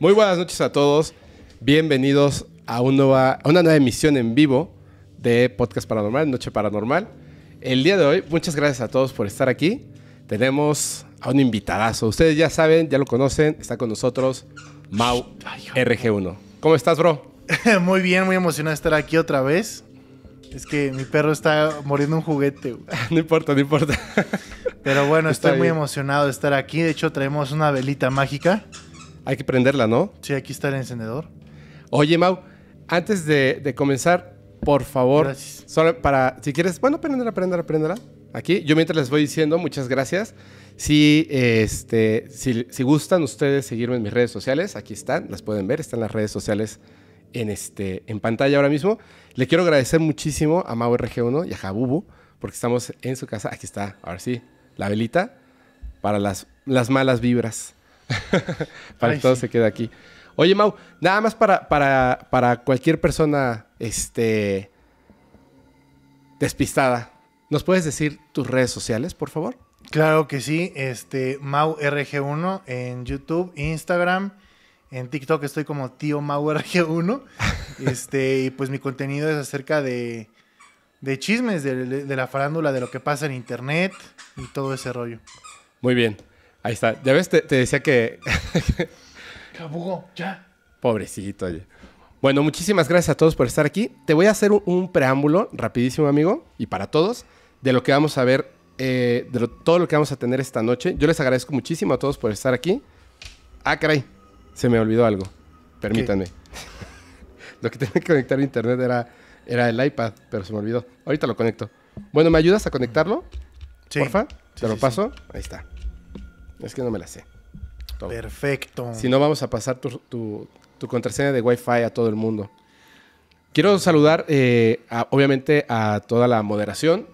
Muy buenas noches a todos. Bienvenidos a, una nueva emisión en vivo de Podcast Paranormal, Noche Paranormal. El día de hoy, muchas gracias a todos por estar aquí. Tenemos a un invitadazo. Ustedes ya saben, ya lo conocen. Está con nosotros Mau RG1. ¿Cómo estás, bro? muy bien, muy emocionado de estar aquí otra vez. Es que mi perro está muriendo un juguete. no importa, no importa. Pero bueno, estoy muy emocionado de estar aquí. De hecho, traemos una velita mágica. Hay que prenderla, ¿no? Sí, aquí está el encendedor. Oye, Mau, antes de, comenzar, por favor, solo para, si quieres, bueno, prendela, prendela, prendela. Aquí, yo mientras les voy diciendo, muchas gracias. Si, este, si, gustan ustedes seguirme en mis redes sociales, aquí están, las pueden ver, están las redes sociales en, este, en pantalla ahora mismo. Le quiero agradecer muchísimo a Mau RG1 y a Jabubu, porque estamos en su casa. Aquí está, ahora sí, la velita para las, las malas vibras. para que todo se quede aquí. Oye, Mau, nada más para, para, cualquier persona este, despistada, ¿nos puedes decir tus redes sociales, por favor? Claro que sí, este, MauRG1 en YouTube, Instagram, en TikTok estoy como tío MauRG1. este, y pues mi contenido es acerca de, de chismes, de, la farándula, de lo que pasa en internet y todo ese rollo. Muy bien. Ahí está. Ya ves, te, decía que. Cabugo, ya. Pobrecito, oye. Bueno, muchísimas gracias a todos por estar aquí. Te voy a hacer un, preámbulo rapidísimo, amigo, y para todos, de lo que vamos a ver, eh, de todo lo que vamos a tener esta noche. Yo les agradezco muchísimo a todos por estar aquí. Ah, caray, se me olvidó algo. Permítanme. lo que tenía que conectar a internet era, era el iPad, pero se me olvidó. Ahorita lo conecto. Bueno, ¿me ayudas a conectarlo? Sí. Porfa, te lo paso. Ahí está. Es que no me la sé. Perfecto. Si no, vamos a pasar tu, contraseña de Wi-Fi a todo el mundo. Quiero saludar, eh, obviamente, a toda la moderación.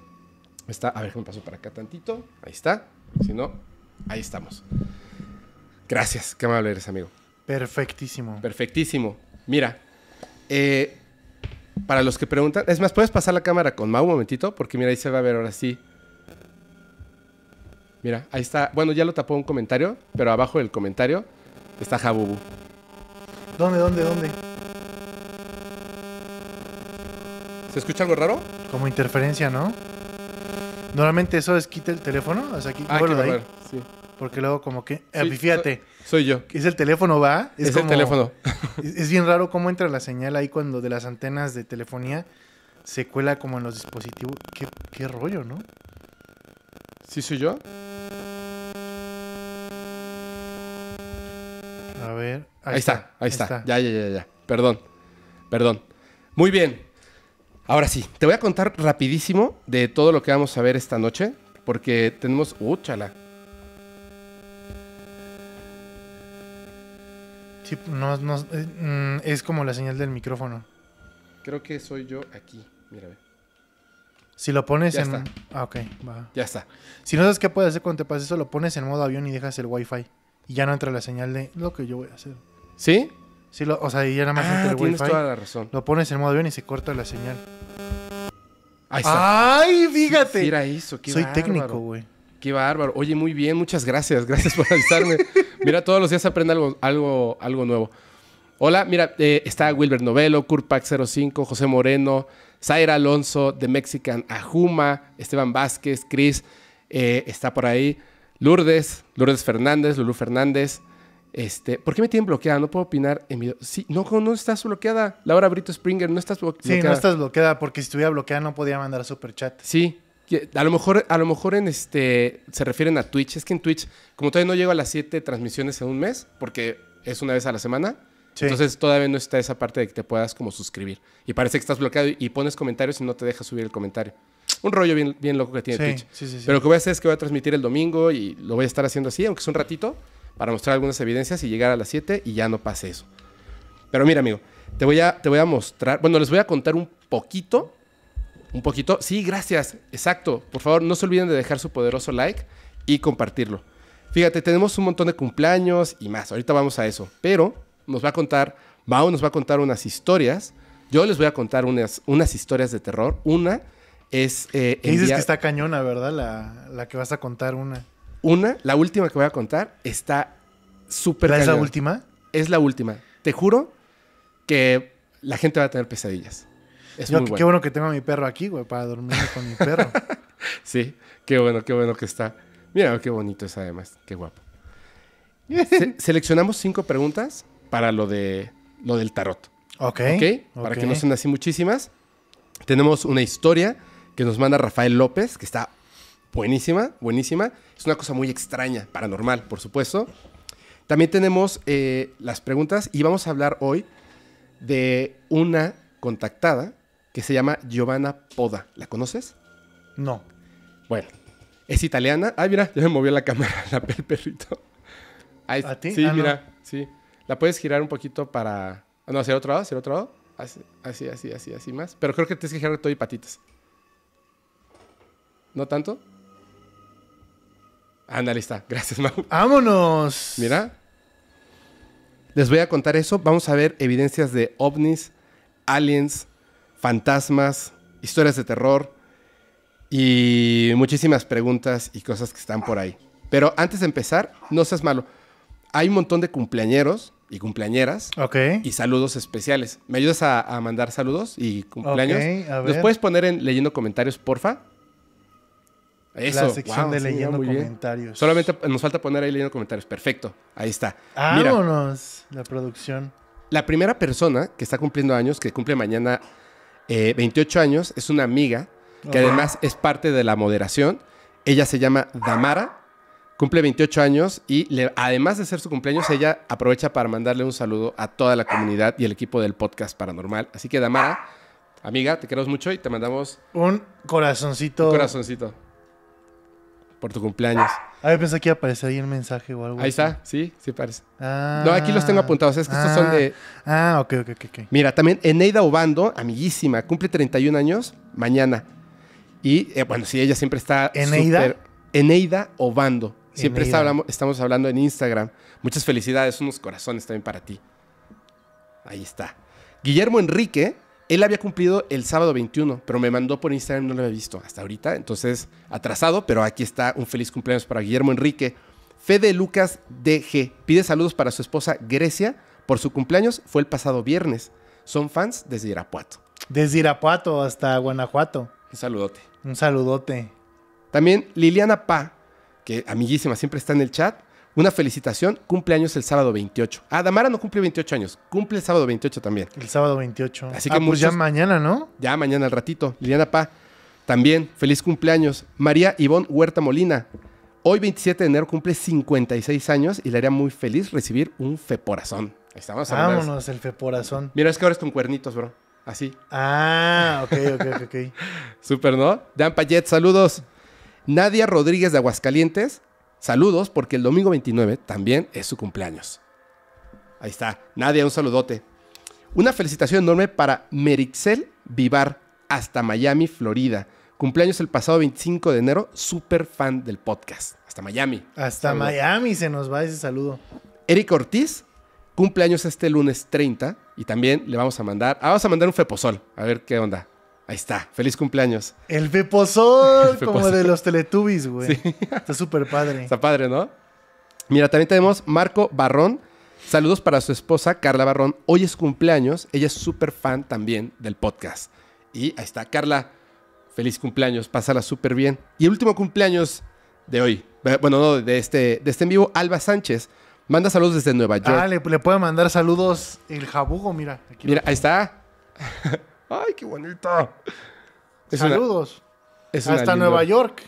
Está, a ver, me paso para acá tantito. Ahí está. Si no, ahí estamos. Gracias, qué amable eres, amigo. Perfectísimo. Perfectísimo. Mira, eh, para los que preguntan, es más, ¿puedes pasar la cámara con Mau un momentito? Porque mira, ahí se va a ver ahora sí Mira, ahí está. Bueno, ya lo tapó un comentario, pero abajo del comentario está Jabubu. ¿Dónde, dónde, dónde? ¿Se escucha algo raro? Como interferencia, ¿no? Normalmente eso es quita el teléfono, o sea, aquí, ah, bueno, ahí. Porque luego como que, fíjate. Soy, yo. Es el teléfono, va. Es, el teléfono. es, bien raro cómo entra la señal ahí cuando de las antenas de telefonía se cuela como en los dispositivos. qué rollo, ¿no? ¿Sí soy yo? A ver. Ahí, está, ahí está. Ya, ya, ya, ya. Perdón. Perdón. Muy bien. Ahora sí, te voy a contar rapidísimo de todo lo que vamos a ver esta noche, porque tenemos... ¡Uh, chala! Sí, no, no, eh, mm, es como la señal del micrófono. Creo que soy yo aquí. Mira, si lo pones en. Ah, ok, Ya está. Si no sabes qué puedes hacer cuando te pasa eso, lo pones en modo avión y dejas el wifi. Y ya no entra la señal de lo que yo voy a hacer. ¿Sí? Sí, lo, o sea, y ya nada más ah, entra el tienes toda la razón. Lo pones en modo avión y se corta la señal. Ahí ¡Ay, fíjate! Mira eso, qué Soy técnico, güey. Qué bárbaro. Oye, muy bien, muchas gracias. Gracias por avisarme. Mira, todos los días aprende algo, algo, algo nuevo. Hola, mira, eh, está Wilber Novelo, Kurpak05, José Moreno, Zaira Alonso, The Mexican Ajuma, Esteban Vázquez, Chris, eh, está por ahí, Lourdes, Lourdes Fernández, Lulú Fernández. Este, ¿Por qué me tienen bloqueada? No puedo opinar en mi, Sí, no, no estás bloqueada. Laura Brito Springer, no estás bloqueada. Sí, no estás bloqueada porque si estuviera bloqueada no podía mandar super chat. Sí, a lo mejor, a lo mejor en este, se refieren a Twitch. Es que en Twitch, como todavía no llego a las siete transmisiones en un mes, porque es una vez a la semana, entonces todavía no está esa parte de que te puedas como suscribir. Y parece que estás bloqueado y pones comentarios y no te dejas subir el comentario. Un rollo bien, bien loco que tiene sí, Twitch. Sí, Pero lo que voy a hacer es que voy a transmitir el domingo y lo voy a estar haciendo así, aunque es un ratito, para mostrar algunas evidencias y llegar a las 7 y ya no pase eso. Pero mira, amigo, te voy a, te voy a mostrar, bueno, les voy a contar un poquito. Un poquito. Sí, gracias. Exacto. Por favor, no se olviden de dejar su poderoso like y compartirlo. Fíjate, tenemos un montón de cumpleaños y más. Ahorita vamos a eso. Pero nos va a contar, Mao nos va a contar unas historias. Yo les voy a contar unas, unas historias de terror. Una es. Eh, dices que está cañona, ¿verdad? La, que vas a contar, una. Una, la última que voy a contar, está súper. ¿Es la última? Es la última. Te juro que la gente va a tener pesadillas. Es qué bueno. que tenga mi perro aquí, güey, para dormir con mi perro. sí, qué bueno, qué bueno que está. Mira, qué bonito es además, qué guapo. seleccionamos cinco preguntas para lo, de, lo del tarot. Okay. ok. Para que no sean así muchísimas. Tenemos una historia que nos manda Rafael López, que está buenísima, buenísima. Es una cosa muy extraña, paranormal, por supuesto. También tenemos eh, las preguntas y vamos a hablar hoy de una contactada que se llama Giovanna Poda. ¿La conoces? No. Bueno, es italiana. ay mira, ya me movió la cámara, la el Ahí, ¿A Sí, ah, mira, sí. La puedes girar un poquito para... Ah, no, hacia otro lado, hacia otro lado. Así, así, así, así, más. Pero creo que tienes que girar todo y patitas. ¿No tanto? anda lista Gracias, Mau. ¡Vámonos! Mira. Les voy a contar eso. Vamos a ver evidencias de ovnis, aliens, fantasmas, historias de terror y muchísimas preguntas y cosas que están por ahí. Pero antes de empezar, no seas malo. Hay un montón de cumpleañeros y cumpleañeras. Ok. Y saludos especiales. ¿Me ayudas a, mandar saludos y cumpleaños? Ok, a ver. ¿Los puedes poner en leyendo comentarios, porfa? Eso, la sección de leyendo comentarios. Solamente nos falta poner ahí leyendo comentarios. Perfecto. Ahí está. Vámonos, la producción. La primera persona que está cumpliendo años, que cumple mañana 28 eh, años, es una amiga que además es parte de la moderación. Ella se llama Damara Cumple 28 años y además de ser su cumpleaños, ella aprovecha para mandarle un saludo a toda la comunidad y el equipo del podcast paranormal. Así que, Damara, amiga, te queremos mucho y te mandamos un corazoncito. Un corazoncito. Por tu cumpleaños. A ah, ver, pensé que iba a aparecer ahí el mensaje o algo. Ahí está, sí, sí parece. Ah. no, aquí los tengo apuntados, es que estos son de. Ah, ah ok, ok, ok. Mira, también Eneida Obando, amiguísima, cumple 31 años mañana. Y eh, bueno, sí, ella siempre está. Eneida. Eneida Obando. Siempre estamos hablando en Instagram. Muchas felicidades, unos corazones también para ti. Ahí está. Guillermo Enrique, él había cumplido el sábado 21, pero me mandó por Instagram, no lo había visto hasta ahorita. Entonces, atrasado, pero aquí está un feliz cumpleaños para Guillermo Enrique. Fede Lucas DG pide saludos para su esposa Grecia por su cumpleaños, fue el pasado viernes. Son fans desde Irapuato. Desde Irapuato hasta Guanajuato. Un saludote. Un saludote. También Liliana Pa que amiguísima siempre está en el chat. Una felicitación, cumpleaños el sábado 28. Ah, Damara no cumple 28 años, cumple el sábado 28 también. El sábado 28. Así ah, que ah, pues ya mañana, ¿no? Ya mañana al ratito. Liliana Pa, también, feliz cumpleaños. María Ivonne Huerta Molina, hoy 27 de enero cumple 56 años y le haría muy feliz recibir un feporazón. Estamos Vámonos, el feporazón. Mira, es que ahora es con cuernitos, bro. Así. Ah, ok, ok, ok. Súper, ¿no? Dan Payet, saludos. Nadia Rodríguez de Aguascalientes, saludos porque el domingo 29 también es su cumpleaños. Ahí está, Nadia, un saludote. Una felicitación enorme para Merixel Vivar hasta Miami, Florida. Cumpleaños el pasado 25 de enero, súper fan del podcast. Hasta Miami. Hasta Miami se nos va ese saludo. Eric Ortiz, cumpleaños este lunes 30 y también le vamos a mandar, ah, vamos a mandar un Feposol, a ver qué onda. Ahí está, feliz cumpleaños. El pepozón, como de los Teletubbies, güey. Está súper padre. Está padre, ¿no? Mira, también tenemos Marco Barrón. Saludos para su esposa, Carla Barrón. Hoy es cumpleaños. Ella es súper fan también del podcast. Y ahí está, Carla. Feliz cumpleaños, pásala súper bien. Y el último cumpleaños de hoy, eh, bueno, no, de este, de este en vivo, Alba Sánchez. Manda saludos desde Nueva ah, York. Ah, le, pueden mandar saludos el jabugo, mira. Aquí mira, ahí está. ¡Ay, qué bonita! Saludos. Hasta Nueva York.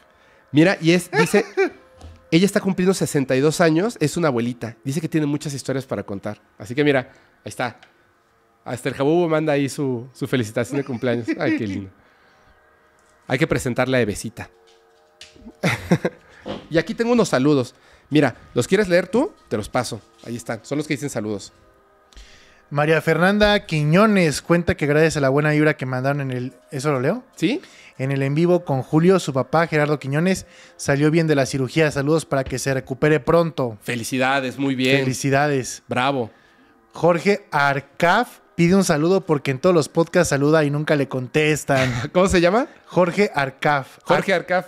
Mira, y es, dice, ella está cumpliendo 62 años, es una abuelita. Dice que tiene muchas historias para contar. Así que mira, ahí está. Hasta el Jabubo manda ahí su, su felicitación de cumpleaños. Ay, qué lindo. Hay que presentarla de besita. y aquí tengo unos saludos. Mira, ¿los quieres leer tú? Te los paso. Ahí están. Son los que dicen saludos. María Fernanda Quiñones cuenta que gracias a la buena vibra que mandaron en el... ¿Eso lo leo? Sí. En el en vivo con Julio, su papá Gerardo Quiñones salió bien de la cirugía. Saludos para que se recupere pronto. Felicidades, muy bien. Felicidades. Bravo. Jorge Arcaf pide un saludo porque en todos los podcasts saluda y nunca le contestan. ¿Cómo se llama? Jorge Arcaf. Jorge Arcaf.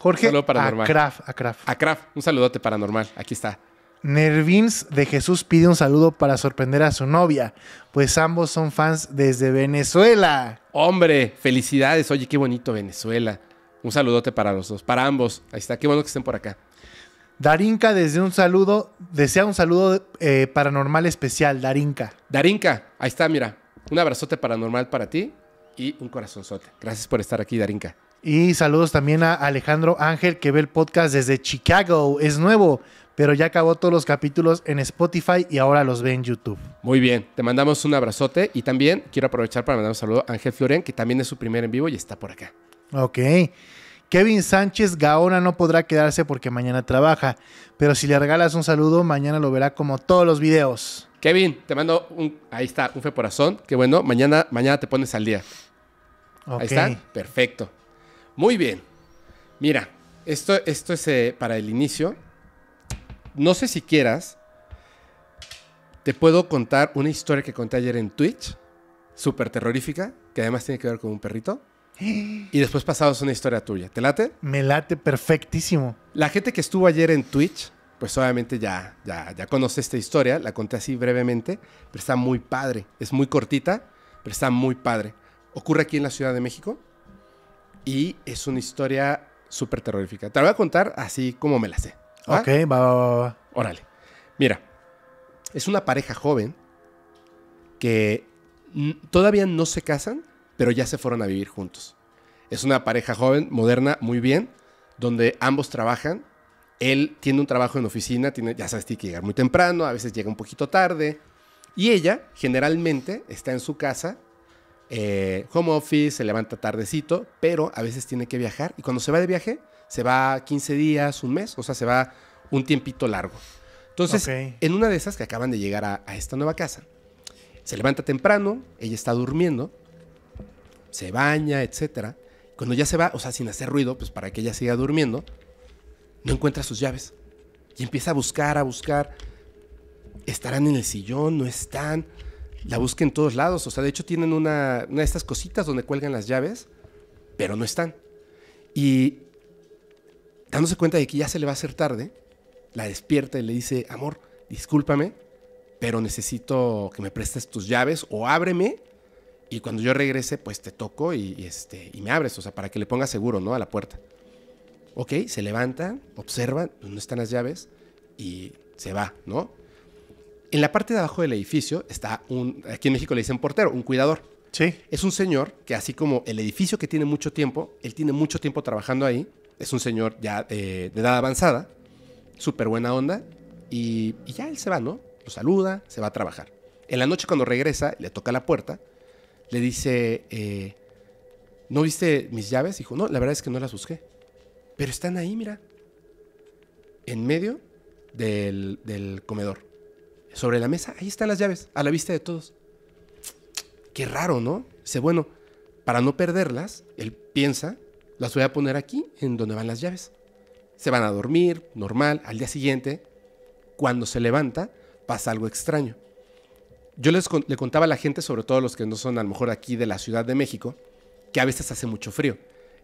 Jorge Acraf, Acraf. Acraf, un saludote paranormal. Aquí está. Nervins de Jesús pide un saludo para sorprender a su novia, pues ambos son fans desde Venezuela. Hombre, felicidades. Oye, qué bonito Venezuela. Un saludote para los dos, para ambos. Ahí está, qué bueno que estén por acá. Darinka desde un saludo, desea un saludo eh, paranormal especial, Darinka. Darinka, ahí está, mira. Un abrazote paranormal para ti y un corazonzote. Gracias por estar aquí, Darinka. Y saludos también a Alejandro Ángel que ve el podcast desde Chicago. Es nuevo, pero ya acabó todos los capítulos en Spotify y ahora los ve en YouTube. Muy bien, te mandamos un abrazote y también quiero aprovechar para mandar un saludo a Ángel floren que también es su primer en vivo y está por acá. Ok. Kevin Sánchez Gaona no podrá quedarse porque mañana trabaja, pero si le regalas un saludo, mañana lo verá como todos los videos. Kevin, te mando un. Ahí está, un fe porazón que bueno, mañana, mañana te pones al día. Ahí está, perfecto. Muy bien. Mira, esto, esto es eh, para el inicio no sé si quieras, te puedo contar una historia que conté ayer en Twitch, súper terrorífica, que además tiene que ver con un perrito. Y después pasamos una historia tuya. ¿Te late? Me late perfectísimo. La gente que estuvo ayer en Twitch, pues obviamente ya, ya, ya conoce esta historia, la conté así brevemente, pero está muy padre. Es muy cortita, pero está muy padre. Ocurre aquí en la Ciudad de México y es una historia súper terrorífica. Te la voy a contar así como me la sé. ¿va? Ok, va, va, va. Órale. Mira, es una pareja joven que todavía no se casan, pero ya se fueron a vivir juntos. Es una pareja joven, moderna, muy bien, donde ambos trabajan. Él tiene un trabajo en oficina, tiene, ya sabes, tiene que llegar muy temprano, a veces llega un poquito tarde. Y ella generalmente está en su casa, eh, home office, se levanta tardecito, pero a veces tiene que viajar. Y cuando se va de viaje, se va 15 días, un mes, o sea, se va un tiempito largo. Entonces, en una de esas que acaban de llegar a, esta nueva casa, se levanta temprano, ella está durmiendo, se baña, etcétera. Cuando ya se va, o sea, sin hacer ruido, pues para que ella siga durmiendo, no encuentra sus llaves. Y empieza a buscar, a buscar. Estarán en el sillón, no están. La busca en todos lados. O sea, de hecho tienen una, una de estas cositas donde cuelgan las llaves, pero no están. Y dándose cuenta de que ya se le va a hacer tarde, la despierta y le dice, amor, discúlpame, pero necesito que me prestes tus llaves o ábreme y cuando yo regrese, pues te toco y, este, y me abres, o sea, para que le pongas seguro, ¿no? A la puerta. Ok, se levanta, observa, dónde están las llaves y se va, ¿no? En la parte de abajo del edificio está un, aquí en México le dicen portero, un cuidador. Sí. Es un señor que así como el edificio que tiene mucho tiempo, él tiene mucho tiempo trabajando ahí es un señor ya eh, de edad avanzada, súper buena onda, y, ya él se va, ¿no? Lo saluda, se va a trabajar. En la noche cuando regresa, le toca la puerta, le dice, eh, ¿no viste mis llaves? Dijo, no, la verdad es que no las busqué. Pero están ahí, mira, en medio del, del comedor. Sobre la mesa, ahí están las llaves, a la vista de todos. Qué raro, ¿no? Dice, bueno, para no perderlas, él piensa las voy a poner aquí, en donde van las llaves. Se van a dormir, normal, al día siguiente, cuando se levanta, pasa algo extraño. Yo les le contaba a la gente, sobre todo los que no son a lo mejor aquí de la Ciudad de México, que a veces hace mucho frío.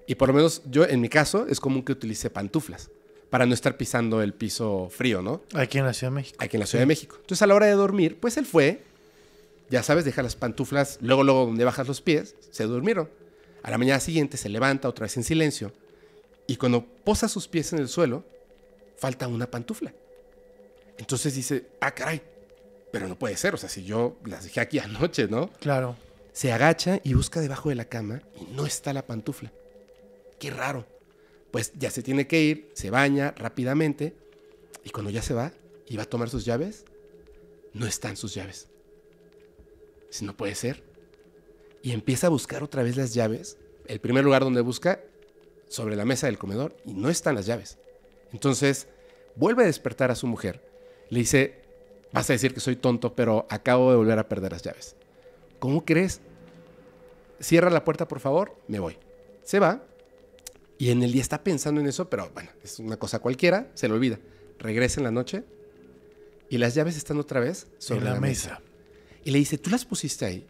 Y por lo menos yo, en mi caso, es común que utilice pantuflas para no estar pisando el piso frío, ¿no? Aquí en la Ciudad de México. Aquí en la Ciudad de México. Entonces a la hora de dormir, pues él fue, ya sabes, deja las pantuflas, luego, luego donde bajas los pies, se durmieron. A la mañana siguiente se levanta otra vez en silencio y cuando posa sus pies en el suelo, falta una pantufla. Entonces dice, ah, caray, pero no puede ser, o sea, si yo las dejé aquí anoche, ¿no? Claro. Se agacha y busca debajo de la cama y no está la pantufla. Qué raro. Pues ya se tiene que ir, se baña rápidamente y cuando ya se va y va a tomar sus llaves, no están sus llaves. Si no puede ser, y empieza a buscar otra vez las llaves. El primer lugar donde busca, sobre la mesa del comedor, y no están las llaves. Entonces, vuelve a despertar a su mujer. Le dice, vas a decir que soy tonto, pero acabo de volver a perder las llaves. ¿Cómo crees? Cierra la puerta, por favor, me voy. Se va, y en el día está pensando en eso, pero bueno, es una cosa cualquiera, se lo olvida. Regresa en la noche, y las llaves están otra vez sobre la, mesa. Y le dice, ¿tú las pusiste ahí?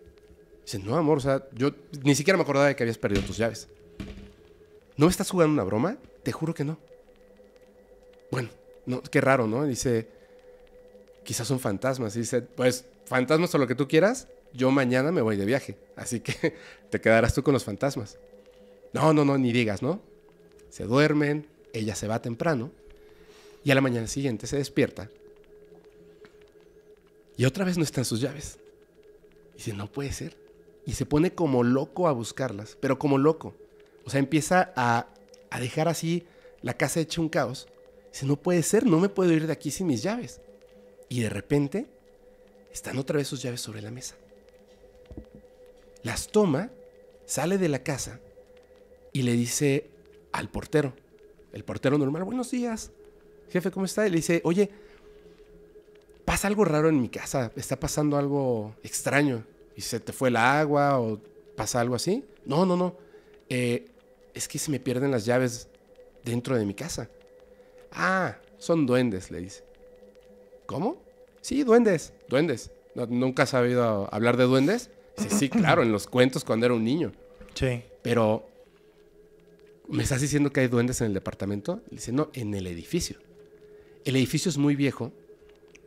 dice no, amor, o sea, yo ni siquiera me acordaba de que habías perdido tus llaves. ¿No me estás jugando una broma? Te juro que no. Bueno, no, qué raro, ¿no? Dice, quizás son fantasmas. dice, pues, fantasmas o lo que tú quieras, yo mañana me voy de viaje. Así que te quedarás tú con los fantasmas. No, no, no, ni digas, ¿no? Se duermen, ella se va temprano y a la mañana siguiente se despierta y otra vez no están sus llaves. dice, no puede ser y se pone como loco a buscarlas, pero como loco. O sea, empieza a, a dejar así la casa hecha un caos. Dice, no puede ser, no me puedo ir de aquí sin mis llaves. Y de repente están otra vez sus llaves sobre la mesa. Las toma, sale de la casa y le dice al portero, el portero normal, buenos días, jefe, ¿cómo está? Y le dice, oye, pasa algo raro en mi casa, está pasando algo extraño y se te fue el agua o pasa algo así. No, no, no. Eh, es que se me pierden las llaves dentro de mi casa. Ah, son duendes, le dice. ¿Cómo? Sí, duendes, duendes. ¿Nunca has sabido hablar de duendes? Sí, sí, claro, en los cuentos cuando era un niño. Sí. Pero, ¿me estás diciendo que hay duendes en el departamento? Le dice, no, en el edificio. El edificio es muy viejo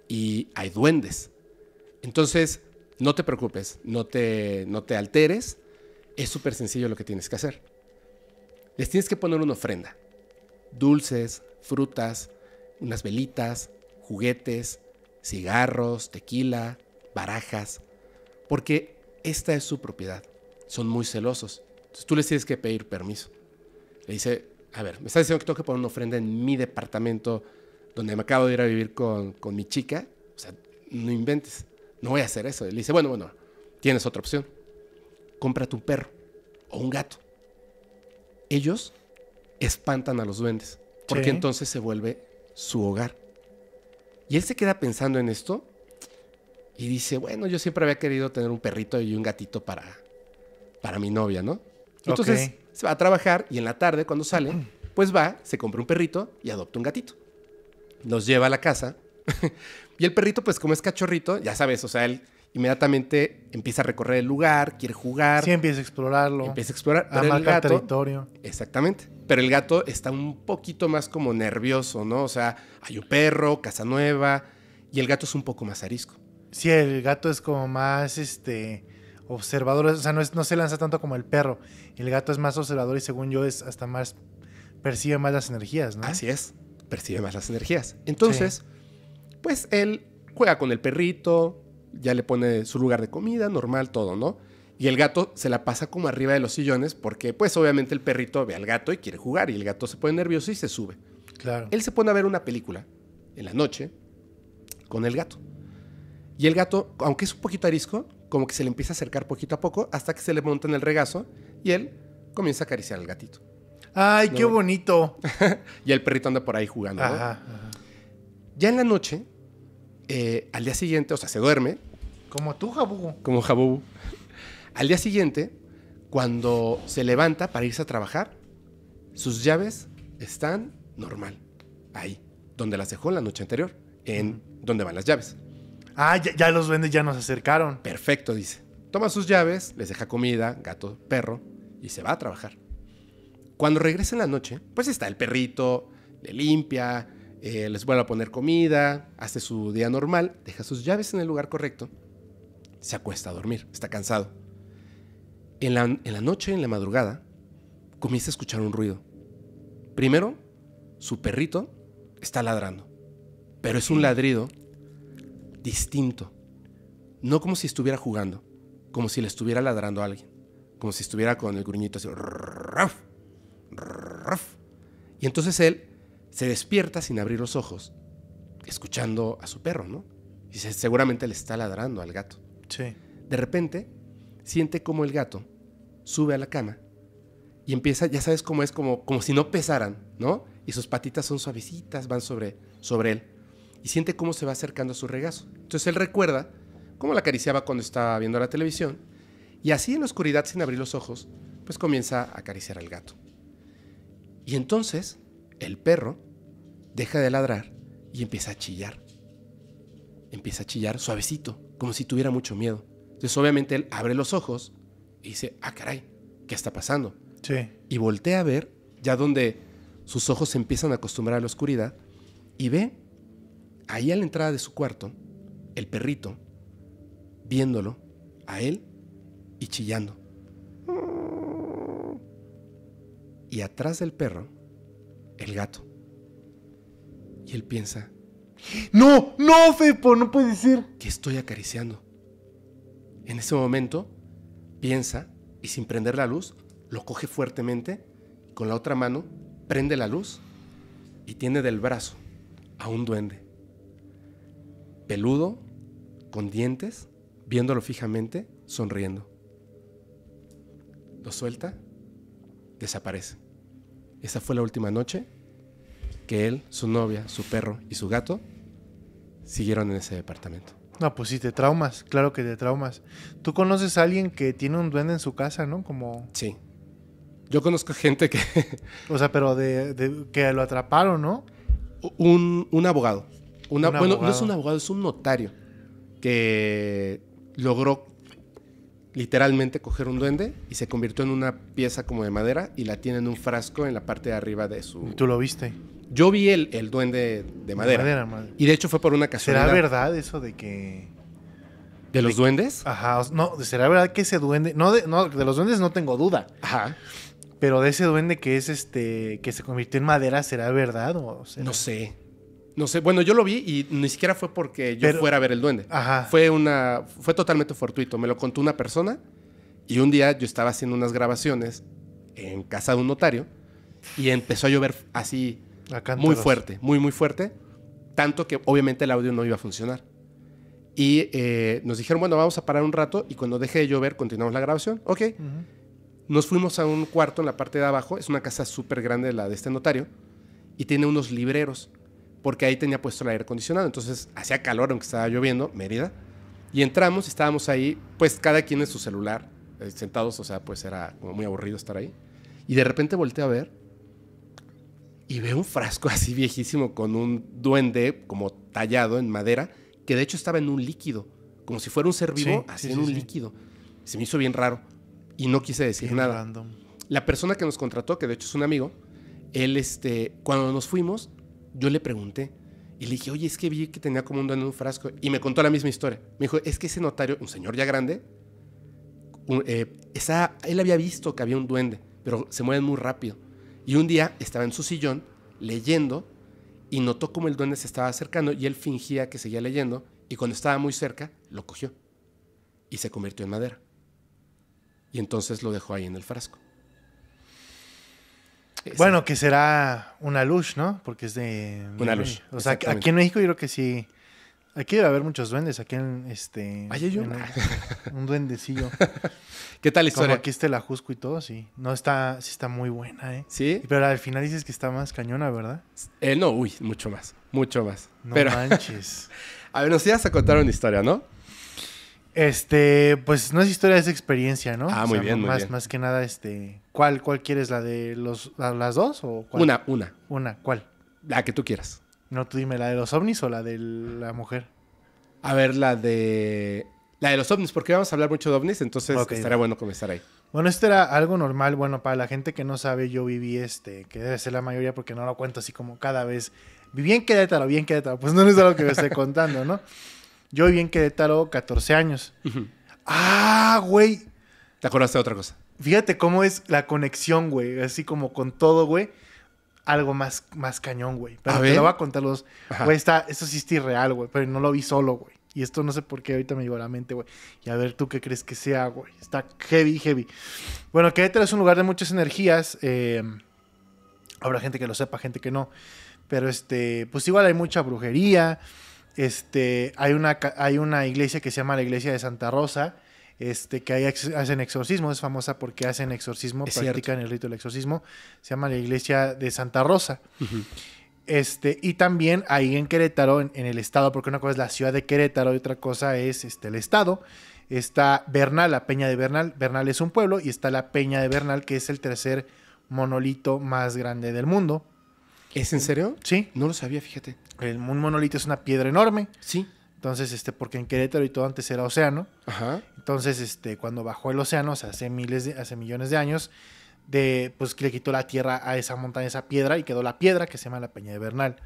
y hay duendes. Entonces, no te preocupes, no te, no te alteres. Es súper sencillo lo que tienes que hacer. Les tienes que poner una ofrenda. Dulces, frutas, unas velitas, juguetes, cigarros, tequila, barajas. Porque esta es su propiedad. Son muy celosos. Entonces tú les tienes que pedir permiso. Le dice, a ver, me estás diciendo que tengo que poner una ofrenda en mi departamento donde me acabo de ir a vivir con, con mi chica. O sea, no inventes no voy a hacer eso. Él dice, bueno, bueno, tienes otra opción. Cómprate un perro o un gato. Ellos espantan a los duendes, porque entonces se vuelve su hogar. Y él se queda pensando en esto y dice, bueno, yo siempre había querido tener un perrito y un gatito para, para mi novia, ¿no? Entonces se va a trabajar y en la tarde cuando sale, pues va, se compra un perrito y adopta un gatito. Los lleva a la casa, Y el perrito, pues como es cachorrito, ya sabes, o sea, él inmediatamente empieza a recorrer el lugar, quiere jugar. Sí, empieza a explorarlo. Empieza a explorar. el territorio. Exactamente. Pero el gato está un poquito más como nervioso, ¿no? O sea, hay un perro, casa nueva, y el gato es un poco más arisco. Sí, el gato es como más, este, observador. O sea, no, se lanza tanto como el perro. El gato es más observador y según yo es hasta más, percibe más las energías, ¿no? Así es, percibe más las energías. Entonces pues él juega con el perrito, ya le pone su lugar de comida, normal, todo, ¿no? Y el gato se la pasa como arriba de los sillones porque pues obviamente el perrito ve al gato y quiere jugar y el gato se pone nervioso y se sube. Claro. Él se pone a ver una película en la noche con el gato. Y el gato, aunque es un poquito arisco, como que se le empieza a acercar poquito a poco hasta que se le monta en el regazo y él comienza a acariciar al gatito. ¡Ay, qué bonito! y el perrito anda por ahí jugando. ajá. Ya en la noche, eh, al día siguiente, o sea, se duerme. Como tú, Jabubu. Como Jabubu. al día siguiente, cuando se levanta para irse a trabajar, sus llaves están normal, ahí, donde las dejó la noche anterior, en donde van las llaves. Ah, ya, ya los duendes ya nos acercaron. Perfecto, dice. Toma sus llaves, les deja comida, gato, perro, y se va a trabajar. Cuando regresa en la noche, pues está el perrito, le limpia, eh, les vuelve a poner comida, hace su día normal, deja sus llaves en el lugar correcto, se acuesta a dormir, está cansado. En la, en la noche, en la madrugada, comienza a escuchar un ruido. Primero, su perrito está ladrando, pero es un ladrido distinto, no como si estuviera jugando, como si le estuviera ladrando a alguien, como si estuviera con el gruñito así. Y entonces él se despierta sin abrir los ojos, escuchando a su perro, ¿no? Y seguramente le está ladrando al gato. Sí. De repente, siente como el gato sube a la cama y empieza, ya sabes cómo es, como, como si no pesaran, ¿no? Y sus patitas son suavecitas, van sobre, sobre él. Y siente cómo se va acercando a su regazo. Entonces él recuerda cómo la acariciaba cuando estaba viendo la televisión. Y así en la oscuridad, sin abrir los ojos, pues comienza a acariciar al gato. Y entonces, el perro deja de ladrar y empieza a chillar. Empieza a chillar suavecito, como si tuviera mucho miedo. Entonces obviamente él abre los ojos y dice, ah, caray, ¿qué está pasando? Sí. Y voltea a ver, ya donde sus ojos se empiezan a acostumbrar a la oscuridad, y ve ahí a la entrada de su cuarto, el perrito, viéndolo, a él, y chillando. Y atrás del perro, el gato. Y él piensa, no, no, Fepo, no puede ser. Que estoy acariciando. En ese momento, piensa y sin prender la luz, lo coge fuertemente, con la otra mano, prende la luz y tiene del brazo a un duende. Peludo, con dientes, viéndolo fijamente, sonriendo. Lo suelta, desaparece. Esa fue la última noche que él, su novia, su perro y su gato siguieron en ese departamento. No, pues sí, te traumas, claro que te traumas. Tú conoces a alguien que tiene un duende en su casa, ¿no? Como... Sí. Yo conozco gente que... o sea, pero de, que lo atraparon, ¿no? Un, abogado. bueno, no es un abogado, es un notario que logró literalmente coger un duende y se convirtió en una pieza como de madera y la tiene en un frasco en la parte de arriba de su... ¿Y tú lo viste? Yo vi el, duende de madera. De madera y de hecho fue por una casualidad. ¿Será verdad eso de que... ¿De los duendes? Ajá, no, ¿será verdad que ese duende... No de, los duendes no tengo duda. Ajá. Pero de ese duende que es este, que se convirtió en madera, ¿será verdad o No sé. No sé, bueno, yo lo vi y ni siquiera fue porque yo fuera a ver el duende. Ajá. Fue una, fue totalmente fortuito. Me lo contó una persona y un día yo estaba haciendo unas grabaciones en casa de un notario y empezó a llover así muy fuerte, muy, muy fuerte. Tanto que obviamente el audio no iba a funcionar. Y eh, nos dijeron, bueno, vamos a parar un rato y cuando deje de llover continuamos la grabación. Ok. Nos fuimos a un cuarto en la parte de abajo. Es una casa súper grande la de este notario. Y tiene unos libreros. Porque ahí tenía puesto el aire acondicionado. Entonces hacía calor aunque estaba lloviendo, Mérida. Y entramos y estábamos ahí, pues cada quien en su celular, eh, sentados. O sea, pues era como muy aburrido estar ahí. Y de repente volteé a ver y ve un frasco así viejísimo con un duende como tallado en madera, que de hecho estaba en un líquido, como si fuera un ser vivo, así en un líquido. Se me hizo bien raro y no quise decir nada. La persona que nos contrató, que de hecho es un amigo, él, este, cuando nos fuimos, yo le pregunté y le dije, oye, es que vi que tenía como un duende en un frasco y me contó la misma historia. Me dijo, es que ese notario, un señor ya grande, eh, él había visto que había un duende, pero se mueven muy rápido y un día estaba en su sillón leyendo y notó como el duende se estaba acercando y él fingía que seguía leyendo y cuando estaba muy cerca lo cogió y se convirtió en madera. Y entonces lo dejó ahí en el frasco. Bueno, que será una luz, ¿no? Porque es de... Una luz. O sea, aquí en México yo creo que sí Aquí debe haber muchos duendes, aquí en este. ¿Hay un duendecillo. ¿Qué tal historia? Como aquí está el ajusco y todo, sí. No está, sí está muy buena, ¿eh? Sí. Pero al final dices que está más cañona, ¿verdad? Eh, no, uy, mucho más, mucho más. No manches. a ver, nos ibas a contar una historia, ¿no? Este, pues no es historia, es experiencia, ¿no? Ah, muy bien, muy más, bien. Más que nada, este, ¿cuál, cuál quieres? ¿La de los, las dos o Una, una. Una, ¿cuál? La que tú quieras. No, tú dime, ¿la de los ovnis o la de la mujer? A ver, la de. La de los ovnis, porque vamos a hablar mucho de ovnis, entonces estaría estará bueno comenzar ahí. Bueno, esto era algo normal. Bueno, para la gente que no sabe, yo viví este, que debe ser la mayoría porque no lo cuento así como cada vez. Viví en Querétaro, bien Querétaro. Pues no es algo que me esté contando, ¿no? Yo viví en Querétaro 14 años. ¡Ah, güey! ¿Te acordaste de otra cosa? Fíjate cómo es la conexión, güey. Así como con todo, güey algo más, más cañón, güey. Pero te lo voy a contar los. Güey, está, esto sí está irreal, güey. Pero no lo vi solo, güey. Y esto no sé por qué ahorita me llegó a la mente, güey. Y a ver tú qué crees que sea, güey. Está heavy, heavy. Bueno, Querétaro es un lugar de muchas energías. Eh, habrá gente que lo sepa, gente que no. Pero este, pues igual hay mucha brujería. Este, hay una, hay una iglesia que se llama la iglesia de Santa Rosa este, que ahí hacen exorcismo, es famosa porque hacen exorcismo, practican el rito del exorcismo, se llama la iglesia de Santa Rosa. Este, y también ahí en Querétaro, en, el estado, porque una cosa es la ciudad de Querétaro y otra cosa es este, el estado, está Bernal, la Peña de Bernal. Bernal es un pueblo y está la Peña de Bernal, que es el tercer monolito más grande del mundo. ¿Es en serio? Sí. No lo sabía, fíjate. un monolito es una piedra enorme. Sí. Entonces, este, porque en Querétaro y todo antes era océano. Entonces, este, cuando bajó el océano, o hace miles de, hace millones de años, de, pues le quitó la tierra a esa montaña, a esa piedra, y quedó la piedra que se llama la Peña de Bernal.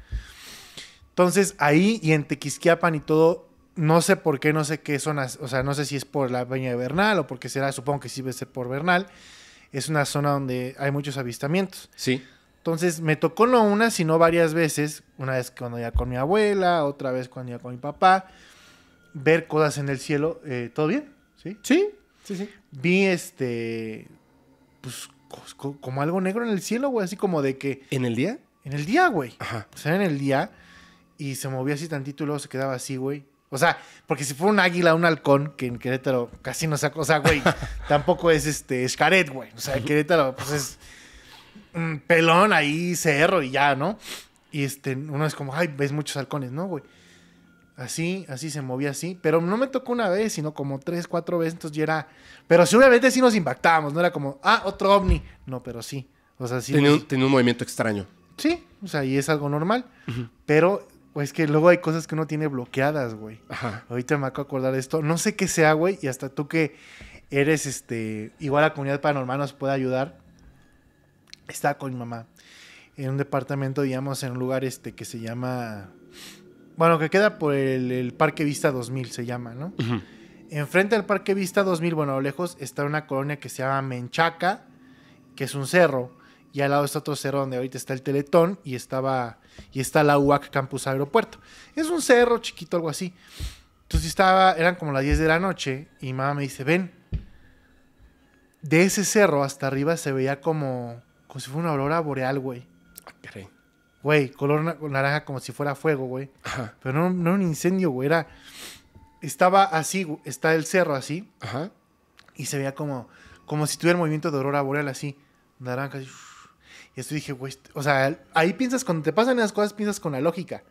Entonces, ahí y en Tequisquiapan y todo, no sé por qué, no sé qué zonas, o sea, no sé si es por la Peña de Bernal o porque será, supongo que sí debe ser por Bernal. Es una zona donde hay muchos avistamientos. Sí. Entonces me tocó no una, sino varias veces, una vez cuando ya con mi abuela, otra vez cuando ya con mi papá, ver cosas en el cielo. Eh, ¿Todo bien? ¿Sí? Sí, sí, sí. Vi este, pues como algo negro en el cielo, güey, así como de que... ¿En el día? En el día, güey. Ajá. O sea, en el día y se movía así tantito y luego se quedaba así, güey. O sea, porque si fue un águila, un halcón, que en Querétaro casi no sacó. o sea, güey, tampoco es este escaret, güey. O sea, en Querétaro, pues es pelón ahí, cerro y ya, ¿no? Y este, uno es como, ay, ves muchos halcones, ¿no, güey? Así, así se movía así. Pero no me tocó una vez, sino como tres, cuatro veces. Entonces ya era. Pero sí, obviamente sí nos impactábamos. No era como, ah, otro ovni. No, pero sí. O sea, sí. Tenía, un, movimiento extraño. Sí, o sea, y es algo normal. Pero pues que luego hay cosas que uno tiene bloqueadas, güey. Ajá. Ahorita me acabo de acordar de esto. No sé qué sea, güey. Y hasta tú que eres este. Igual la comunidad paranormal nos puede ayudar estaba con mi mamá en un departamento, digamos, en un lugar este que se llama, bueno, que queda por el, Parque Vista 2000 se llama, ¿no? Enfrente del Parque Vista 2000, bueno, a lejos está una colonia que se llama Menchaca, que es un cerro, y al lado está otro cerro donde ahorita está el Teletón y estaba y está la UAC Campus Aeropuerto. Es un cerro chiquito, algo así. Entonces estaba, eran como las 10 de la noche y mi mamá me dice, "Ven, de ese cerro hasta arriba se veía como como si fuera una aurora boreal, güey. Güey, color naranja como si fuera fuego, güey. Ajá. Pero no, era un incendio, güey. Era. Estaba así, está el cerro así. Ajá. Y se veía como. Como si tuviera movimiento de aurora boreal así. Naranja. Así. Y esto dije, güey. O sea, ahí piensas, cuando te pasan esas cosas, piensas con la lógica.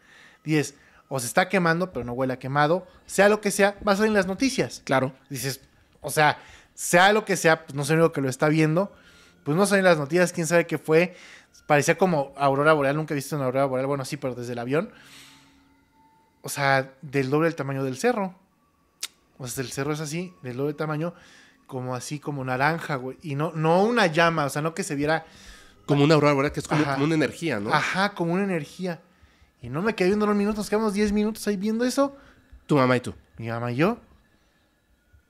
Dices, o se está quemando, pero no huele a quemado. Sea lo que sea, va a salir en las noticias. Claro. Dices, o sea, sea lo que sea, pues no sé lo que lo está viendo pues no salen las noticias, quién sabe qué fue. Parecía como aurora boreal, nunca he visto una aurora boreal, bueno, sí, pero desde el avión. O sea, del doble del tamaño del cerro. O sea, el cerro es así, del doble tamaño, como así, como naranja, güey. Y no, no una llama, o sea, no que se viera. Como una aurora boreal, que es como, una energía, ¿no? Ajá, como una energía. Y no me quedé viendo los minutos, quedamos 10 minutos ahí viendo eso. Tu mamá y tú. Mi mamá y yo.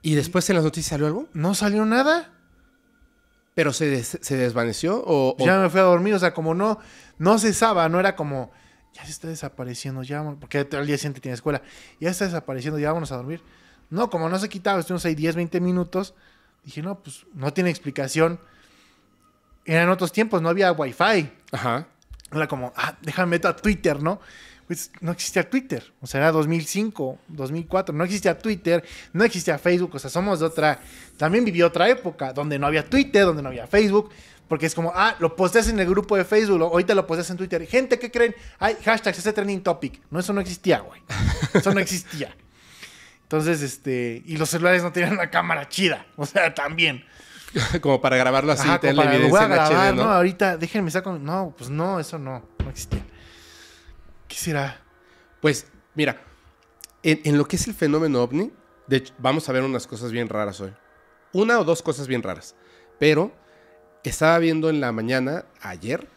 ¿Y después en las noticias salió algo? No salió nada. ¿Pero se, se desvaneció? O, Ya me fui a dormir, o sea, como no, no cesaba, no era como, ya se está desapareciendo, ya, porque al día siguiente tiene escuela, ya está desapareciendo, ya vámonos a dormir. No, como no se quitaba, estuvimos ahí 10, 20 minutos, dije, no, pues no tiene explicación. Eran otros tiempos, no había wifi. Ajá. Era como, ah, déjame meter a Twitter, ¿no? Pues, no existía Twitter, o sea, era 2005, 2004, no existía Twitter, no existía Facebook, o sea, somos de otra, también vivió otra época donde no había Twitter, donde no había Facebook, porque es como, ah, lo posteas en el grupo de Facebook, o ahorita lo posteas en Twitter, gente, ¿qué creen? Hay hashtags, ese trending topic, no, eso no existía, güey, eso no existía. Entonces, este, y los celulares no tenían una cámara chida, o sea, también como para grabarlo así, la para, ¿no? ¿no? Ahorita, déjenme saco. No, pues no, eso no, no existía. ¿Qué será? Pues, mira, en, lo que es el fenómeno ovni, de hecho, vamos a ver unas cosas bien raras hoy. Una o dos cosas bien raras. Pero estaba viendo en la mañana, ayer,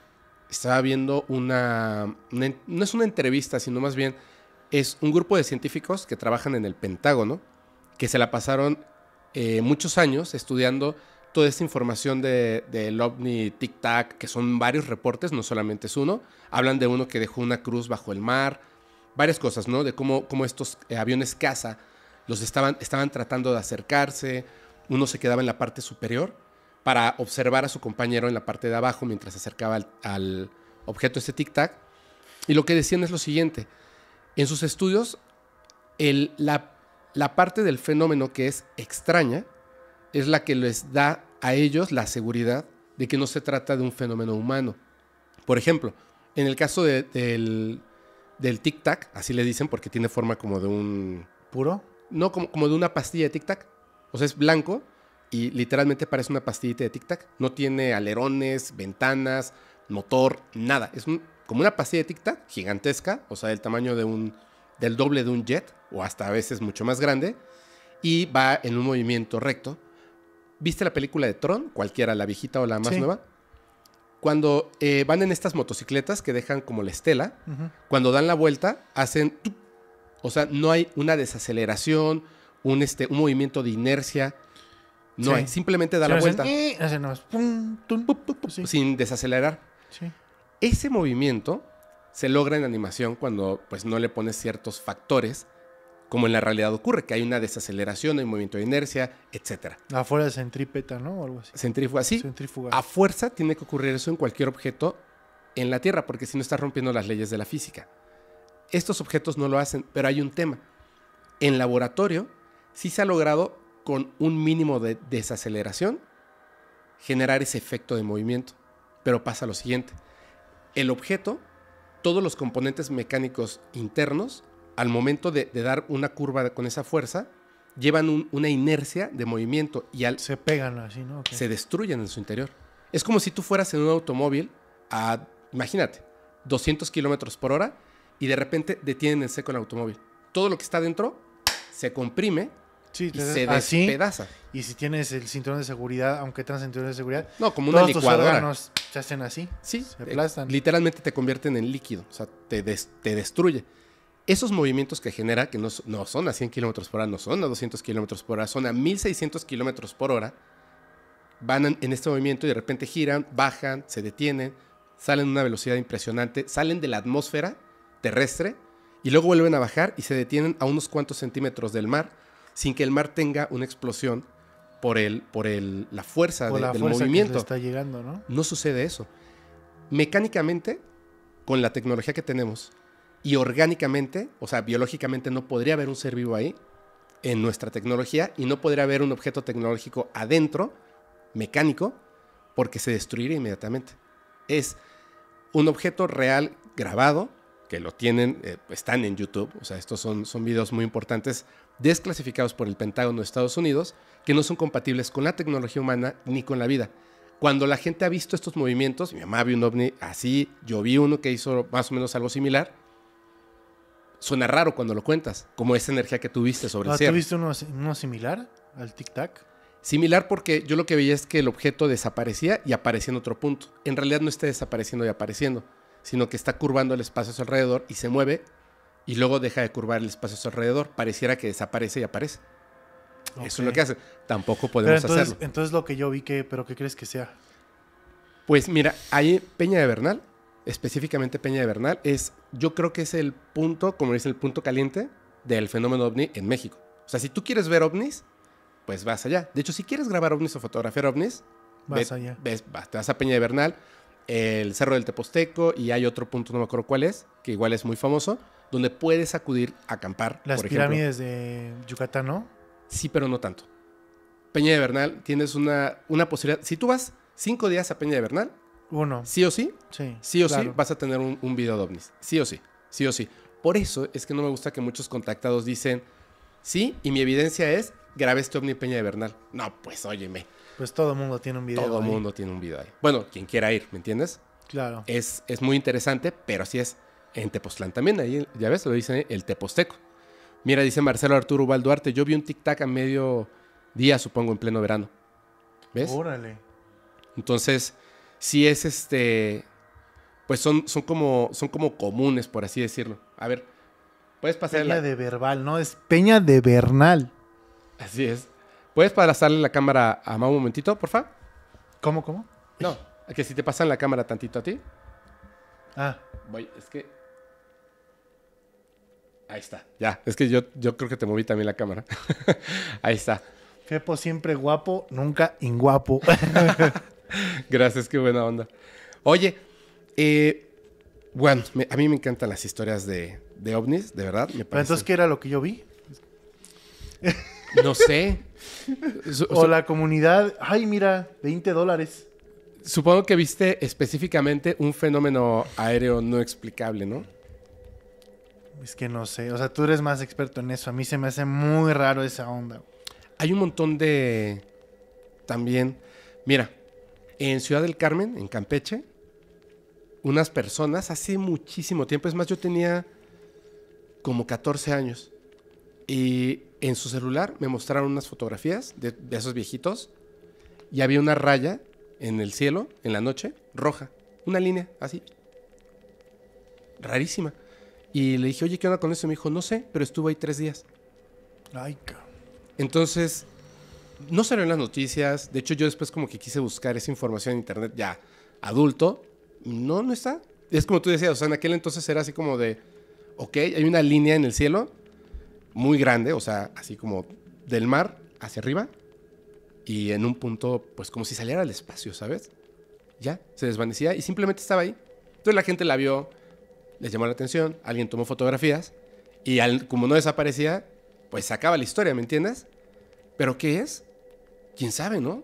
estaba viendo una, no es una entrevista, sino más bien es un grupo de científicos que trabajan en el Pentágono, que se la pasaron eh, muchos años estudiando toda esta información del de, ovni Tic Tac, que son varios reportes, no solamente es uno, hablan de uno que dejó una cruz bajo el mar, varias cosas, ¿no? De cómo, cómo estos eh, aviones caza los estaban, estaban tratando de acercarse, uno se quedaba en la parte superior para observar a su compañero en la parte de abajo mientras se acercaba al, al objeto este Tic Tac. Y lo que decían es lo siguiente, en sus estudios, el, la parte del fenómeno que es extraña, es la que les da a ellos la seguridad de que no se trata de un fenómeno humano. Por ejemplo, en el caso del, tic-tac, así le dicen porque tiene forma como de un... ¿Puro? No, como, como de una pastilla de tic-tac. O sea, es blanco y literalmente parece una pastillita de tic-tac. No tiene alerones, ventanas, motor, nada. Es como una pastilla de tic-tac gigantesca, o sea, del tamaño de un, del doble de un jet, o hasta a veces mucho más grande, y va en un movimiento recto ¿Viste la película de Tron? Cualquiera, la viejita o la más nueva. Cuando eh, van en estas motocicletas que dejan como la estela, cuando dan la vuelta, hacen. O sea, no hay una desaceleración, un, este, un movimiento de inercia. No hay. Simplemente da la vuelta. sin desacelerar. Ese movimiento se logra en animación cuando pues no le pones ciertos factores como en la realidad ocurre, que hay una desaceleración, hay un movimiento de inercia, etc. Afuera de centrípeta, ¿no? O algo así. sí. A fuerza tiene que ocurrir eso en cualquier objeto en la Tierra, porque si no está rompiendo las leyes de la física. Estos objetos no lo hacen, pero hay un tema. En laboratorio sí se ha logrado con un mínimo de desaceleración generar ese efecto de movimiento. Pero pasa lo siguiente. El objeto, todos los componentes mecánicos internos al momento de, dar una curva con esa fuerza, llevan una inercia de movimiento y al... Se pegan así, ¿no? Se destruyen en su interior. Es como si tú fueras en un automóvil a, imagínate, 200 kilómetros por hora y de repente detienen en seco el automóvil. Todo lo que está dentro se comprime y se despedaza. Y si tienes el cinturón de seguridad, aunque tengas cinturón de seguridad, no, como una todos licuadora. tus se hacen así. se eh, aplastan. literalmente te convierten en líquido, o sea, te, te destruye esos movimientos que genera, que no, son a 100 kilómetros por hora, no son a 200 kilómetros por hora, son a 1600 kilómetros por hora, van en este movimiento y de repente giran, bajan, se detienen, salen a una velocidad impresionante, salen de la atmósfera terrestre y luego vuelven a bajar y se detienen a unos cuantos centímetros del mar sin que el mar tenga una explosión por, el, por el, la fuerza por la del fuerza movimiento. está llegando, ¿no? no sucede eso. Mecánicamente, con la tecnología que tenemos, y orgánicamente, o sea, biológicamente no podría haber un ser vivo ahí en nuestra tecnología y no podría haber un objeto tecnológico adentro, mecánico, porque se destruiría inmediatamente. Es un objeto real grabado, que lo tienen, eh, están en YouTube, o sea, estos son, son videos muy importantes desclasificados por el Pentágono de Estados Unidos, que no son compatibles con la tecnología humana ni con la vida. Cuando la gente ha visto estos movimientos, mi mamá vio un ovni así, yo vi uno que hizo más o menos algo similar, suena raro cuando lo cuentas, como esa energía que tuviste sobre el ah, cielo. ¿Tuviste uno, uno similar al tic-tac? Similar porque yo lo que veía es que el objeto desaparecía y aparecía en otro punto. En realidad no está desapareciendo y apareciendo, sino que está curvando el espacio a su alrededor y se mueve y luego deja de curvar el espacio a su alrededor. Pareciera que desaparece y aparece. Eso es lo que hace. Tampoco podemos hacerlo. Entonces lo que yo vi que, pero ¿qué crees que sea? Pues mira, hay Peña de Bernal específicamente Peña de Bernal, es, yo creo que es el punto, como dice el punto caliente del fenómeno ovni en México. O sea, si tú quieres ver ovnis, pues vas allá. De hecho, si quieres grabar ovnis o fotografiar ovnis, vas allá. vas, te vas a Peña de Bernal, el Cerro del Teposteco y hay otro punto, no me acuerdo cuál es, que igual es muy famoso, donde puedes acudir a acampar. Las pirámides de Yucatán, ¿no? Sí, pero no tanto. Peña de Bernal, tienes una, una posibilidad. Si tú vas cinco días a Peña de Bernal, uno. Sí o sí. Sí. Sí o sí vas a tener un, un, video de ovnis. Sí o sí. Sí o sí. Por eso es que no me gusta que muchos contactados dicen, sí, y mi evidencia es, grabé este ovni Peña de Bernal. No, pues óyeme. Pues todo mundo tiene un video. Todo el mundo tiene un video ahí. Bueno, quien quiera ir, ¿me entiendes? Claro. Es, es muy interesante, pero si es en Tepoztlán también. Ahí, ya ves, lo dice el Teposteco. Mira, dice Marcelo Arturo Ubal yo vi un tic-tac a medio día, supongo, en pleno verano. ¿Ves? Órale. Entonces, si es este, pues son, son, como, son como comunes, por así decirlo. A ver, puedes pasar... Peña de Verbal, ¿no? Es Peña de Bernal. Así es. ¿Puedes pasarle la cámara a Mau un momentito, porfa? ¿Cómo, cómo? No, que si te pasan la cámara tantito a ti. Ah. Voy, es que... Ahí está, ya. Es que yo, yo creo que te moví también la cámara. Ahí está. Fepo siempre guapo, nunca inguapo. Gracias, qué buena onda. Oye, eh, bueno, a mí me encantan las historias de, ovnis, de verdad. Pero entonces, ¿qué era lo que yo vi? No sé. o la comunidad, ay, mira, 20 dólares. Supongo que viste específicamente un fenómeno aéreo no explicable, ¿no? Es que no sé, o sea, tú eres más experto en eso. A mí se me hace muy raro esa onda. Hay un montón de... También, mira, en Ciudad del Carmen, en Campeche, unas personas hace muchísimo tiempo, es más, yo tenía como 14 años, y en su celular me mostraron unas fotografías de, esos viejitos, y había una raya en el cielo, en la noche, roja, una línea así, rarísima. Y le dije, oye, ¿qué onda con eso? Y me dijo, no sé, pero estuvo ahí tres días. Ay, cabrón. Entonces, no salió en las noticias. De hecho, yo después como que quise buscar esa información en internet ya adulto. No, no está. Es como tú decías, o sea, en aquel entonces era así como de, ok, hay una línea en el cielo muy grande, o sea, así como del mar hacia arriba. Y en un punto, pues como si saliera al espacio, ¿sabes? Ya, se desvanecía y simplemente estaba ahí. Entonces la gente la vio, les llamó la atención, alguien tomó fotografías y al, como no desaparecía, pues se acaba la historia, ¿me entiendes? ¿Pero qué es? quién sabe, ¿no?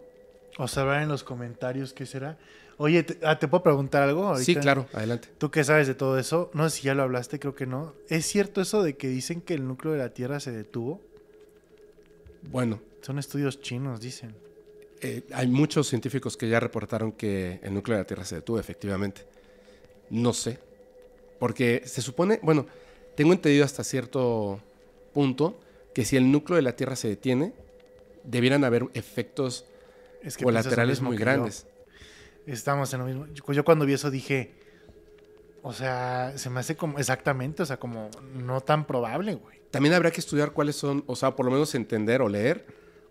O Observar en los comentarios qué será. Oye, ¿te, ah, puedo preguntar algo? Sí, claro, adelante. Tú qué sabes de todo eso, no sé si ya lo hablaste, creo que no. ¿Es cierto eso de que dicen que el núcleo de la Tierra se detuvo? Bueno. Son estudios chinos, dicen. Eh, hay muchos científicos que ya reportaron que el núcleo de la Tierra se detuvo, efectivamente. No sé. Porque se supone, bueno, tengo entendido hasta cierto punto que si el núcleo de la Tierra se detiene, debieran haber efectos colaterales muy grandes. Estamos en lo mismo. Yo cuando vi eso dije, o sea, se me hace como exactamente, o sea, como no tan probable, güey. También habrá que estudiar cuáles son, o sea, por lo menos entender o leer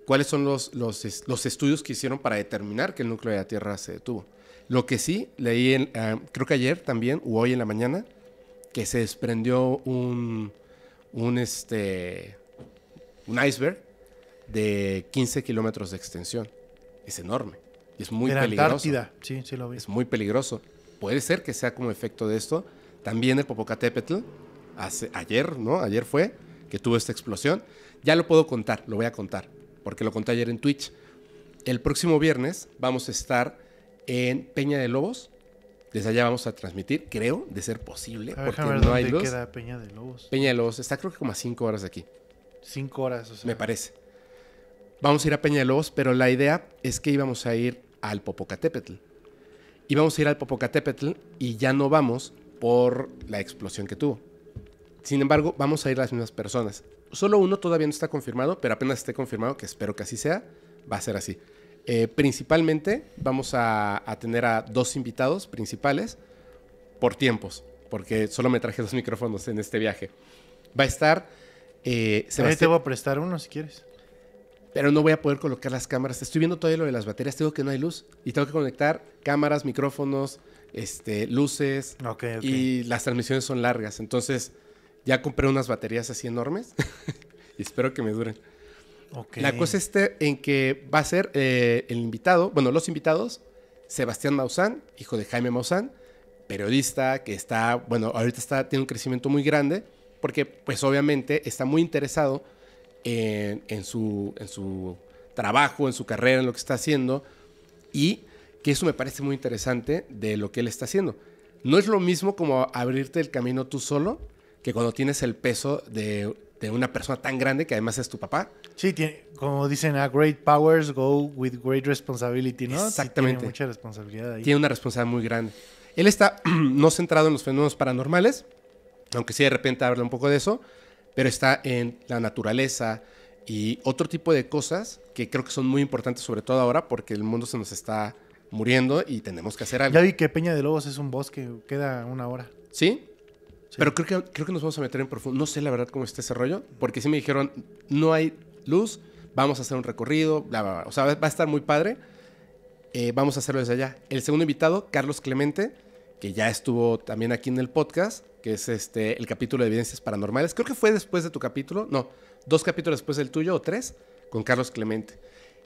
cuáles son los, los, estudios que hicieron para determinar que el núcleo de la Tierra se detuvo. Lo que sí, leí, en, ah, creo que ayer también, o hoy en la mañana, que se desprendió un, un, este, un iceberg de 15 kilómetros de extensión. Es enorme. es muy peligrosa peligroso. Sí, sí lo Es muy peligroso. Puede ser que sea como efecto de esto. También el Popocatépetl, hace, ayer, ¿no? Ayer fue que tuvo esta explosión. Ya lo puedo contar, lo voy a contar, porque lo conté ayer en Twitch. El próximo viernes vamos a estar en Peña de Lobos. Desde allá vamos a transmitir, creo, de ser posible, porque no hay luz. queda Peña de Lobos? Peña de Lobos está creo que como a 5 horas de aquí. 5 horas, o sea. Me parece vamos a ir a Lobos, pero la idea es que íbamos a ir al Popocatépetl. Íbamos a ir al Popocatépetl y ya no vamos por la explosión que tuvo. Sin embargo, vamos a ir las mismas personas. Solo uno todavía no está confirmado, pero apenas esté confirmado, que espero que así sea, va a ser así. Eh, principalmente vamos a, tener a dos invitados principales por tiempos, porque solo me traje dos micrófonos en este viaje. Va a estar... Eh, Sebastián... te voy a prestar uno si quieres pero no voy a poder colocar las cámaras. Estoy viendo todavía lo de las baterías, tengo que no hay luz y tengo que conectar cámaras, micrófonos, este, luces y las transmisiones son largas. Entonces ya compré unas baterías así enormes y espero que me duren. La cosa está en que va a ser eh, el invitado, bueno, los invitados, Sebastián Maussan, hijo de Jaime Maussan, periodista que está, bueno, ahorita está, tiene un crecimiento muy grande porque pues obviamente está muy interesado en, su, en su trabajo, en su carrera, en lo que está haciendo, y que eso me parece muy interesante de lo que él está haciendo. No es lo mismo como abrirte el camino tú solo que cuando tienes el peso de, de una persona tan grande que además es tu papá. Sí, tiene, como dicen, a great powers go with great responsibility, ¿no? Exactamente. tiene mucha responsabilidad ahí. Tiene una responsabilidad muy grande. Él está no centrado en los fenómenos paranormales, aunque sí de repente habla un poco de eso, pero está en la naturaleza y otro tipo de cosas que creo que son muy importantes, sobre todo ahora, porque el mundo se nos está muriendo y tenemos que hacer algo. Ya vi que Peña de Lobos es un bosque, queda una hora. ¿Sí? Pero creo que, creo que nos vamos a meter en profundo. No sé la verdad cómo está ese rollo, porque sí me dijeron, no hay luz, vamos a hacer un recorrido, bla, bla, bla. O sea, va a estar muy padre. Eh, vamos a hacerlo desde allá. El segundo invitado, Carlos Clemente, que ya estuvo también aquí en el podcast, que es este, el capítulo de evidencias paranormales. Creo que fue después de tu capítulo, no, dos capítulos después del tuyo o tres, con Carlos Clemente.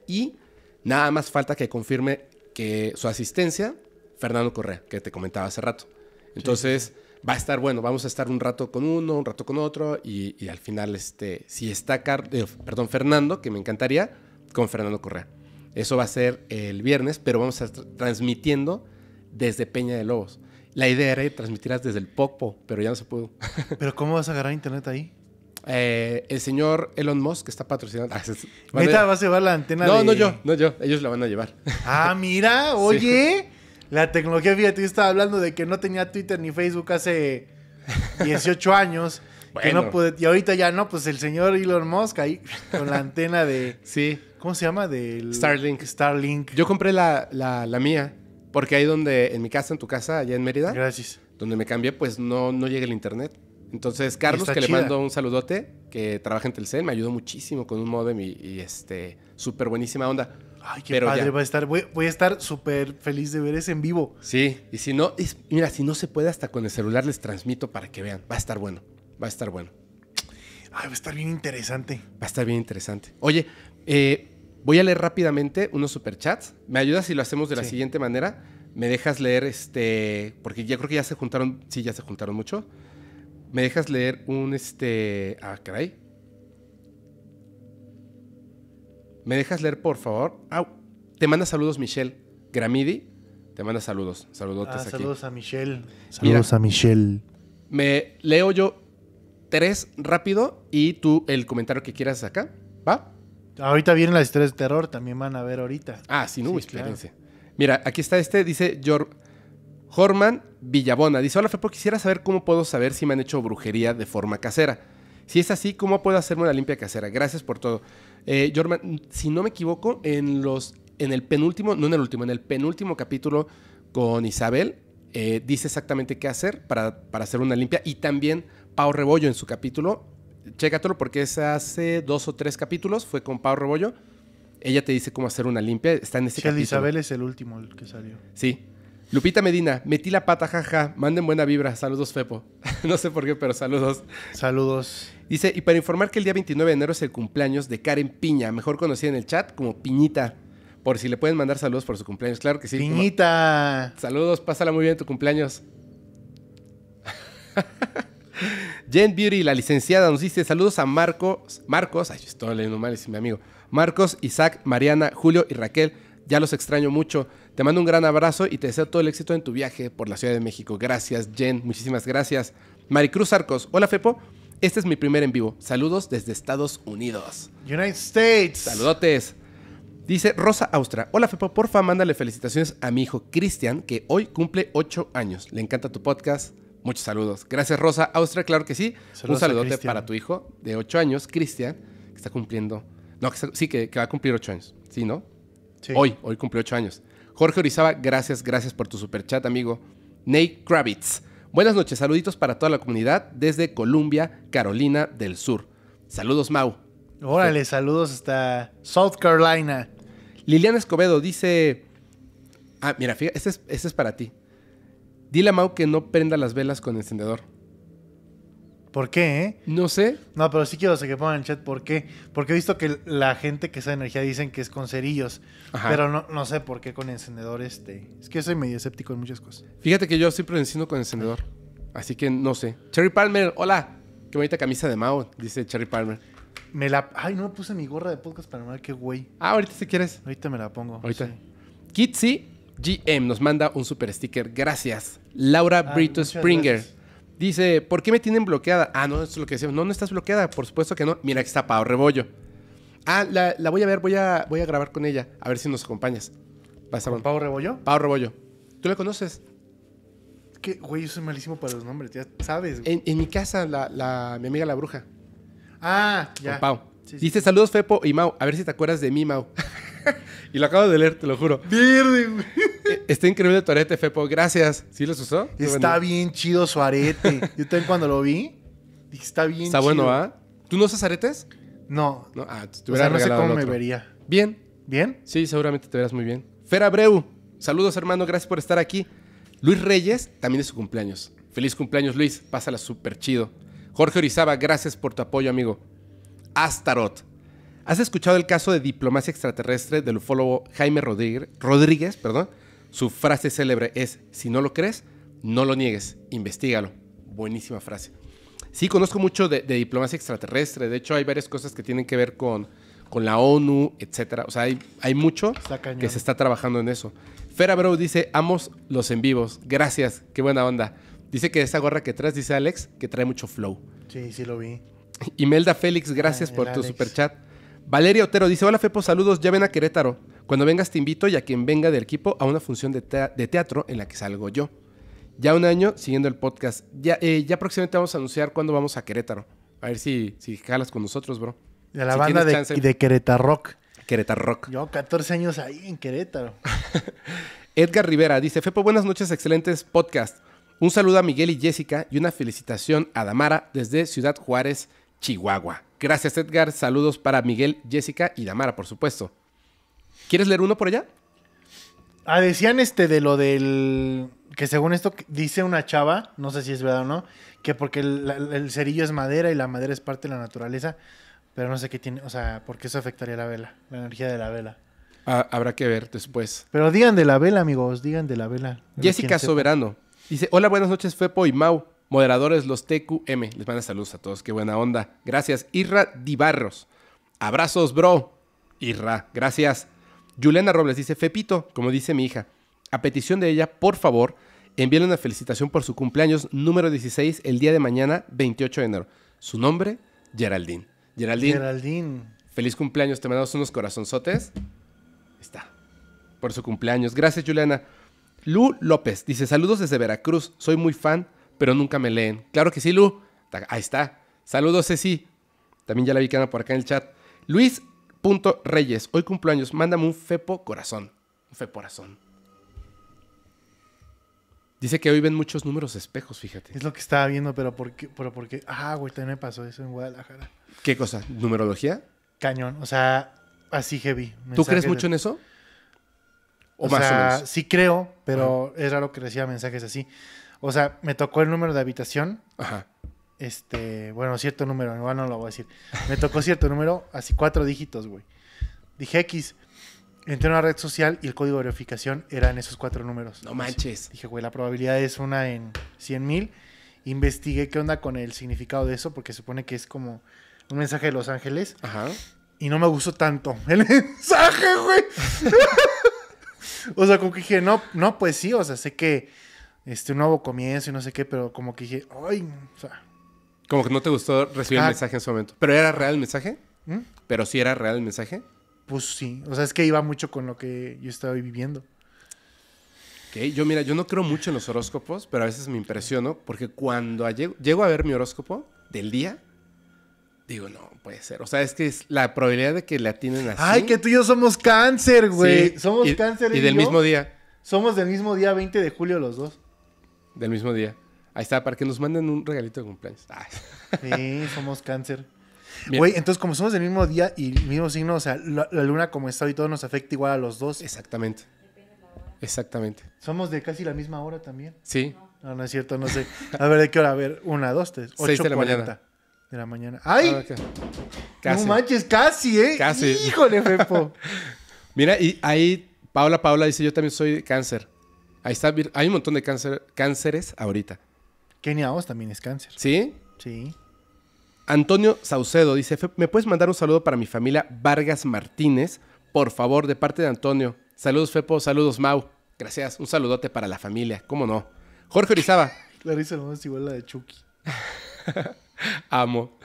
Y nada más falta que confirme que su asistencia, Fernando Correa, que te comentaba hace rato. Entonces, va a estar bueno, vamos a estar un rato con uno, un rato con otro, y, al final, este, si está perdón, Fernando, que me encantaría, con Fernando Correa. Eso va a ser el viernes, pero vamos a estar transmitiendo desde Peña de Lobos. La idea era transmitirás desde el Popo, pero ya no se pudo. ¿Pero cómo vas a agarrar internet ahí? Eh, el señor Elon Musk está patrocinando. Ahorita vas a llevar la antena? No, no yo, no yo. Ellos la van a llevar. Ah, mira, oye. La tecnología, fíjate, yo estaba hablando de que no tenía Twitter ni Facebook hace 18 años. Que no pude, y ahorita ya no, pues el señor Elon Musk ahí con la antena de. Sí. ¿Cómo se llama? Del Starlink. Starlink. Yo compré la, la mía porque ahí donde, en mi casa, en tu casa, allá en Mérida. Gracias. Donde me cambié, pues no, no llega el internet. Entonces, Carlos, que le mando un saludote, que trabaja en Telcel, me ayudó muchísimo con un modem y, este, súper buenísima onda. Ay, qué padre va a estar. Voy, a estar súper feliz de ver ese en vivo. Sí, y si no, mira, si no se puede, hasta con el celular les transmito para que vean. Va a estar bueno, va a estar bueno. Ay, va a estar bien interesante. Va a estar bien interesante. Oye, eh, Voy a leer rápidamente unos superchats. ¿Me ayudas si lo hacemos de la siguiente manera? Me dejas leer este. Porque ya creo que ya se juntaron. Sí, ya se juntaron mucho. Me dejas leer un este. Ah, caray. ¿Me dejas leer, por favor? Ah, te manda saludos, Michelle. Gramidi, te manda saludos. Saludotes ah, aquí. Saludos a Michelle. Saludos a Michelle. Me leo yo tres rápido y tú el comentario que quieras acá. ¿Va? Ahorita vienen las historias de terror, también van a ver ahorita. Ah, sí, no, sí, espérense. Mira, aquí está este, dice Jorman Villabona. Dice, hola Fepo, pues quisiera saber cómo puedo saber si me han hecho brujería de forma casera. Si es así, ¿cómo puedo hacerme una limpia casera? Gracias por todo. Eh, Jorman, si no me equivoco, en los en el penúltimo, no en el último, en el penúltimo capítulo con Isabel, eh, dice exactamente qué hacer para, para, hacer una limpia. Y también Pau Rebollo en su capítulo chécatelo porque es hace dos o tres capítulos, fue con Pau Rebollo. Ella te dice cómo hacer una limpia, está en ese capítulo. Isabel es el último que salió. Sí. Lupita Medina, metí la pata, jaja. Manden buena vibra. Saludos, Fepo. no sé por qué, pero saludos. Saludos. Dice, y para informar que el día 29 de enero es el cumpleaños de Karen Piña, mejor conocida en el chat como Piñita. Por si le pueden mandar saludos por su cumpleaños, claro que sí. Piñita. saludos, pásala muy bien tu cumpleaños. Jen Beauty, la licenciada, nos dice saludos a Marcos, Marcos, ay, estoy leyendo mal, es mi amigo. Marcos, Isaac, Mariana, Julio y Raquel, ya los extraño mucho. Te mando un gran abrazo y te deseo todo el éxito en tu viaje por la Ciudad de México. Gracias, Jen, muchísimas gracias. Maricruz Arcos, hola Fepo, este es mi primer en vivo. Saludos desde Estados Unidos. United States. Saludotes. Dice Rosa Austra, hola Fepo, porfa, mándale felicitaciones a mi hijo Cristian, que hoy cumple ocho años. Le encanta tu podcast. Muchos saludos. Gracias, Rosa Austria, claro que sí. Un saludote para tu hijo de 8 años, Cristian, que está cumpliendo. No, sí, que, va a cumplir ocho años. Sí, ¿no? Sí. Hoy, hoy cumplió ocho años. Jorge Orizaba, gracias, gracias por tu super chat amigo. Nate Kravitz. Buenas noches, saluditos para toda la comunidad desde Columbia, Carolina del Sur. Saludos, Mau. Órale, saludos hasta South Carolina. Liliana Escobedo dice. Ah, mira, fíjate, este es este para ti. Dile a Mau que no prenda las velas con encendedor. ¿Por qué? eh? No sé. No, pero sí quiero que pongan en el chat por qué. Porque he visto que la gente que sabe energía dicen que es con cerillos. Pero no, no sé por qué con encendedor este. Es que yo soy medio escéptico en muchas cosas. Fíjate que yo siempre enciendo con encendedor. Así que no sé. Cherry Palmer, hola. Qué bonita camisa de Mao, dice Cherry Palmer. Me la. Ay, no me puse mi gorra de podcast para normal, qué güey. Ah, ahorita si quieres. Ahorita me la pongo. Ahorita. Sí. Kitsi GM nos manda un super sticker. Gracias. Laura Brito Springer. Dice, ¿por qué me tienen bloqueada? Ah, no, eso es lo que decíamos. No, no estás bloqueada. Por supuesto que no. Mira, aquí está Pau Rebollo. Ah, la, voy a ver. Voy a, voy a grabar con ella. A ver si nos acompañas. ¿Pau Rebollo? Pau Rebollo. ¿Tú la conoces? Que, güey, yo soy malísimo para los nombres. Ya sabes. En, mi casa, la, la, mi amiga la bruja. Ah, ya. Pau. Dice, saludos Fepo y Mau. A ver si te acuerdas de mí, Mau. y lo acabo de leer, te lo juro. Verde, e, Está increíble tu arete, Fepo. Gracias. ¿Sí los usó? Está bien chido su arete. Yo también cuando lo vi, dije, está bien está chido. bueno, ¿ah? ¿Tú no usas aretes? No. no ah, no sé cómo me vería. Bien. ¿Bien? Sí, seguramente te verás muy bien. Fera Abreu, saludos hermano, gracias por estar aquí. Luis Reyes, también es su cumpleaños. Feliz cumpleaños, Luis. Pásala súper chido. Jorge Orizaba, gracias por tu apoyo, amigo. Astarot ¿Has escuchado el caso de diplomacia extraterrestre del ufólogo Jaime Rodríguez? perdón? Su frase célebre es, si no lo crees, no lo niegues, investigalo. Buenísima frase. Sí, conozco mucho de, diplomacia extraterrestre. De hecho, hay varias cosas que tienen que ver con, con la ONU, etc. O sea, hay, mucho que se está trabajando en eso. Fera Bro dice, amos los en vivos. Gracias, qué buena onda. Dice que esa gorra que traes, dice Alex, que trae mucho flow. Sí, sí lo vi. Imelda Félix, gracias por tu super chat. Valeria Otero dice, hola Fepo, saludos, ya ven a Querétaro. Cuando vengas te invito y a quien venga del equipo a una función de, teatro en la que salgo yo. Ya un año siguiendo el podcast. Ya, eh, ya próximamente vamos a anunciar cuándo vamos a Querétaro. A ver si, si jalas con nosotros, bro. De la banda de, y de Querétaro Rock. Querétaro Rock. Yo 14 años ahí en Querétaro. Edgar Rivera dice, Fepo, buenas noches, excelentes podcast. Un saludo a Miguel y Jessica y una felicitación a Damara desde Ciudad Juárez, Chihuahua. Gracias Edgar, saludos para Miguel, Jessica y Damara, por supuesto. ¿Quieres leer uno por allá? Ah, decían este de lo del. Que según esto dice una chava, no sé si es verdad o no, que porque el, cerillo es madera y la madera es parte de la naturaleza, pero no sé qué tiene, o sea, porque eso afectaría la vela, la energía de la vela. Ah, habrá que ver después. Pero digan de la vela, amigos, digan de la vela. Jessica Soberano dice: Hola, buenas noches, Fepo y Mau. Moderadores los TQM. Les manda saludos a todos. Qué buena onda. Gracias. Irra Dibarros. Abrazos, bro. Irra. Gracias. Juliana Robles dice, Fepito, como dice mi hija, a petición de ella, por favor, envíale una felicitación por su cumpleaños número 16 el día de mañana, 28 de enero. Su nombre, Geraldine. Geraldine. Geraldine. Feliz cumpleaños, te mandamos unos corazonzotes. Está. Por su cumpleaños. Gracias, Juliana. Lu López dice, saludos desde Veracruz, soy muy fan pero nunca me leen. Claro que sí, Lu. Ahí está. Saludos, Ceci. También ya la vi que anda por acá en el chat. Luis.reyes, hoy cumpleaños. Mándame un fepo corazón. Un fepo corazón. Dice que hoy ven muchos números espejos, fíjate. Es lo que estaba viendo, pero ¿por qué? Pero porque, ah, güey, también me pasó eso en Guadalajara. ¿Qué cosa? ¿Numerología? Cañón, o sea, así heavy. ¿Tú crees mucho en eso? O, más o menos? sí creo, pero es raro que reciba mensajes así. O sea, me tocó el número de habitación. Ajá. Este, bueno, cierto número, igual no lo voy a decir. Me tocó cierto número, así cuatro dígitos, güey. Dije X. Entré en una red social y el código de verificación era en esos cuatro números. No manches. Dije, güey, la probabilidad es una en 100.000 mil. Investigué qué onda con el significado de eso, porque se supone que es como un mensaje de Los Ángeles. Ajá. Y no me gustó tanto el mensaje, güey. o sea, como que dije, no, no, pues sí, o sea, sé que este, un nuevo comienzo y no sé qué, pero como que dije, ay, o sea. Como que no te gustó recibir el ah. mensaje en su momento. ¿Pero era real el mensaje? ¿Mm? ¿Pero sí era real el mensaje? Pues sí, o sea, es que iba mucho con lo que yo estaba viviendo. Ok, Yo mira, yo no creo mucho en los horóscopos, pero a veces me impresiono porque cuando llego, a ver mi horóscopo del día, Digo, no, puede ser. O sea, es que es la probabilidad de que la tienen así. Ay, que tú y yo somos cáncer, güey. Somos cáncer. Y, y del mismo día. Somos del mismo día, 20 de julio los dos del mismo día. Ahí está, para que nos manden un regalito de cumpleaños. Ah. Sí, somos cáncer. Güey, entonces como somos del mismo día y mismo signo, o sea, la, luna como está hoy todo nos afecta igual a los dos. Exactamente. Exactamente. Somos de casi la misma hora también. Sí. No, no es cierto, no sé. A ver, ¿de qué hora? A ver, una, dos, tres. Seis de la mañana. De la mañana. ¡Ay! Ah, no manches, casi, ¿eh? Casi. Híjole, Fepo. Mira, y ahí Paula Paula dice, yo también soy cáncer. Ahí está, hay un montón de cánceres ahorita. Kenia Oz también es cáncer. ¿Sí? Sí. Antonio Saucedo dice, ¿me puedes mandar un saludo para mi familia Vargas Martínez? Por favor, de parte de Antonio. Saludos, Fepo. Saludos, Mau. Gracias. Un saludote para la familia. ¿Cómo no? Jorge Orizaba. La risa no es igual la de Chucky. Amo.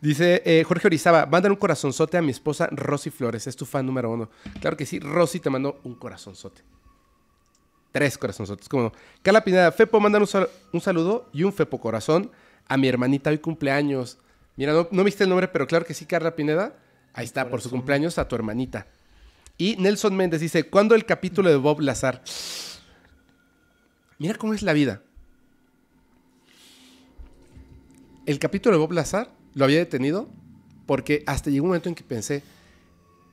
Dice eh, Jorge Orizaba, manda un corazonzote a mi esposa Rosy Flores. Es tu fan número uno. Claro que sí, Rosy te mandó un corazonzote tres corazones. Como, Carla Pineda, Fepo, mandan un, saludo y un Fepo corazón a mi hermanita hoy cumpleaños. Mira, no, viste el nombre, pero claro que sí, Carla Pineda. Ahí está, por su cumpleaños a tu hermanita. Y Nelson Méndez dice, ¿cuándo el capítulo de Bob Lazar? Mira cómo es la vida. El capítulo de Bob Lazar lo había detenido porque hasta llegó un momento en que pensé,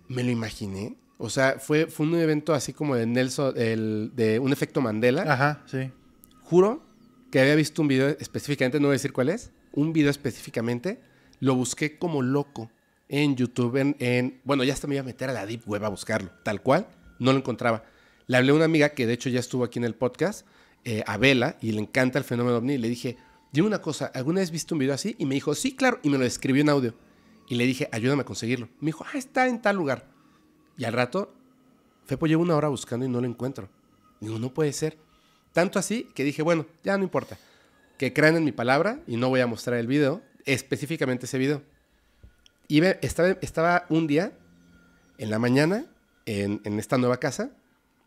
me lo imaginé. O sea, fue, fue un evento así como de Nelson, de un efecto Mandela. Ajá, sí. Juro que había visto un video específicamente, no voy a decir cuál es, un video específicamente, lo busqué como loco en YouTube, en, bueno, ya hasta me iba a meter a la Deep Web a buscarlo, tal cual, no lo encontraba. Le hablé a una amiga que de hecho ya estuvo aquí en el podcast, eh, a Vela, y le encanta el fenómeno ovni, y le dije, dime una cosa, ¿alguna vez viste un video así? Y me dijo, sí, claro, y me lo escribió en audio. Y le dije, ayúdame a conseguirlo. Me dijo, ah, está en tal lugar. Y al rato, Fepo llevo una hora buscando y no lo encuentro. Digo, no puede ser. Tanto así que dije, bueno, ya no importa. Que crean en mi palabra y no voy a mostrar el video, específicamente ese video. Y estaba, estaba un día, en la mañana, en, esta nueva casa,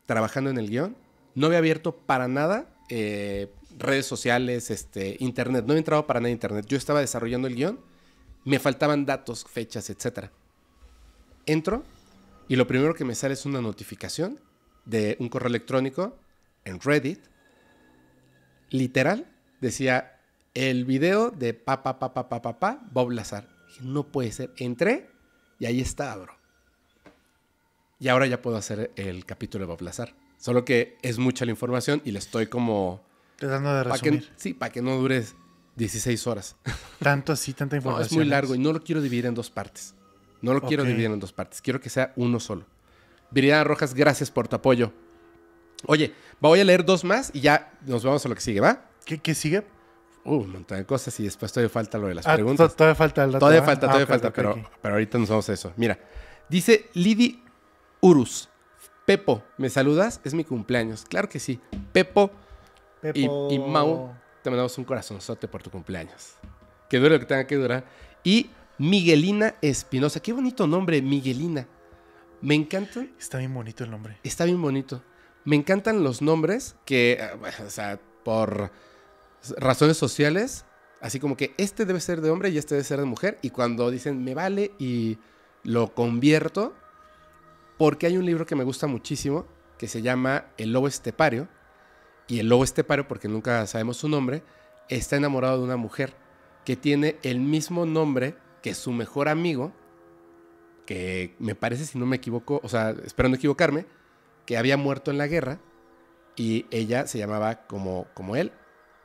trabajando en el guión. No había abierto para nada eh, redes sociales, este, internet. No había entrado para nada internet. Yo estaba desarrollando el guión. Me faltaban datos, fechas, etc. Entro y lo primero que me sale es una notificación de un correo electrónico en Reddit. Literal, decía el video de papá, papá, papá, papá, pa, Bob Lazar. no puede ser. Entré y ahí está, bro. Y ahora ya puedo hacer el capítulo de Bob Lazar. Solo que es mucha la información y le estoy como. Tratando de resumir. sí, para que no dures 16 horas. Tanto así, tanta información. es muy largo y no lo quiero dividir en dos partes. No lo quiero dividir en dos partes, quiero que sea uno solo. Viridiana Rojas, gracias por tu apoyo. Oye, voy a leer dos más y ya nos vamos a lo que sigue, ¿va? ¿Qué, qué sigue? Uh, un montón de cosas y después todavía falta lo de las ah, preguntas. Todavía falta el Todavía falta, ah, todavía falta, pero, pero ahorita nos vamos a eso. Mira, dice Lidi Urus. Pepo, ¿me saludas? Es mi cumpleaños. Claro que sí. Pepo, Y, y Mau, te mandamos un corazonzote por tu cumpleaños. Que dure lo que tenga que durar. Y Miguelina Espinosa. Qué bonito nombre, Miguelina. Me encanta. Está bien bonito el nombre. Está bien bonito. Me encantan los nombres que, eh, o sea, por razones sociales, así como que este debe ser de hombre y este debe ser de mujer. Y cuando dicen me vale y lo convierto, porque hay un libro que me gusta muchísimo que se llama El Lobo Estepario. Y el Lobo Estepario, porque nunca sabemos su nombre, está enamorado de una mujer que tiene el mismo nombre que su mejor amigo, que me parece, si no me equivoco, o sea, esperando equivocarme, que había muerto en la guerra y ella se llamaba como, como él,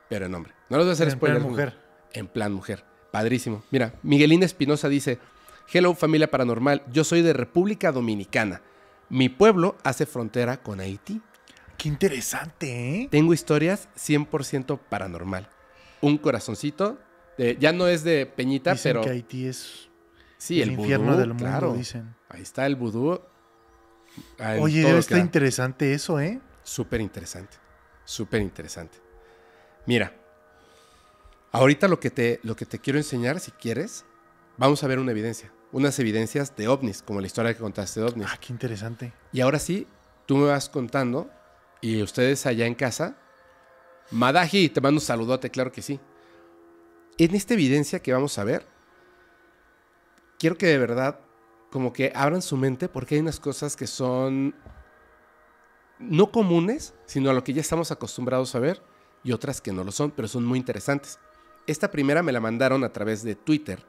pero en hombre. No lo voy a hacer spoiler. En plan mujer. En plan mujer. Padrísimo. Mira, Miguelina Espinosa dice, Hello familia paranormal, yo soy de República Dominicana. Mi pueblo hace frontera con Haití. Qué interesante, ¿eh? Tengo historias 100% paranormal. Un corazoncito ya no es de Peñita, dicen pero. Que Haití es sí, el, infierno del mundo, claro. dicen. Ahí está el vudú. Ah, Oye, está interesante eso, ¿eh? Súper interesante. Súper interesante. Mira, ahorita lo que, te, lo que te quiero enseñar, si quieres, vamos a ver una evidencia. Unas evidencias de ovnis, como la historia que contaste de ovnis. Ah, qué interesante. Y ahora sí, tú me vas contando y ustedes allá en casa. Madaji, te mando un saludote, claro que sí en esta evidencia que vamos a ver, quiero que de verdad como que abran su mente porque hay unas cosas que son no comunes, sino a lo que ya estamos acostumbrados a ver y otras que no lo son, pero son muy interesantes. Esta primera me la mandaron a través de Twitter.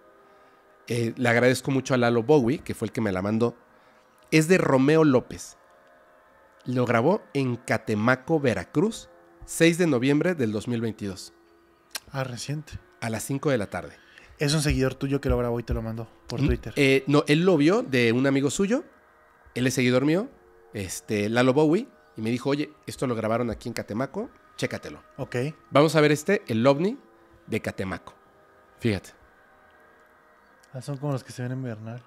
Eh, le agradezco mucho a Lalo Bowie, que fue el que me la mandó. Es de Romeo López. Lo grabó en Catemaco, Veracruz, 6 de noviembre del 2022. Ah, reciente a las 5 de la tarde. Es un seguidor tuyo que lo grabó y te lo mandó por mm, Twitter. Eh, no, él lo vio de un amigo suyo. Él es seguidor mío, este, Lalo Bowie. Y me dijo, oye, esto lo grabaron aquí en Catemaco, chécatelo. Ok. Vamos a ver este, el ovni de Catemaco. Fíjate. Ah, son como los que se ven en Bernal.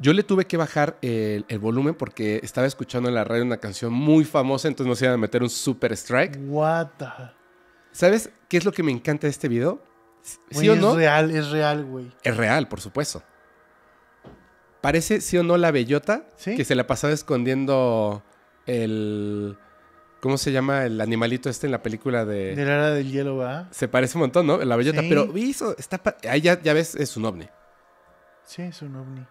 Yo le tuve que bajar el, volumen porque estaba escuchando en la radio una canción muy famosa, entonces nos iban a meter un super strike. What ¿Sabes qué es lo que me encanta de este video? ¿Sí o no? Es real, es real, güey. Es real, por supuesto. Parece, sí o no, la bellota que se la pasaba escondiendo el. ¿Cómo se llama el animalito este en la película de. la era del hielo, va? Se parece un montón, ¿no? La bellota, pero Está Ahí ya, ves, es un ovni. Sí, es un ovni.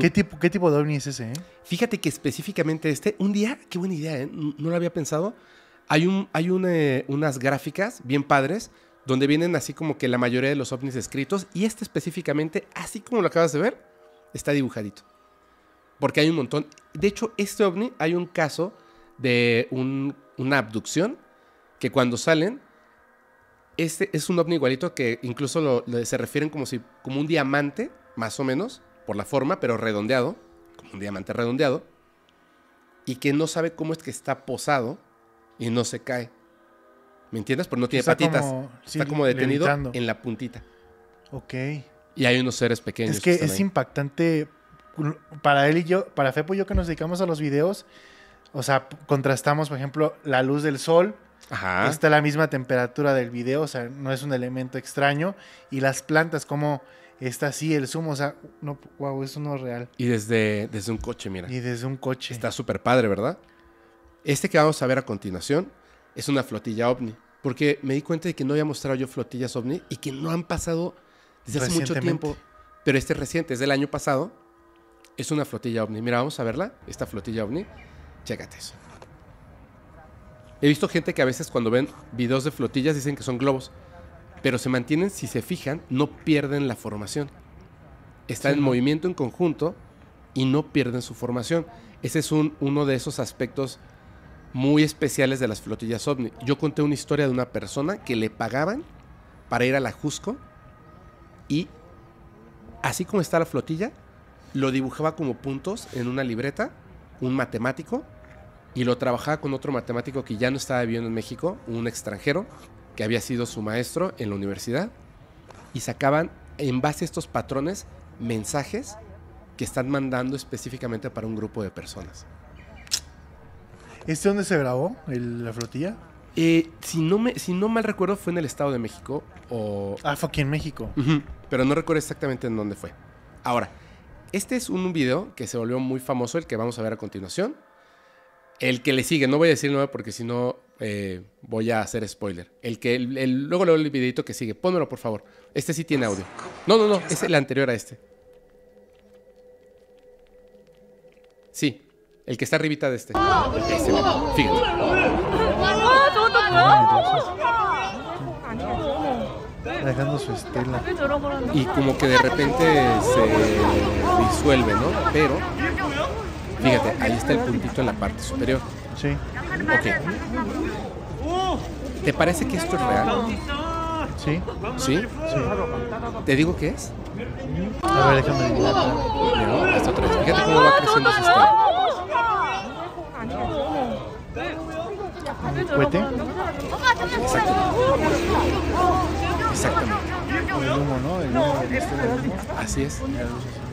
¿Qué, tipo, ¿Qué tipo de ovni es ese, eh? Fíjate que específicamente este. Un día, qué buena idea, ¿eh? No lo había pensado. Hay, un, hay eh, unas gráficas bien padres donde vienen así como que la mayoría de los ovnis escritos, y este específicamente, así como lo acabas de ver, está dibujadito. Porque hay un montón. De hecho, este ovni hay un caso de una abducción que cuando salen, este es un ovni igualito que incluso se refieren como si como un diamante, más o menos, por la forma, pero redondeado, como un diamante redondeado, y que no sabe cómo es que está posado y no se cae. ¿Me entiendes? Porque no tiene patitas. está como detenido en la puntita. Ok. Y hay unos seres pequeños. Es que, es impactante para él y yo, para Fepo y yo que nos dedicamos a los videos. O sea, contrastamos, por ejemplo, la luz del sol. Ajá. Está a la misma temperatura del video, o sea, no es un elemento extraño. Y las plantas, como está así el zoom. o sea, no, wow, eso no es real. Y desde, desde un coche, mira. Y desde un coche. Está súper padre, ¿verdad? Este que vamos a ver a continuación es una flotilla ovni. Porque me di cuenta de que no había mostrado yo flotillas ovni y que no han pasado desde hace mucho tiempo. Pero este reciente, es del año pasado. Es una flotilla ovni. Mira, vamos a verla, esta flotilla ovni. Chécate eso. He visto gente que a veces cuando ven videos de flotillas dicen que son globos. Pero se mantienen, si se fijan, no pierden la formación. Está en movimiento en conjunto y no pierden su formación. Ese es un, uno de esos aspectos muy especiales de las flotillas ovni. Yo conté una historia de una persona que le pagaban para ir a la Jusco y así como está la flotilla, lo dibujaba como puntos en una libreta, un matemático, y lo trabajaba con otro matemático que ya no estaba viviendo en México, un extranjero, que había sido su maestro en la universidad, y sacaban en base a estos patrones mensajes que están mandando específicamente para un grupo de personas. ¿Este dónde se grabó? ¿La flotilla? Eh, si, no me, si no mal recuerdo, fue en el Estado de México o... Ah, fue aquí en México. Pero no recuerdo exactamente en dónde fue. Ahora, este es un video que se volvió muy famoso, el que vamos a ver a continuación. El que le sigue, no voy a decir nada porque si no eh, voy a hacer spoiler. El que el, el, luego leo el videito que sigue, pónmelo por favor. Este sí tiene audio. No, no, no, es el anterior a este. Sí, el que está arribita de este. Fíjate Fíjate. Dejando su estela. Y como que de repente se disuelve, ¿no? Pero, fíjate, ahí está el puntito en la parte superior. Sí. ¿Te parece que esto es real? Sí. ¿Sí? Sí. ¿Te digo qué es? A ver, déjame. No, hasta otra vez. Fíjate cómo va creciendo su estela. Cuete. Exactamente. Este Así es.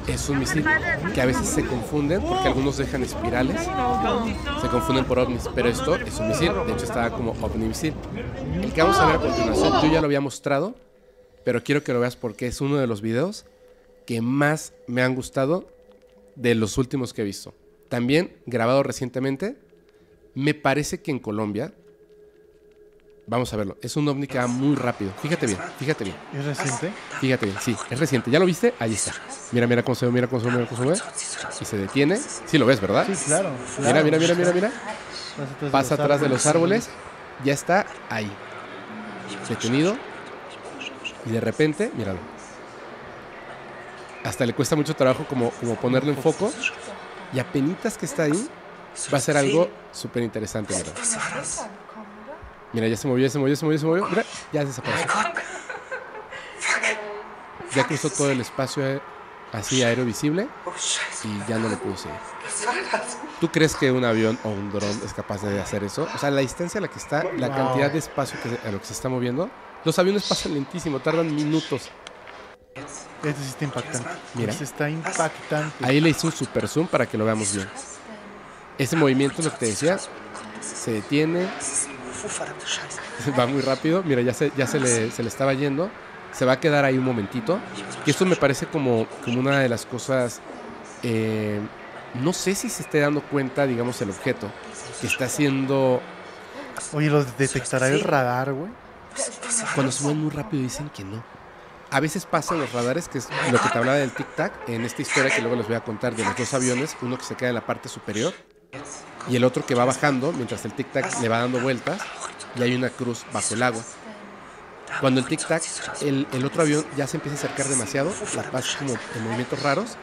Es un misil que a veces se confunden porque algunos dejan espirales. Se confunden por ovnis, pero esto es un misil. De hecho, estaba como ovni misil. El que vamos a ver a continuación, yo ya lo había mostrado, pero quiero que lo veas porque es uno de los videos que más me han gustado de los últimos que he visto también grabado recientemente, me parece que en Colombia, vamos a verlo, es un ovni que va muy rápido. Fíjate bien, fíjate bien. ¿Es reciente? Fíjate bien, sí, es reciente. ¿Ya lo viste? Ahí está. Mira, mira cómo se mira cómo se mira cómo Y se detiene. Sí lo ves, ¿verdad? Sí, claro. Mira, mira, mira, mira, mira. Pasa atrás de los árboles. Ya está ahí. Detenido. Y de repente, míralo. Hasta le cuesta mucho trabajo como, como ponerlo en foco y apenas que está ahí, va a ser algo súper interesante, Mira, ya se movió, se movió, se movió, se movió. Mira, ya desapareció. Oh ya cruzó todo el espacio eh, así aéreo visible oh, y ya no lo puse. ¿Tú crees que un avión o un dron es capaz de hacer eso? O sea, la distancia a la que está, la cantidad de espacio que, a lo que se está moviendo. Los aviones pasan lentísimo, tardan minutos este sí está impactante. Mira. Este está Ahí le hice un super zoom para que lo veamos bien. Ese movimiento, lo que te decía, se detiene. Va muy rápido. Mira, ya se, ya se, le, se le estaba yendo. Se va a quedar ahí un momentito. Y esto me parece como, como una de las cosas. Eh, no sé si se esté dando cuenta, digamos, el objeto que está haciendo. Oye, ¿lo detectará el radar, güey? Cuando se muy rápido dicen que no a veces pasan los radares, que es lo que te hablaba del tic-tac, en esta historia que luego les voy a contar de los dos aviones, uno que se queda en la parte superior y el otro que va bajando mientras el tic-tac le va dando vueltas y hay una cruz bajo el agua. Cuando el tic-tac, el, otro avión ya se empieza a acercar demasiado, la paz como en movimientos raros,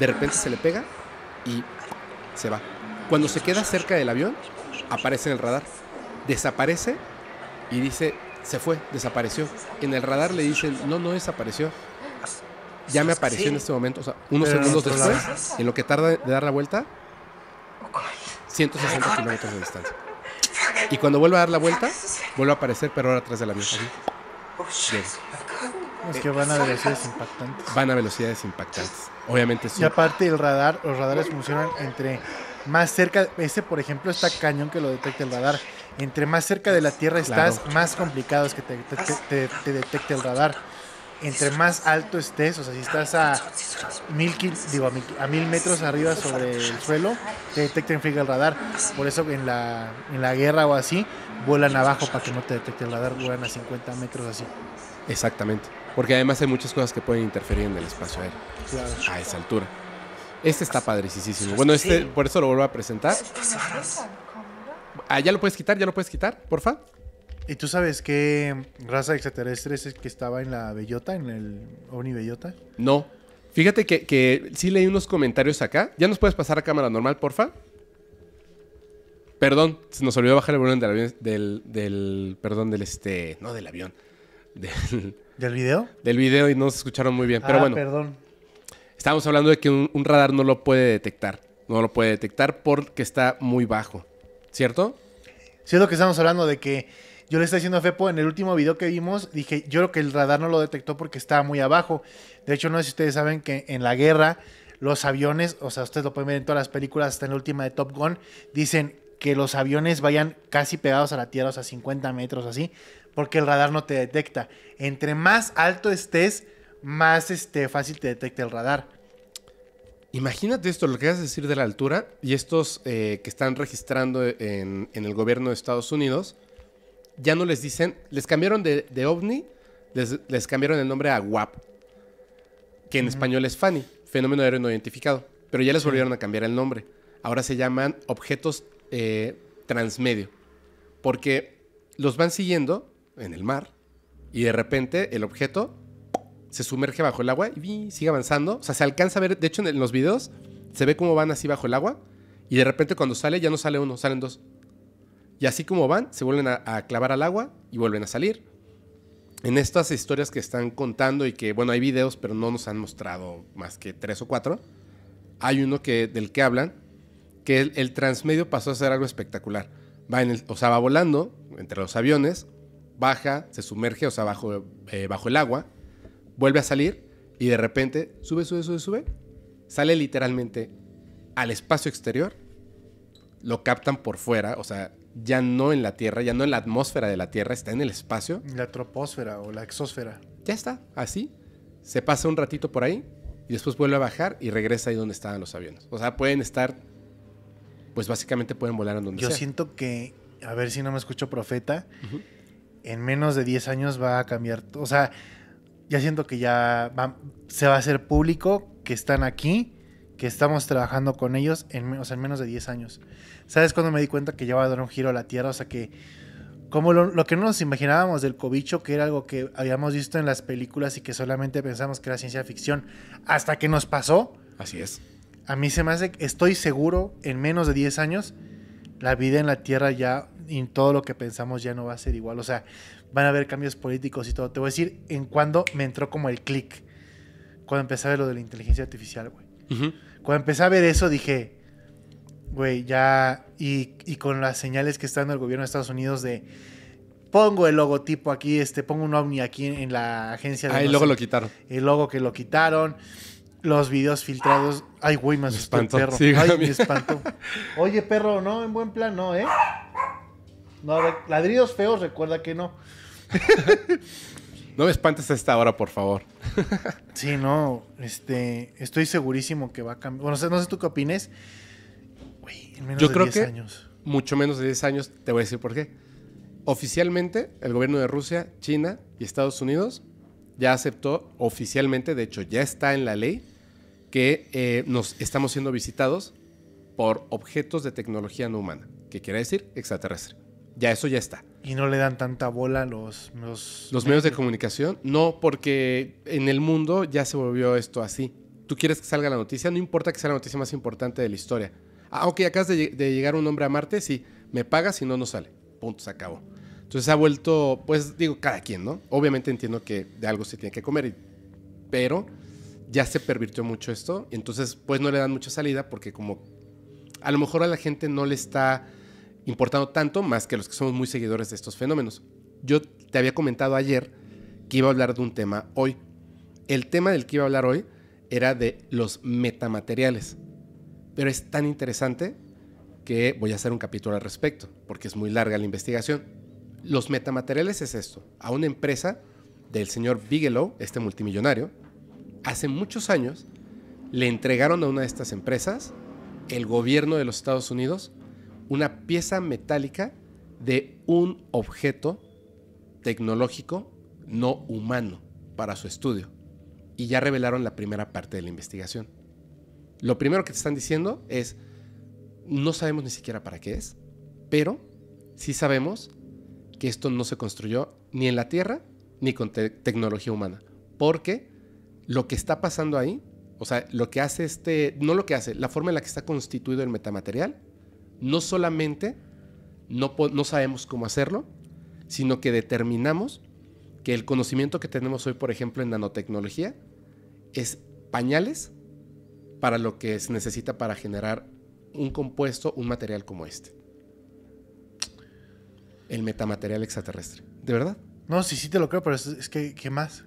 de repente se le pega y se va. Cuando se queda cerca del avión, aparece en el radar, desaparece y dice, se fue, desapareció. En el radar le dicen, no, no desapareció. Ya me apareció en este momento, o sea, unos segundos después, en lo que tarda de dar la vuelta, 160 kilómetros de distancia. Y cuando vuelva a dar la vuelta, vuelve a aparecer, pero ahora atrás de la misma. Es que van a velocidades impactantes. Van a velocidades impactantes. Obviamente sí. Y aparte el radar, los radares funcionan entre más cerca. Ese, por ejemplo, está cañón que lo detecta el radar. Entre más cerca de la Tierra estás, más complicado es que te, detecte el radar. Entre más alto estés, o sea, si estás a mil, digo, a mil, metros arriba sobre el suelo, te detecta en el radar. Por eso en la, en la guerra o así, vuelan abajo para que no te detecte el radar, vuelan a 50 metros así. Exactamente. Porque además hay muchas cosas que pueden interferir en el espacio aéreo. A esa altura. Este está padricísimo. Bueno, este, por eso lo vuelvo a presentar. Ah, ya lo puedes quitar, ya lo puedes quitar, porfa. ¿Y tú sabes qué raza extraterrestre es que estaba en la bellota, en el ovni bellota? No. Fíjate que, sí leí unos comentarios acá. ¿Ya nos puedes pasar a cámara normal, porfa? Perdón, se nos olvidó bajar el volumen del avión, del, perdón, del este, no del avión, del... video? Del video y no se escucharon muy bien, pero ah, bueno. perdón. Estábamos hablando de que un radar no lo puede detectar, no lo puede detectar porque está muy bajo. ¿Cierto? Sí, es lo que estamos hablando de que yo le estaba diciendo a Fepo en el último video que vimos, dije, yo creo que el radar no lo detectó porque estaba muy abajo. De hecho, no sé si ustedes saben que en la guerra los aviones, o sea, ustedes lo pueden ver en todas las películas, hasta en la última de Top Gun, dicen que los aviones vayan casi pegados a la tierra, o sea, 50 metros así, porque el radar no te detecta. Entre más alto estés, más este, fácil te detecta el radar. Imagínate esto, lo que vas a decir de la altura y estos eh, que están registrando en, el gobierno de Estados Unidos, ya no les dicen, les cambiaron de, ovni, les, cambiaron el nombre a WAP, que en español es FANI, fenómeno aéreo no identificado, pero ya les volvieron a cambiar el nombre. Ahora se llaman objetos eh, transmedio, porque los van siguiendo en el mar y de repente el objeto se sumerge bajo el agua y sigue avanzando. O sea, se alcanza a ver, de hecho en los videos se ve cómo van así bajo el agua y de repente cuando sale ya no sale uno, salen dos. Y así como van, se vuelven a, clavar al agua y vuelven a salir. En estas historias que están contando y que, bueno, hay videos, pero no nos han mostrado más que tres o cuatro, hay uno que, del que hablan, que el, transmedio pasó a ser algo espectacular. Va en o sea, va volando entre los aviones, baja, se sumerge, o sea, bajo, eh, bajo el agua, vuelve a salir y de repente sube, sube, sube, sube. Sale literalmente al espacio exterior. Lo captan por fuera, o sea, ya no en la Tierra, ya no en la atmósfera de la Tierra, está en el espacio. La troposfera o la exósfera. Ya está, así. Se pasa un ratito por ahí y después vuelve a bajar y regresa ahí donde estaban los aviones. O sea, pueden estar, pues básicamente pueden volar a donde Yo Yo siento que, a ver si no me escucho profeta, en menos de 10 años va a cambiar. O sea, ya siento que ya se va a hacer público que están aquí, que estamos trabajando con ellos en, en menos de 10 años. ¿Sabes cuando me di cuenta que ya va a dar un giro a la Tierra? O sea que, como lo, que no nos imaginábamos del cobicho, que era algo que habíamos visto en las películas y que solamente pensamos que era ciencia ficción, hasta que nos pasó. Así es. A mí se me hace, estoy seguro, en menos de 10 años, la vida en la Tierra ya y todo lo que pensamos ya no va a ser igual. O sea, van a haber cambios políticos y todo. Te voy a decir en cuándo me entró como el click. Cuando empecé a ver lo de la inteligencia artificial, güey. Cuando empecé a ver eso dije, güey, ya. Y, con las señales que está dando el gobierno de Estados Unidos de. Pongo el logotipo aquí, este, pongo un ovni aquí en, la agencia de. Ah, y luego lo quitaron. El logo que lo quitaron. Los videos filtrados. Ay, güey, me asustó perro. Ay, me espantó. Oye, perro, no, en buen plan, no, ¿eh? No, ladridos feos, recuerda que no. no me espantes a esta hora, por favor. sí, no, este, estoy segurísimo que va a cambiar. Bueno, no sé tú qué opines. Yo creo que mucho menos de 10 años, te voy a decir por qué. Oficialmente, el gobierno de Rusia, China y Estados Unidos ya aceptó oficialmente, de hecho ya está en la ley, que eh, nos estamos siendo visitados por objetos de tecnología no humana, que quiere decir extraterrestre. Ya eso ya está. Y no le dan tanta bola los, los... medios de comunicación. No, porque en el mundo ya se volvió esto así. Tú quieres que salga la noticia, no importa que sea la noticia más importante de la historia. Ah, ok, acabas de, llegar un hombre a Marte, sí, me pagas y no, no sale. Punto, se acabó. Entonces ha vuelto, pues digo, cada quien, ¿no? Obviamente entiendo que de algo se tiene que comer, pero ya se pervirtió mucho esto. Y entonces, pues no le dan mucha salida porque como a lo mejor a la gente no le está importando tanto más que los que somos muy seguidores de estos fenómenos. Yo te había comentado ayer que iba a hablar de un tema hoy. El tema del que iba a hablar hoy era de los metamateriales. Pero es tan interesante que voy a hacer un capítulo al respecto, porque es muy larga la investigación. Los metamateriales es esto. A una empresa del señor Bigelow, este multimillonario, hace muchos años le entregaron a una de estas empresas, el gobierno de los Estados Unidos, una pieza metálica de un objeto tecnológico no humano para su estudio. Y ya revelaron la primera parte de la investigación. Lo primero que te están diciendo es, no sabemos ni siquiera para qué es, pero sí sabemos que esto no se construyó ni en la Tierra ni con tecnología humana. Porque lo que está pasando ahí, o sea, lo que hace este, no lo que hace, la forma en la que está constituido el metamaterial, no solamente no, sabemos cómo hacerlo, sino que determinamos que el conocimiento que tenemos hoy, por ejemplo, en nanotecnología, es pañales para lo que se necesita para generar un compuesto, un material como este. El metamaterial extraterrestre. ¿De verdad? No, sí, sí te lo creo, pero es, es que, ¿qué más?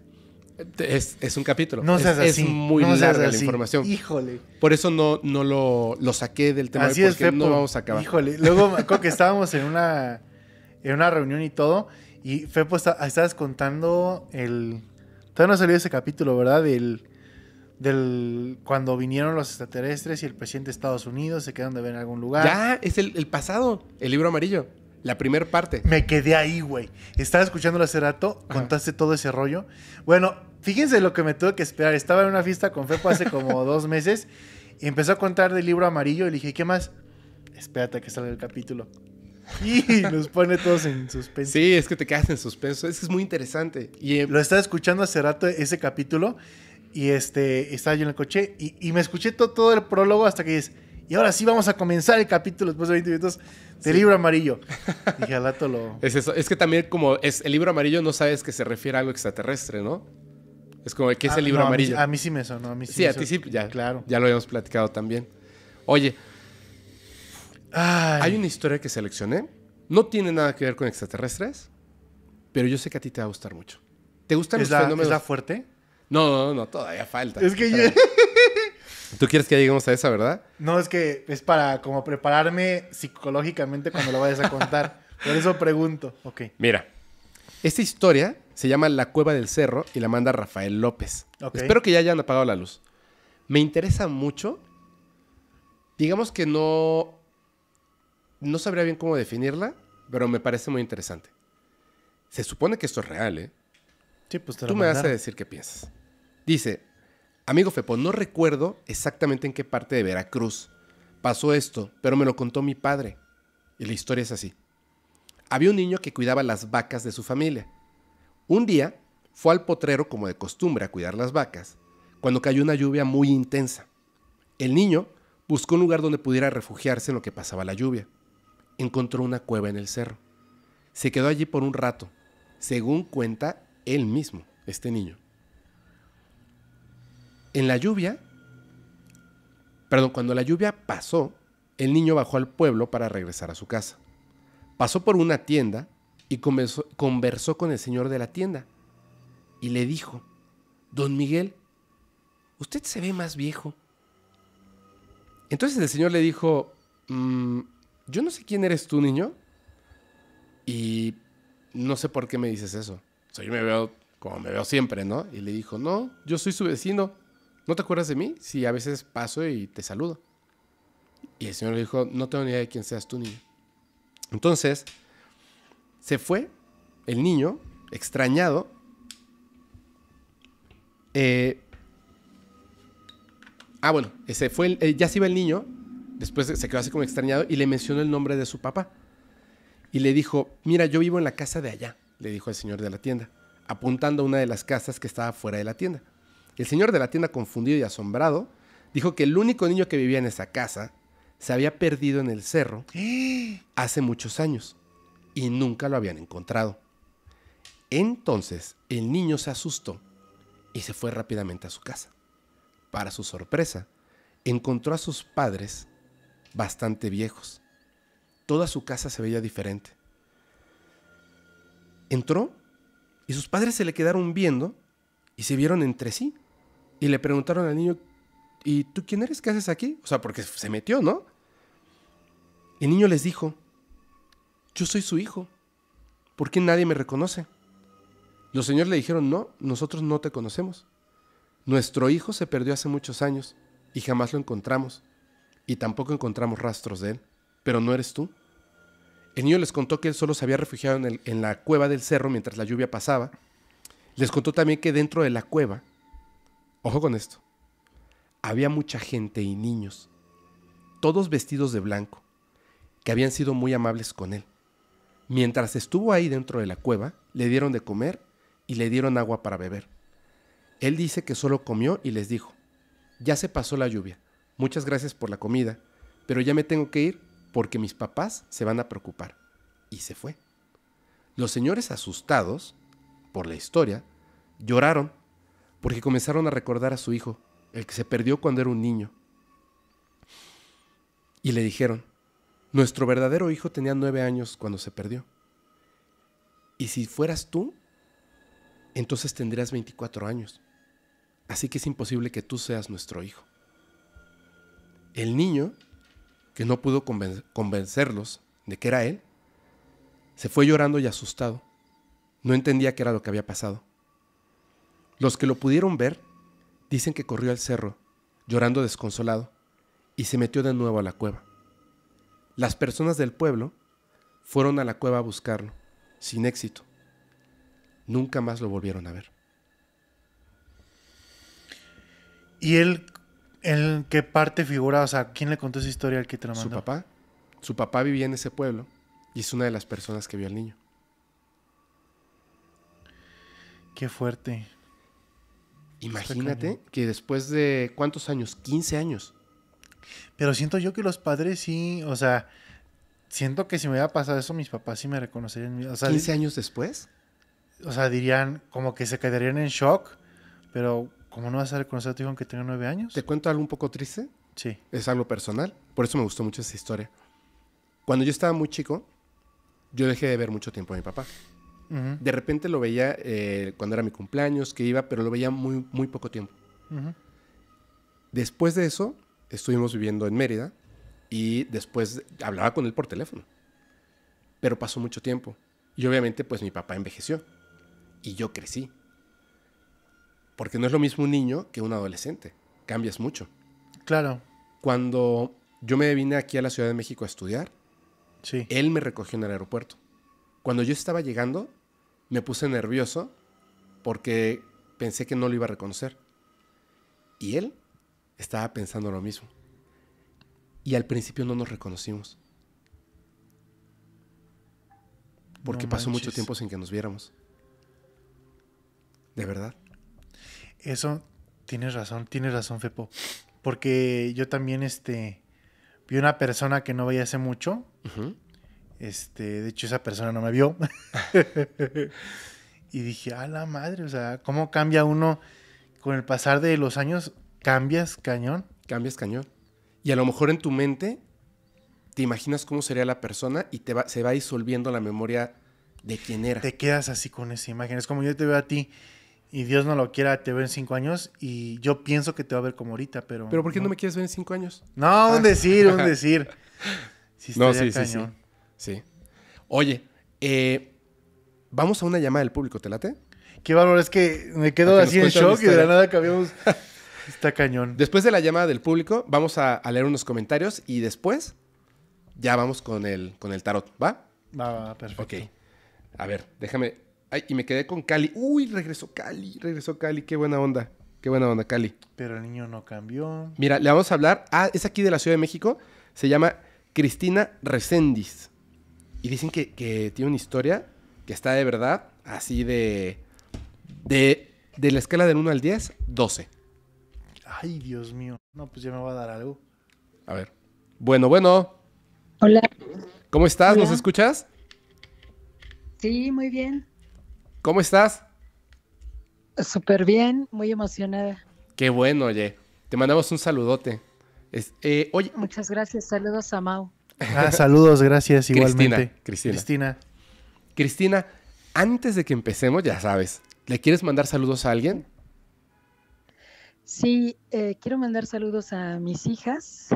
Es, un capítulo. es, muy larga la información. Híjole. Por eso no, no lo, saqué del tema así porque no vamos a acabar. Híjole. Luego acuerdo que estábamos en una, en una reunión y todo. Y Fepo, estabas contando el. Todavía no salió ese capítulo, ¿verdad? Del, del cuando vinieron los extraterrestres y el presidente de Estados Unidos se quedaron de ver en algún lugar. Ya, es el, pasado, el libro amarillo. La primera parte. Me quedé ahí, güey. Estaba escuchándolo hace rato, contaste todo ese rollo. Bueno, Fíjense lo que me tuve que esperar. Estaba en una fiesta con Fepo hace como dos meses y empezó a contar del libro amarillo y le dije, ¿qué más? Espérate a que salga el capítulo. Y nos pone todos en suspenso. Sí, es que te quedas en suspenso. Eso es muy interesante. Y, eh, Lo estaba escuchando hace rato ese capítulo y este, estaba yo en el coche y, me escuché todo, el prólogo hasta que dices, y ahora sí vamos a comenzar el capítulo después de 20 minutos Del libro amarillo. Y al rato lo... Es, eso. es que también como es el libro amarillo no sabes que se refiere a algo extraterrestre, ¿no? Es como, que es el ah, libro amarillo? A mí, sí me sonó, a mí sí. a ti sí, ya, claro. ya lo habíamos platicado también. Oye, hay una historia que seleccioné. No tiene nada que ver con extraterrestres, pero yo sé que a ti te va a gustar mucho. ¿Te gusta ¿Es los ¿Es la fuerte? No, no, no, todavía falta. Es que yo... Tú quieres que lleguemos a esa, ¿verdad? No, es que es para como prepararme psicológicamente cuando lo vayas a contar. Por eso pregunto. Ok. Mira, esta historia se llama La Cueva del Cerro y la manda Rafael López. Espero que ya hayan apagado la luz. Me interesa mucho. Digamos que no. No sabría bien cómo definirla, pero me parece muy interesante. Se supone que esto es real, ¿eh? Sí, pues Tú me vas a decir qué piensas. Dice, amigo Fepo, no recuerdo exactamente en qué parte de Veracruz pasó esto, pero me lo contó mi padre. Y la historia es así. Había un niño que cuidaba las vacas de su familia. Un día fue al potrero como de costumbre a cuidar las vacas, cuando cayó una lluvia muy intensa. El niño buscó un lugar donde pudiera refugiarse en lo que pasaba la lluvia. Encontró una cueva en el cerro. Se quedó allí por un rato, según cuenta él mismo, este niño. En la lluvia, perdón, cuando la lluvia pasó, el niño bajó al pueblo para regresar a su casa. Pasó por una tienda y conversó, con el señor de la tienda y le dijo, Don Miguel, usted se ve más viejo. Entonces el señor le dijo, mm, yo no sé quién eres tú, niño, y no sé por qué me dices eso. soy yo me veo como me veo siempre, ¿no? Y le dijo, no, yo soy su vecino. ¿No te acuerdas de mí? Sí, a veces paso y te saludo. Y el señor le dijo, no tengo ni idea de quién seas tú, niño. Entonces, se fue el niño, extrañado. Eh, ah, bueno, eh, se fue eh, ya se iba el niño. Después se quedó así como extrañado y le mencionó el nombre de su papá. Y le dijo, mira, yo vivo en la casa de allá, le dijo el señor de la tienda, apuntando a una de las casas que estaba fuera de la tienda. El señor de la tienda, confundido y asombrado, dijo que el único niño que vivía en esa casa se había perdido en el cerro hace muchos años y nunca lo habían encontrado. Entonces el niño se asustó y se fue rápidamente a su casa. Para su sorpresa, encontró a sus padres bastante viejos. Toda su casa se veía diferente. Entró y sus padres se le quedaron viendo y se vieron entre sí y le preguntaron al niño, ¿y tú quién eres? ¿Qué haces aquí? O sea, porque se metió, ¿no? El niño les dijo, yo soy su hijo. ¿Por qué nadie me reconoce? Los señores le dijeron, no, nosotros no te conocemos. Nuestro hijo se perdió hace muchos años y jamás lo encontramos. Y tampoco encontramos rastros de él. Pero no eres tú. El niño les contó que él solo se había refugiado en, en la cueva del cerro mientras la lluvia pasaba. Les contó también que dentro de la cueva, ojo con esto, había mucha gente y niños, todos vestidos de blanco, que habían sido muy amables con él. Mientras estuvo ahí dentro de la cueva, le dieron de comer y le dieron agua para beber. Él dice que solo comió y les dijo, ya se pasó la lluvia, muchas gracias por la comida, pero ya me tengo que ir porque mis papás se van a preocupar. Y se fue. Los señores asustados por la historia lloraron porque comenzaron a recordar a su hijo, el que se perdió cuando era un niño. Y le dijeron, nuestro verdadero hijo tenía nueve años cuando se perdió. Y si fueras tú, entonces tendrías 24 años. Así que es imposible que tú seas nuestro hijo. El niño, que no pudo convencerlos de que era él, se fue llorando y asustado. No entendía qué era lo que había pasado. Los que lo pudieron ver dicen que corrió al cerro, llorando desconsolado, y se metió de nuevo a la cueva. Las personas del pueblo fueron a la cueva a buscarlo, sin éxito. Nunca más lo volvieron a ver. ¿Y él en qué parte figura? O sea, ¿quién le contó esa historia al que te mandó? Su papá. Su papá vivía en ese pueblo y es una de las personas que vio al niño. Qué fuerte. Imagínate que después de cuántos años, 15 años, pero siento yo que los padres sí, o sea, siento que si me hubiera pasado eso, mis papás sí me reconocerían. O sea, 15 años después. O sea, dirían como que se quedarían en shock, pero ¿Cómo no vas a reconocer a tu hijo aunque tenga nueve años. ¿Te cuento algo un poco triste? Sí. Es algo personal. Por eso me gustó mucho esa historia. Cuando yo estaba muy chico, yo dejé de ver mucho tiempo a mi papá. De repente lo veía eh, cuando era mi cumpleaños, que iba, pero lo veía muy, muy poco tiempo. Después de eso, estuvimos viviendo en Mérida y después hablaba con él por teléfono. Pero pasó mucho tiempo. Y obviamente pues mi papá envejeció y yo crecí. Porque no es lo mismo un niño que un adolescente. Cambias mucho. Claro. Cuando yo me vine aquí a la Ciudad de México a estudiar, sí. él me recogió en el aeropuerto. Cuando yo estaba llegando, me puse nervioso porque pensé que no lo iba a reconocer. Y él estaba pensando lo mismo. Y al principio no nos reconocimos. Porque pasó mucho tiempo sin que nos viéramos. De verdad. Eso, tienes razón, tienes razón, Fepo. Porque yo también, este, vi una persona que no veía hace mucho. Este, de hecho, esa persona no me vio. y dije, a la madre, o sea, ¿cómo cambia uno con el pasar de los años? cambias cañón. Cambias cañón. Y a lo mejor en tu mente te imaginas cómo sería la persona y te se va disolviendo la memoria de quién era. Te quedas así con esa imagen. Es como yo te veo a ti y Dios no lo quiera, te veo en cinco años y yo pienso que te va a ver como ahorita, pero. ¿Pero por qué no, me quieres ver en cinco años? No, un decir, un decir. Sí, no, sí, sí, sí, sí. Oye, eh, vamos a una llamada del público, ¿te late? Qué valor, es que me quedo así en shock y de la nada cambiamos. Está cañón. Después de la llamada del público, vamos a, leer unos comentarios y después ya vamos con el, con el tarot, ¿va? Va, va, perfecto. Ok. A ver, déjame. Ay, y me quedé con Cali. Uy, regresó Cali, regresó Cali, qué buena onda. Qué buena onda, Cali. Pero el niño no cambió. Mira, le vamos a hablar. Ah, es aquí de la Ciudad de México. Se llama Cristina Reséndiz. Y dicen que, tiene una historia que está de verdad así de. De, de la escala del 1 al 10, 12. Ay, Dios mío. No, pues ya me va a dar algo. A ver. Bueno, bueno. Hola. ¿Cómo estás? ¿Nos escuchas? Sí, muy bien. ¿Cómo estás? Súper bien, muy emocionada. Qué bueno, oye. Te mandamos un saludote. Eh, Muchas gracias. Saludos a Mau. Ah, saludos, gracias igualmente. Cristina. Cristina. Cristina, antes de que empecemos, ya sabes, ¿le quieres mandar saludos a alguien? Sí, eh, quiero mandar saludos a mis hijas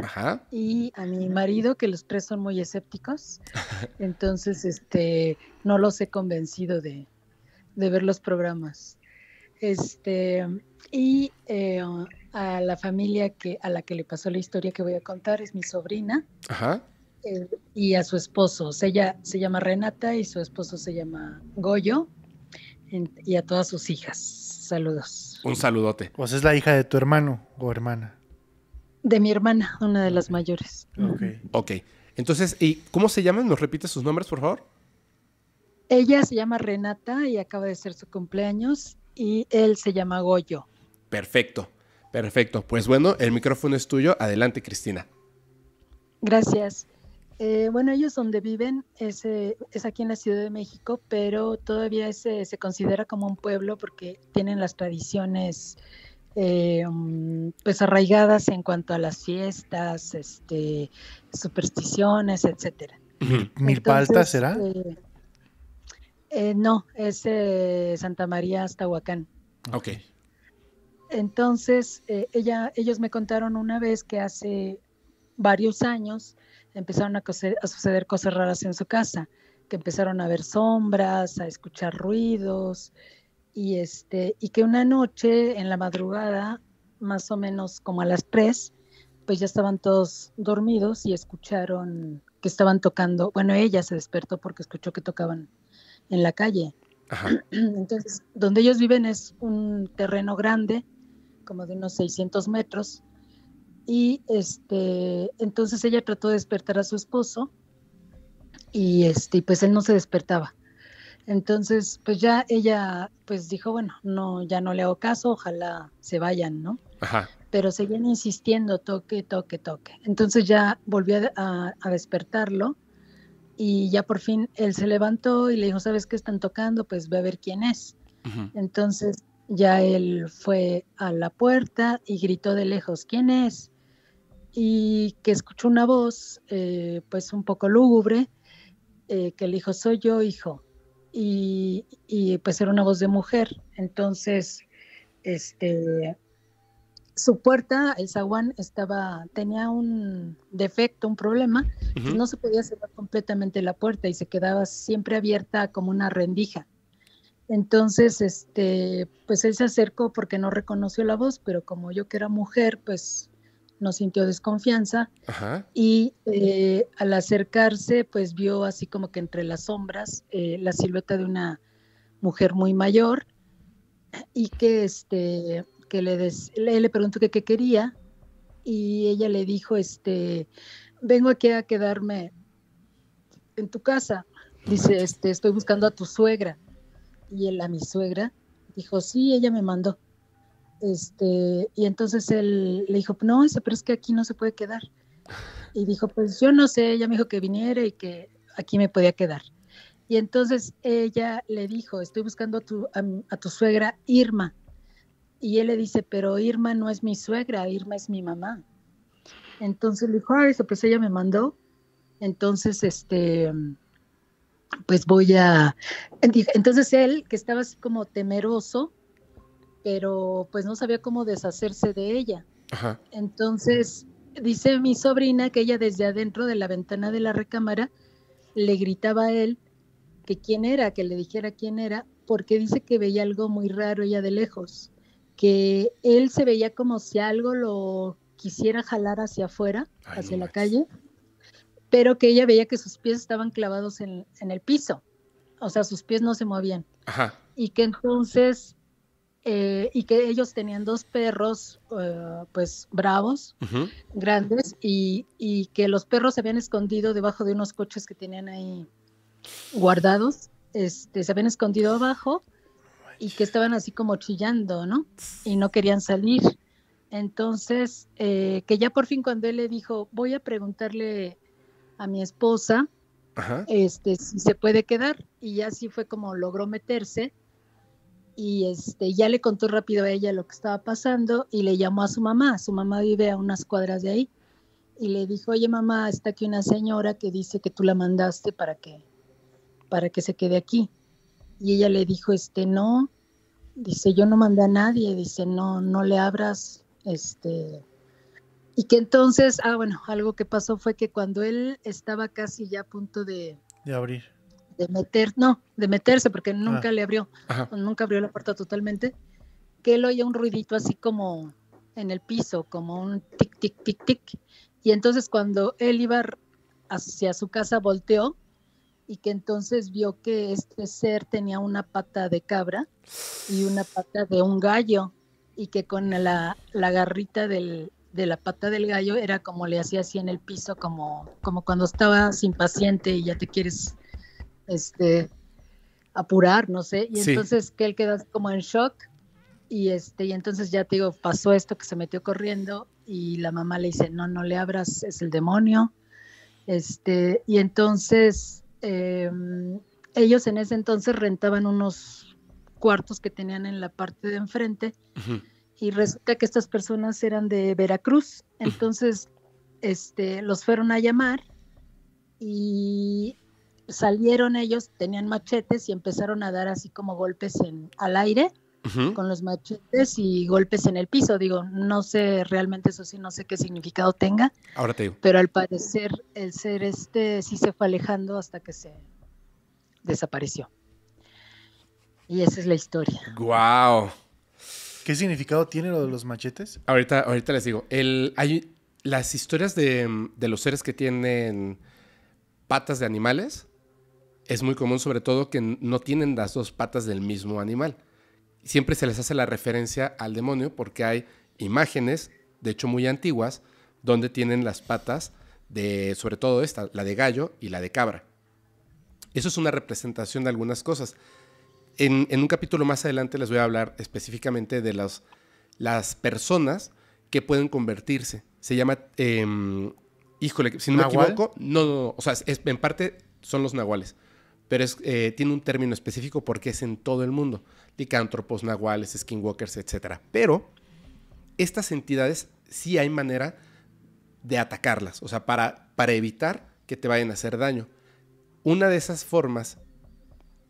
y a mi marido, que los tres son muy escépticos. Entonces, este, no los he convencido de, ver los programas. Este, y eh, a la familia que, a la que le pasó la historia que voy a contar es mi sobrina. Eh, y a su esposo. ella se llama Renata y su esposo se llama Goyo y a todas sus hijas. Saludos. Un saludote. Pues es la hija de tu hermano o hermana. De mi hermana, una de las mayores. Ok. Ok. Entonces, ¿y cómo se llaman? ¿Nos repite sus nombres, por favor? Ella se llama Renata y acaba de ser su cumpleaños y él se llama Goyo. Perfecto, perfecto. Pues bueno, el micrófono es tuyo. Adelante, Cristina. Gracias. Eh, bueno, ellos donde viven eh, es, aquí en la Ciudad de México, pero todavía se considera como un pueblo porque tienen las tradiciones eh, mm, pues arraigadas en cuanto a las fiestas, este, supersticiones, etcétera. ¿Milpaltas será? no, es Santa María hasta Huacán. Ok. Entonces, ella, ellos me contaron una vez que hace varios años empezaron a, suceder cosas raras en su casa, que empezaron a ver sombras, a escuchar ruidos, y, este, y que una noche en la madrugada, más o menos como a las tres, pues ya estaban todos dormidos y escucharon que estaban tocando, bueno, ella se despertó porque escuchó que tocaban en la calle. Entonces, donde ellos viven es un terreno grande, como de unos 600 metros, y este, entonces ella trató de despertar a su esposo y este, pues él no se despertaba. Entonces, pues ya ella pues dijo, bueno, no, ya no le hago caso, ojalá se vayan, ¿no? Ajá. Pero seguían insistiendo, toque, toque, toque. Entonces ya volvió a, despertarlo y ya por fin él se levantó y le dijo, ¿sabes qué están tocando? Pues ve a ver quién es. Entonces ya él fue a la puerta y gritó de lejos, ¿quién es? y que escuchó una voz eh, pues un poco lúgubre eh, que le dijo, soy yo hijo. Y, pues era una voz de mujer. Entonces, este, su puerta, el zaguán, estaba, tenía un defecto, un problema, pues, no se podía cerrar completamente la puerta y se quedaba siempre abierta como una rendija. Entonces, este, pues él se acercó porque no reconoció la voz, pero como yo que era mujer, pues no sintió desconfianza y eh, al acercarse pues vio así como que entre las sombras eh, la silueta de una mujer muy mayor y que este que le, le, preguntó que qué quería y ella le dijo este vengo aquí a quedarme en tu casa dice este estoy buscando a tu suegra y él a mi suegra dijo sí ella me mandó este, y entonces él le dijo, no, pero es que aquí no se puede quedar. Y dijo, pues yo no sé, ella me dijo que viniera y que aquí me podía quedar. Y entonces ella le dijo, estoy buscando a tu, a, tu suegra Irma. Y él le dice, pero Irma no es mi suegra, Irma es mi mamá. Entonces le dijo, ah, eso, pues ella me mandó. Entonces, este, pues voy a... Entonces él, que estaba así como temeroso, pero pues no sabía cómo deshacerse de ella. Entonces, dice mi sobrina que ella desde adentro de la ventana de la recámara le gritaba a él que quién era, que le dijera quién era, porque dice que veía algo muy raro ella de lejos, que él se veía como si algo lo quisiera jalar hacia afuera, hacia la calle, pero que ella veía que sus pies estaban clavados en, el piso, o sea, sus pies no se movían. Y que entonces eh, y que ellos tenían dos perros, eh, pues bravos, grandes, y, que los perros se habían escondido debajo de unos coches que tenían ahí guardados, este, se habían escondido abajo y que estaban así como chillando, ¿no? Y no querían salir. Entonces, eh, que ya por fin cuando él le dijo, voy a preguntarle a mi esposa, este, si se puede quedar, y así fue como logró meterse y este, ya le contó rápido a ella lo que estaba pasando y le llamó a su mamá. Su mamá vive a unas cuadras de ahí y le dijo, oye mamá, está aquí una señora que dice que tú la mandaste para que, para que se quede aquí. Y ella le dijo, este, no, dice, yo no mandé a nadie, dice, no, no le abras, este. Y que entonces, ah, bueno, algo que pasó fue que cuando él estaba casi ya a punto de... De abrir de meter, no, de meterse, porque ah. nunca le abrió, nunca abrió la puerta totalmente, que él oía un ruidito así como en el piso, como un tic, tic, tic, tic. Y entonces cuando él iba hacia su casa, volteó y que entonces vio que este ser tenía una pata de cabra y una pata de un gallo y que con la, garrita del, de la pata del gallo era como le hacía así en el piso, como, como cuando estabas impaciente y ya te quieres este, apurar, no sé. Y entonces que él queda como en shock. Y, este, y entonces ya te digo, pasó esto que se metió corriendo y la mamá le dice, no, no le abras, es el demonio. Este, y entonces em, ellos en ese entonces rentaban unos cuartos que tenían en la parte de enfrente y resulta que estas personas eran de Veracruz. Entonces este, los fueron a llamar y salieron ellos, tenían machetes y empezaron a dar así como golpes en, al aire con los machetes y golpes en el piso. Digo, no sé realmente eso sí, no sé qué significado tenga. Ahora te digo. Pero al parecer el ser este sí se fue alejando hasta que se desapareció. Y esa es la historia. ¡Guau! Wow. ¿Qué significado tiene lo de los machetes? Ahorita, ahorita les digo. El, hay, las historias de, de los seres que tienen patas de animales es muy común sobre todo que no tienen las dos patas del mismo animal. Siempre se les hace la referencia al demonio porque hay imágenes, de hecho muy antiguas, donde tienen las patas de, sobre todo esta, la de gallo y la de cabra. Eso es una representación de algunas cosas. En, un capítulo más adelante les voy a hablar específicamente de los, las personas que pueden convertirse. Se llama, em, híjole, si no me equivoco, no, o sea, en parte son los nahuales pero eh, tiene un término específico porque es en todo el mundo. Licántropos, nahuales, skinwalkers, etc. Pero estas entidades sí hay manera de atacarlas, o sea, para, para evitar que te vayan a hacer daño. Una de esas formas,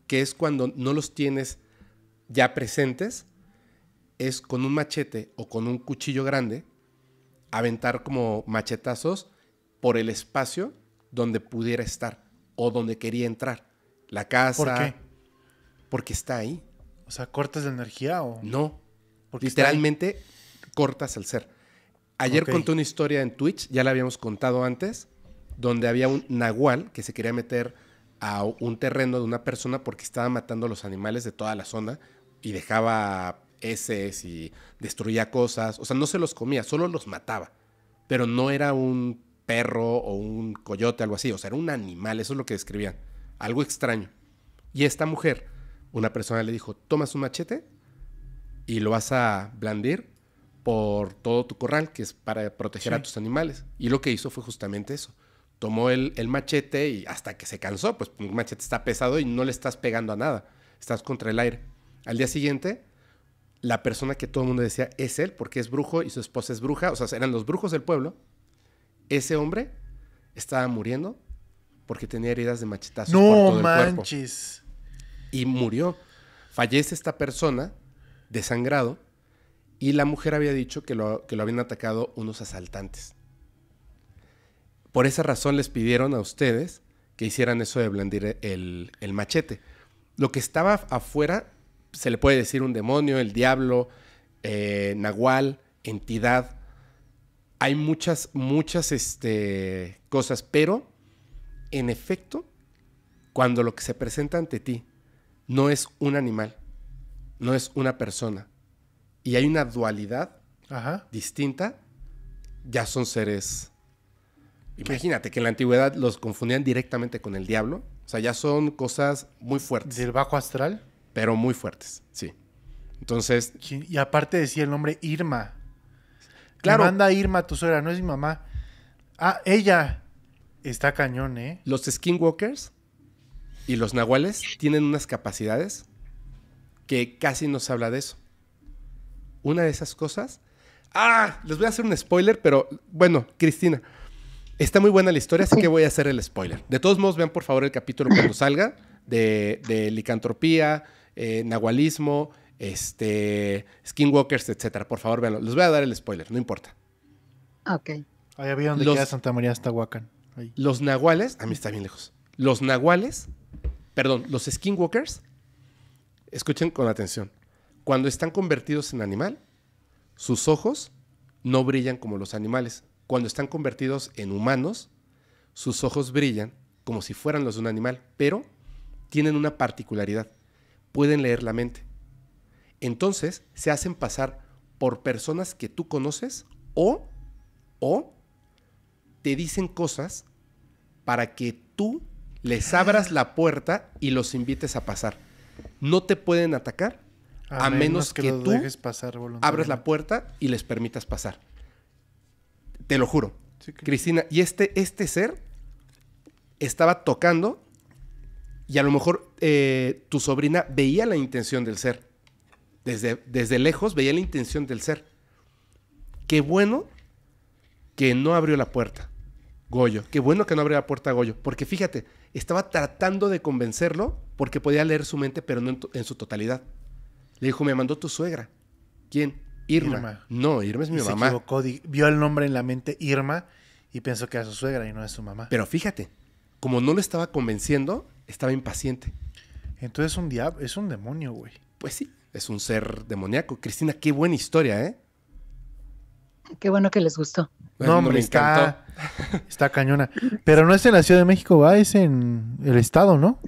que es cuando no los tienes ya presentes, es con un machete o con un cuchillo grande, aventar como machetazos por el espacio donde pudiera estar o donde quería entrar la casa. ¿Por qué? Porque está ahí. O sea, cortas la energía o. No. Literalmente cortas el ser. Ayer conté una historia en Twitch, ya la habíamos contado antes, donde había un nahual que se quería meter a un terreno de una persona porque estaba matando a los animales de toda la zona y dejaba heces y destruía cosas. O sea, no se los comía, solo los mataba. Pero no era un perro o un coyote, algo así. O sea, era un animal, eso es lo que describían algo extraño. Y esta mujer, una persona le dijo, tomas un machete y lo vas a blandir por todo tu corral, que es para proteger a tus animales. Y lo que hizo fue justamente eso. Tomó el, el machete y hasta que se cansó, pues un machete está pesado y no le estás pegando a nada, estás contra el aire. Al día siguiente, la persona que todo el mundo decía es él, porque es brujo y su esposa es bruja, o sea, eran los brujos del pueblo, ese hombre estaba muriendo porque tenía heridas de machetazo por todo el cuerpo. Y murió. Fallece esta persona, desangrado, y la mujer había dicho que lo, que lo habían atacado unos asaltantes. Por esa razón les pidieron a ustedes que hicieran eso de blandir el, machete. Lo que estaba afuera se le puede decir un demonio, el diablo, eh, nahual, entidad. Hay muchas, muchas este, cosas, pero en efecto cuando lo que se presenta ante ti no es un animal, no es una persona, y hay una dualidad distinta, ya son seres. Imagínate que en la antigüedad los confundían directamente con el diablo. O sea, ya son cosas muy fuertes. ¿Del bajo astral? Pero muy fuertes, sí. Entonces. Y aparte decía el nombre Irma. Claro. Me manda Irma tu suegra, no es mi mamá. Ah, ella. Está cañón, ¿eh? Los skinwalkers y los nahuales tienen unas capacidades que casi no se habla de eso. Una de esas cosas. ¡Ah! Les voy a hacer un spoiler, pero bueno, Cristina. Está muy buena la historia, así que voy a hacer el spoiler. De todos modos, vean por favor el capítulo cuando salga de, licantropía, eh, nahualismo, este, skinwalkers, etcétera. Por favor, véanlo. Les voy a dar el spoiler, no importa. Ok. Ahí había donde queda Santa María Estahuacán. Los nahuales, ah, a mí está bien lejos. Los nahuales, perdón, los skinwalkers, escuchen con atención. Cuando están convertidos en animal, sus ojos no brillan como los animales. Cuando están convertidos en humanos, sus ojos brillan como si fueran los de un animal, pero tienen una particularidad. Pueden leer la mente. Entonces se hacen pasar por personas que tú conoces o, o te dicen cosas para que tú les abras la puerta y los invites a pasar. No te pueden atacar a, menos, que, tú abras la puerta y les permitas pasar. Te lo juro. Cristina, y este, este ser estaba tocando y a lo mejor eh, tu sobrina veía la intención del ser. Desde, desde lejos veía la intención del ser. Qué bueno que no abrió la puerta. Goyo. Qué bueno que no abrió la puerta a Goyo, porque fíjate, estaba tratando de convencerlo porque podía leer su mente, pero no en, su totalidad. Le dijo, me mandó tu suegra. ¿Quién? Irma. No, Irma es mi mamá. Se equivocó, vio el nombre en la mente Irma y pensó que era su suegra y no es su mamá. Pero fíjate, como no lo estaba convenciendo, estaba impaciente. Entonces un es un demonio, güey. Pues sí, es un ser demoníaco. Cristina, qué buena historia, ¿eh? Qué bueno que les gustó. No, hombre, está, cañona. Pero no es en la Ciudad de México, va, es en el estado, ¿no?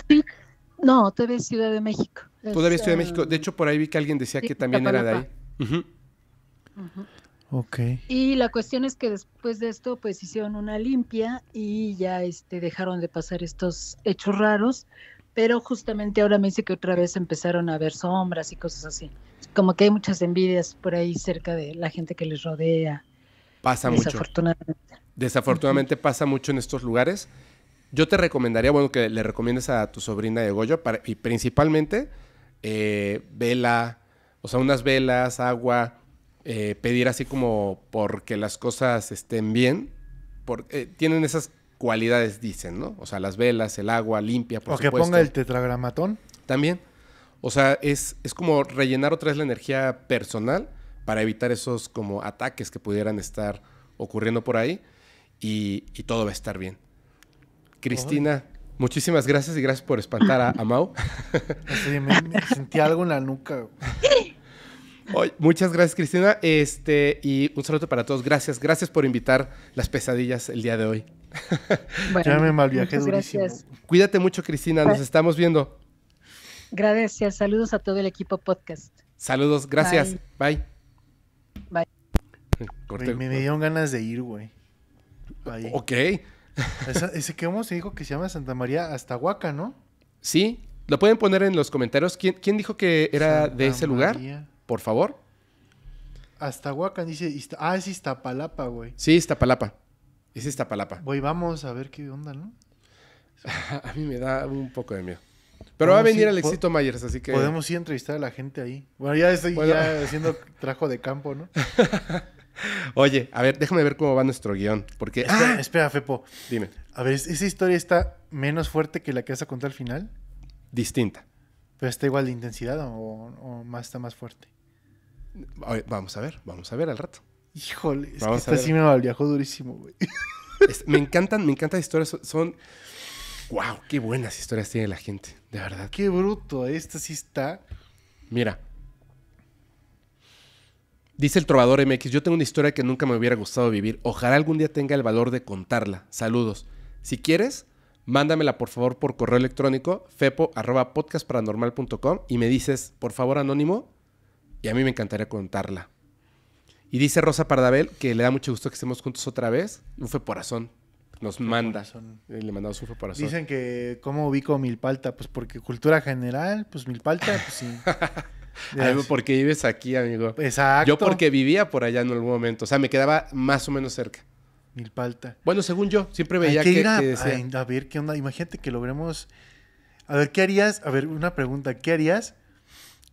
No, todavía es Ciudad de México. todavía es Ciudad de eh, México. De hecho, por ahí vi que alguien decía que también era de ahí. Ok. Y la cuestión es que después de esto, pues hicieron una limpia y ya este, dejaron de pasar estos hechos raros pero justamente ahora me dice que otra vez empezaron a ver sombras y cosas así. Como que hay muchas envidias por ahí cerca de la gente que les rodea. Pasa desafortunadamente. mucho. Desafortunadamente. pasa mucho en estos lugares. Yo te recomendaría, bueno, que le recomiendes a tu sobrina de Goyo y principalmente eh, vela, o sea, unas velas, agua, eh, pedir así como porque las cosas estén bien. porque eh, tienen esas cualidades dicen, ¿no? O sea, las velas, el agua limpia, por supuesto. O que ponga el tetragramatón. También. O sea, es, es como rellenar otra vez la energía personal para evitar esos como ataques que pudieran estar ocurriendo por ahí y, todo va a estar bien. Cristina, muchísimas gracias y gracias por espantar a, Mau. me, sentí algo en la nuca. Hoy, muchas gracias, Cristina. Este, y un saludo para todos. Gracias, gracias por invitar las pesadillas el día de hoy. Bueno, ya me mal viajé durísimo. Cuídate mucho, Cristina. Nos estamos viendo. Gracias. Saludos a todo el equipo podcast. Saludos. Gracias. Bye. Bye. Me, dieron ganas de ir, güey. Ok. ese que se dijo que se llama Santa María Astahuaca, ¿no? Sí. Lo pueden poner en los comentarios. ¿Quién, dijo que era de ese lugar? Por favor. Astahuaca dice. Ah, es Iztapalapa, güey. Sí, Iztapalapa. Es palapa Voy, vamos a ver qué onda, ¿no? a mí me da un poco de miedo. Pero va a venir el éxito Myers, así que. Podemos ir a entrevistar a la gente ahí. Bueno, ya estoy ya haciendo trajo de campo, ¿no? Oye, a ver, déjame ver cómo va nuestro guión. Porque. Espera, ¡Ah! Fepo. Dime. A ver, ¿esa historia está menos fuerte que la que vas a contar al final? Distinta. ¿Pero está igual de intensidad o, más, está más fuerte? vamos a ver, vamos a ver al rato. Híjole, es que esta sí me viajó durísimo, güey. me encantan, me encantan historias. Son. ¡Wow! ¡Qué buenas historias tiene la gente! De verdad. ¡Qué bruto! Eh, esta sí está. Mira. Dice el Trovador MX: Yo tengo una historia que nunca me hubiera gustado vivir. Ojalá algún día tenga el valor de contarla. Saludos. Si quieres, mándamela por favor por correo electrónico fepo.podcastparanormal.com y me dices, por favor, anónimo. Y a mí me encantaría contarla. Y dice Rosa Pardabel que le da mucho gusto que estemos juntos otra vez. Ufe porazón, Nos manda. Eh, le mandamos un porazón. Dicen que, ¿cómo ubico Milpalta? Pues porque cultura general, pues Milpalta, pues sí. Algo porque vives aquí, amigo. Exacto. Yo porque vivía por allá en algún momento. O sea, me quedaba más o menos cerca. Milpalta. Bueno, según yo, siempre veía que, que, a, que a ver qué onda. Imagínate que logremos. A ver, ¿qué harías? A ver, una pregunta. ¿Qué harías?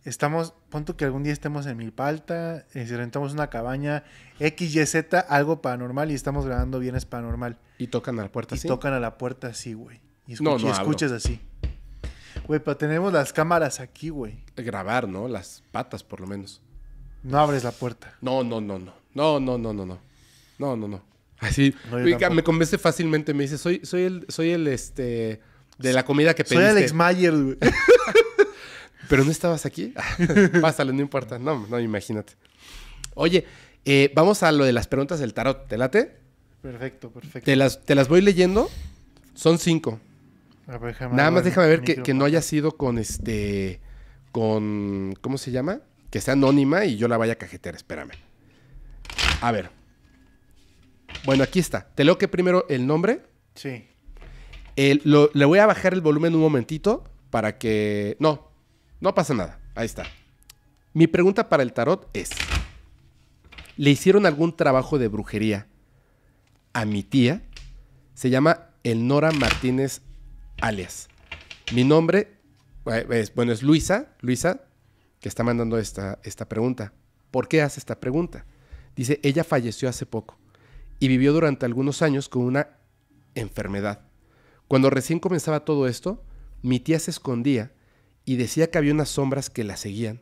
estamos, punto que algún día estemos en Milpalta, eh, rentamos una cabaña, XYZ, algo paranormal y estamos grabando bienes paranormal. Y tocan a la puerta así. Y tocan a la puerta así, güey. Y, no, no escuchas así. Güey, pero tenemos las cámaras aquí, güey. Grabar, ¿no? Las patas, por lo menos. No abres la puerta. No, no, no, no. No, no, no, no, no. No, no, no. Así. me convence fácilmente. Me dice, soy, soy el, soy el, este, de la comida que pediste. Soy Alex Mayer, güey. Pero no estabas aquí. Pásale, no importa. No, no, imagínate. Oye, eh, vamos a lo de las preguntas del tarot. ¿Te late? Perfecto, perfecto. Te las, voy leyendo. Son cinco. Nada más déjame ver que, no haya sido con este. con. ¿Cómo se llama? Que sea anónima y yo la vaya a cajetear. Espérame. A ver. Bueno, aquí está. Te leo que primero el nombre. Sí. le voy a bajar el volumen un momentito para que. No, no pasa nada. Ahí está. Mi pregunta para el tarot es, ¿le hicieron algún trabajo de brujería a mi tía? Se llama Elnora Martínez alias. Mi nombre, eh, es, bueno, es Luisa, Luisa, que está mandando esta, esta pregunta. ¿Por qué hace esta pregunta? Dice, ella falleció hace poco y vivió durante algunos años con una enfermedad. Cuando recién comenzaba todo esto, mi tía se escondía y decía que había unas sombras que la seguían,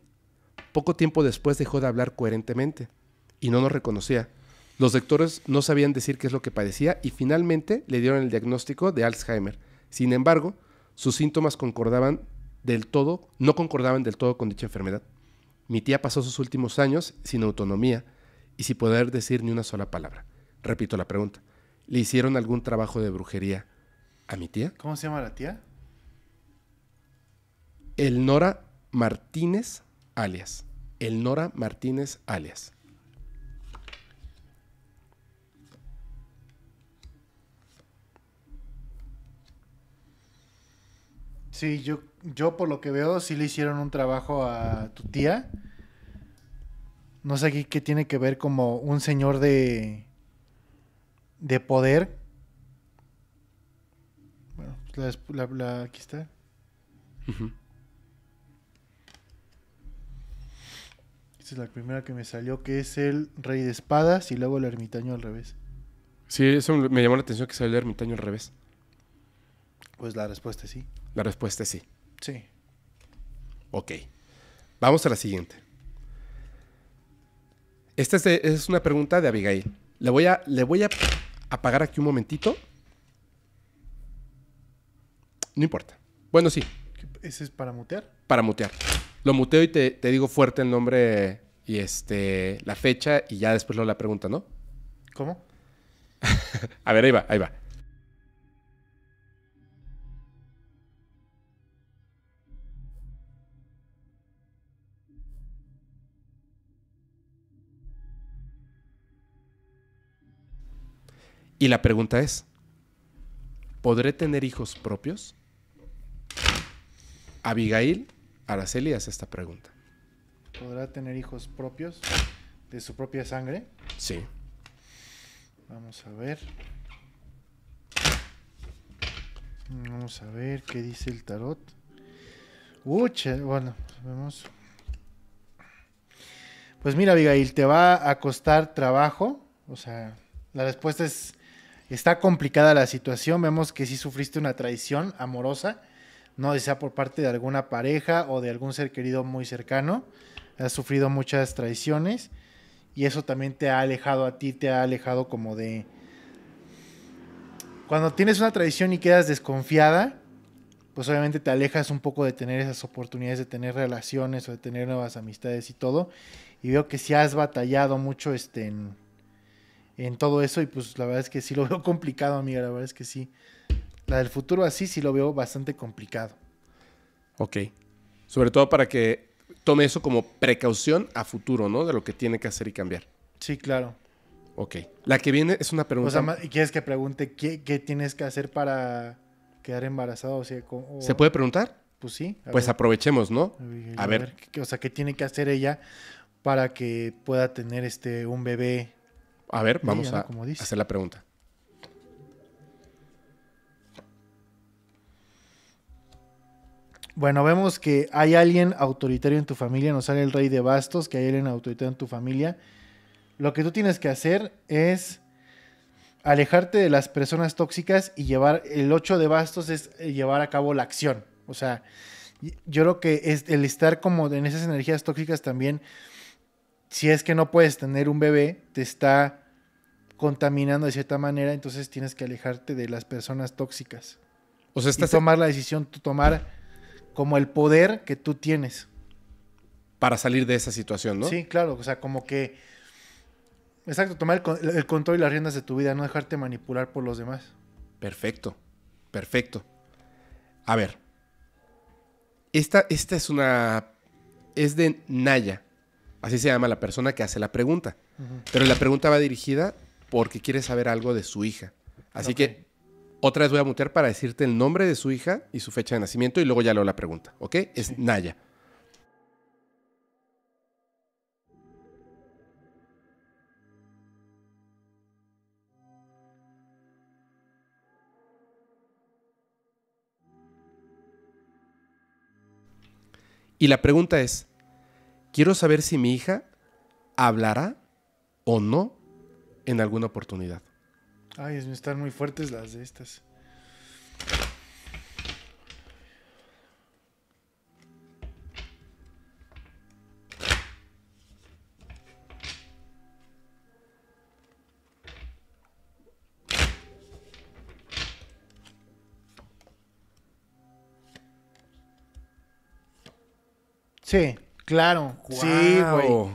poco tiempo después dejó de hablar coherentemente y no nos reconocía. Los doctores no sabían decir qué es lo que padecía y finalmente le dieron el diagnóstico de Alzheimer. Sin embargo, sus síntomas concordaban del todo, no concordaban del todo con dicha enfermedad. Mi tía pasó sus últimos años sin autonomía y sin poder decir ni una sola palabra. Repito la pregunta. ¿Le hicieron algún trabajo de brujería a mi tía? ¿Cómo se llama la tía? El Nora Martínez alias. El Nora Martínez alias. Sí, yo, yo por lo que veo, sí le hicieron un trabajo a tu tía. No sé aquí qué tiene que ver como un señor de. de poder. Bueno, pues la, la, aquí está. Esta es la primera que me salió, que es el Rey de Espadas y luego el Ermitaño al revés. Sí, eso me llamó la atención que salió el Ermitaño al revés. Pues la respuesta es sí. La respuesta es sí. Sí. Ok. Vamos a la siguiente. Esta es, una pregunta de Abigail. Le voy, a, le voy a apagar aquí un momentito. No importa. Bueno, sí. ¿Ese es para mutear? Para mutear. Lo muteo y te, digo fuerte el nombre y este, la fecha y ya después lo la pregunta, ¿no? ¿Cómo? a ver, ahí va, ahí va. Y la pregunta es, ¿podré tener hijos propios? Abigail Araceli hace esta pregunta. ¿Podrá tener hijos propios de su propia sangre? Sí. Vamos a ver. Vamos a ver qué dice el tarot. Uy, bueno, vemos. Pues mira, Abigail, te va a costar trabajo. O sea, la respuesta es, está complicada la situación. Vemos que sí sufriste una traición amorosa no sea por parte de alguna pareja o de algún ser querido muy cercano. Has sufrido muchas traiciones y eso también te ha alejado a ti, te ha alejado como de... Cuando tienes una traición y quedas desconfiada, pues obviamente te alejas un poco de tener esas oportunidades de tener relaciones o de tener nuevas amistades y todo. Y veo que si has batallado mucho este, en, en, todo eso y pues la verdad es que sí lo veo complicado, amiga, la verdad es que sí. La del futuro así sí lo veo bastante complicado. Ok. Sobre todo para que tome eso como precaución a futuro, ¿no? De lo que tiene que hacer y cambiar. Sí, claro. Ok. La que viene es una pregunta. O sea, ¿quieres que pregunte qué, tienes que hacer para quedar embarazado? O sea, ¿Se puede preguntar? Pues sí. Pues aprovechemos, ¿no? A, ver. o sea, ¿qué tiene que hacer ella para que pueda tener este un bebé? A ver, vamos a hacer la pregunta. Bueno, vemos que hay alguien autoritario en tu familia, nos sale el rey de bastos, que hay alguien autoritario en tu familia. Lo que tú tienes que hacer es alejarte de las personas tóxicas y llevar, el 8 de bastos es eh, llevar a cabo la acción. O sea, yo creo que es el estar como en esas energías tóxicas también, si es que no puedes tener un bebé, te está contaminando de cierta manera, entonces tienes que alejarte de las personas tóxicas. O sea, estás... tomar la decisión, tomar como el poder que tú tienes. Para salir de esa situación, ¿no? Sí, claro, o sea, como que... Exacto, tomar el, control y las riendas de tu vida, no dejarte manipular por los demás. Perfecto, perfecto. A ver, esta, esta es una... Es de Naya, así se llama la persona que hace la pregunta. Pero la pregunta va dirigida porque quiere saber algo de su hija. Así que otra vez voy a mutear para decirte el nombre de su hija y su fecha de nacimiento y luego ya leo la pregunta, ¿ok? Es Naya. Y la pregunta es, quiero saber si mi hija hablará o no en alguna oportunidad. Ay, están muy fuertes las de estas. Sí, claro. Sí, güey.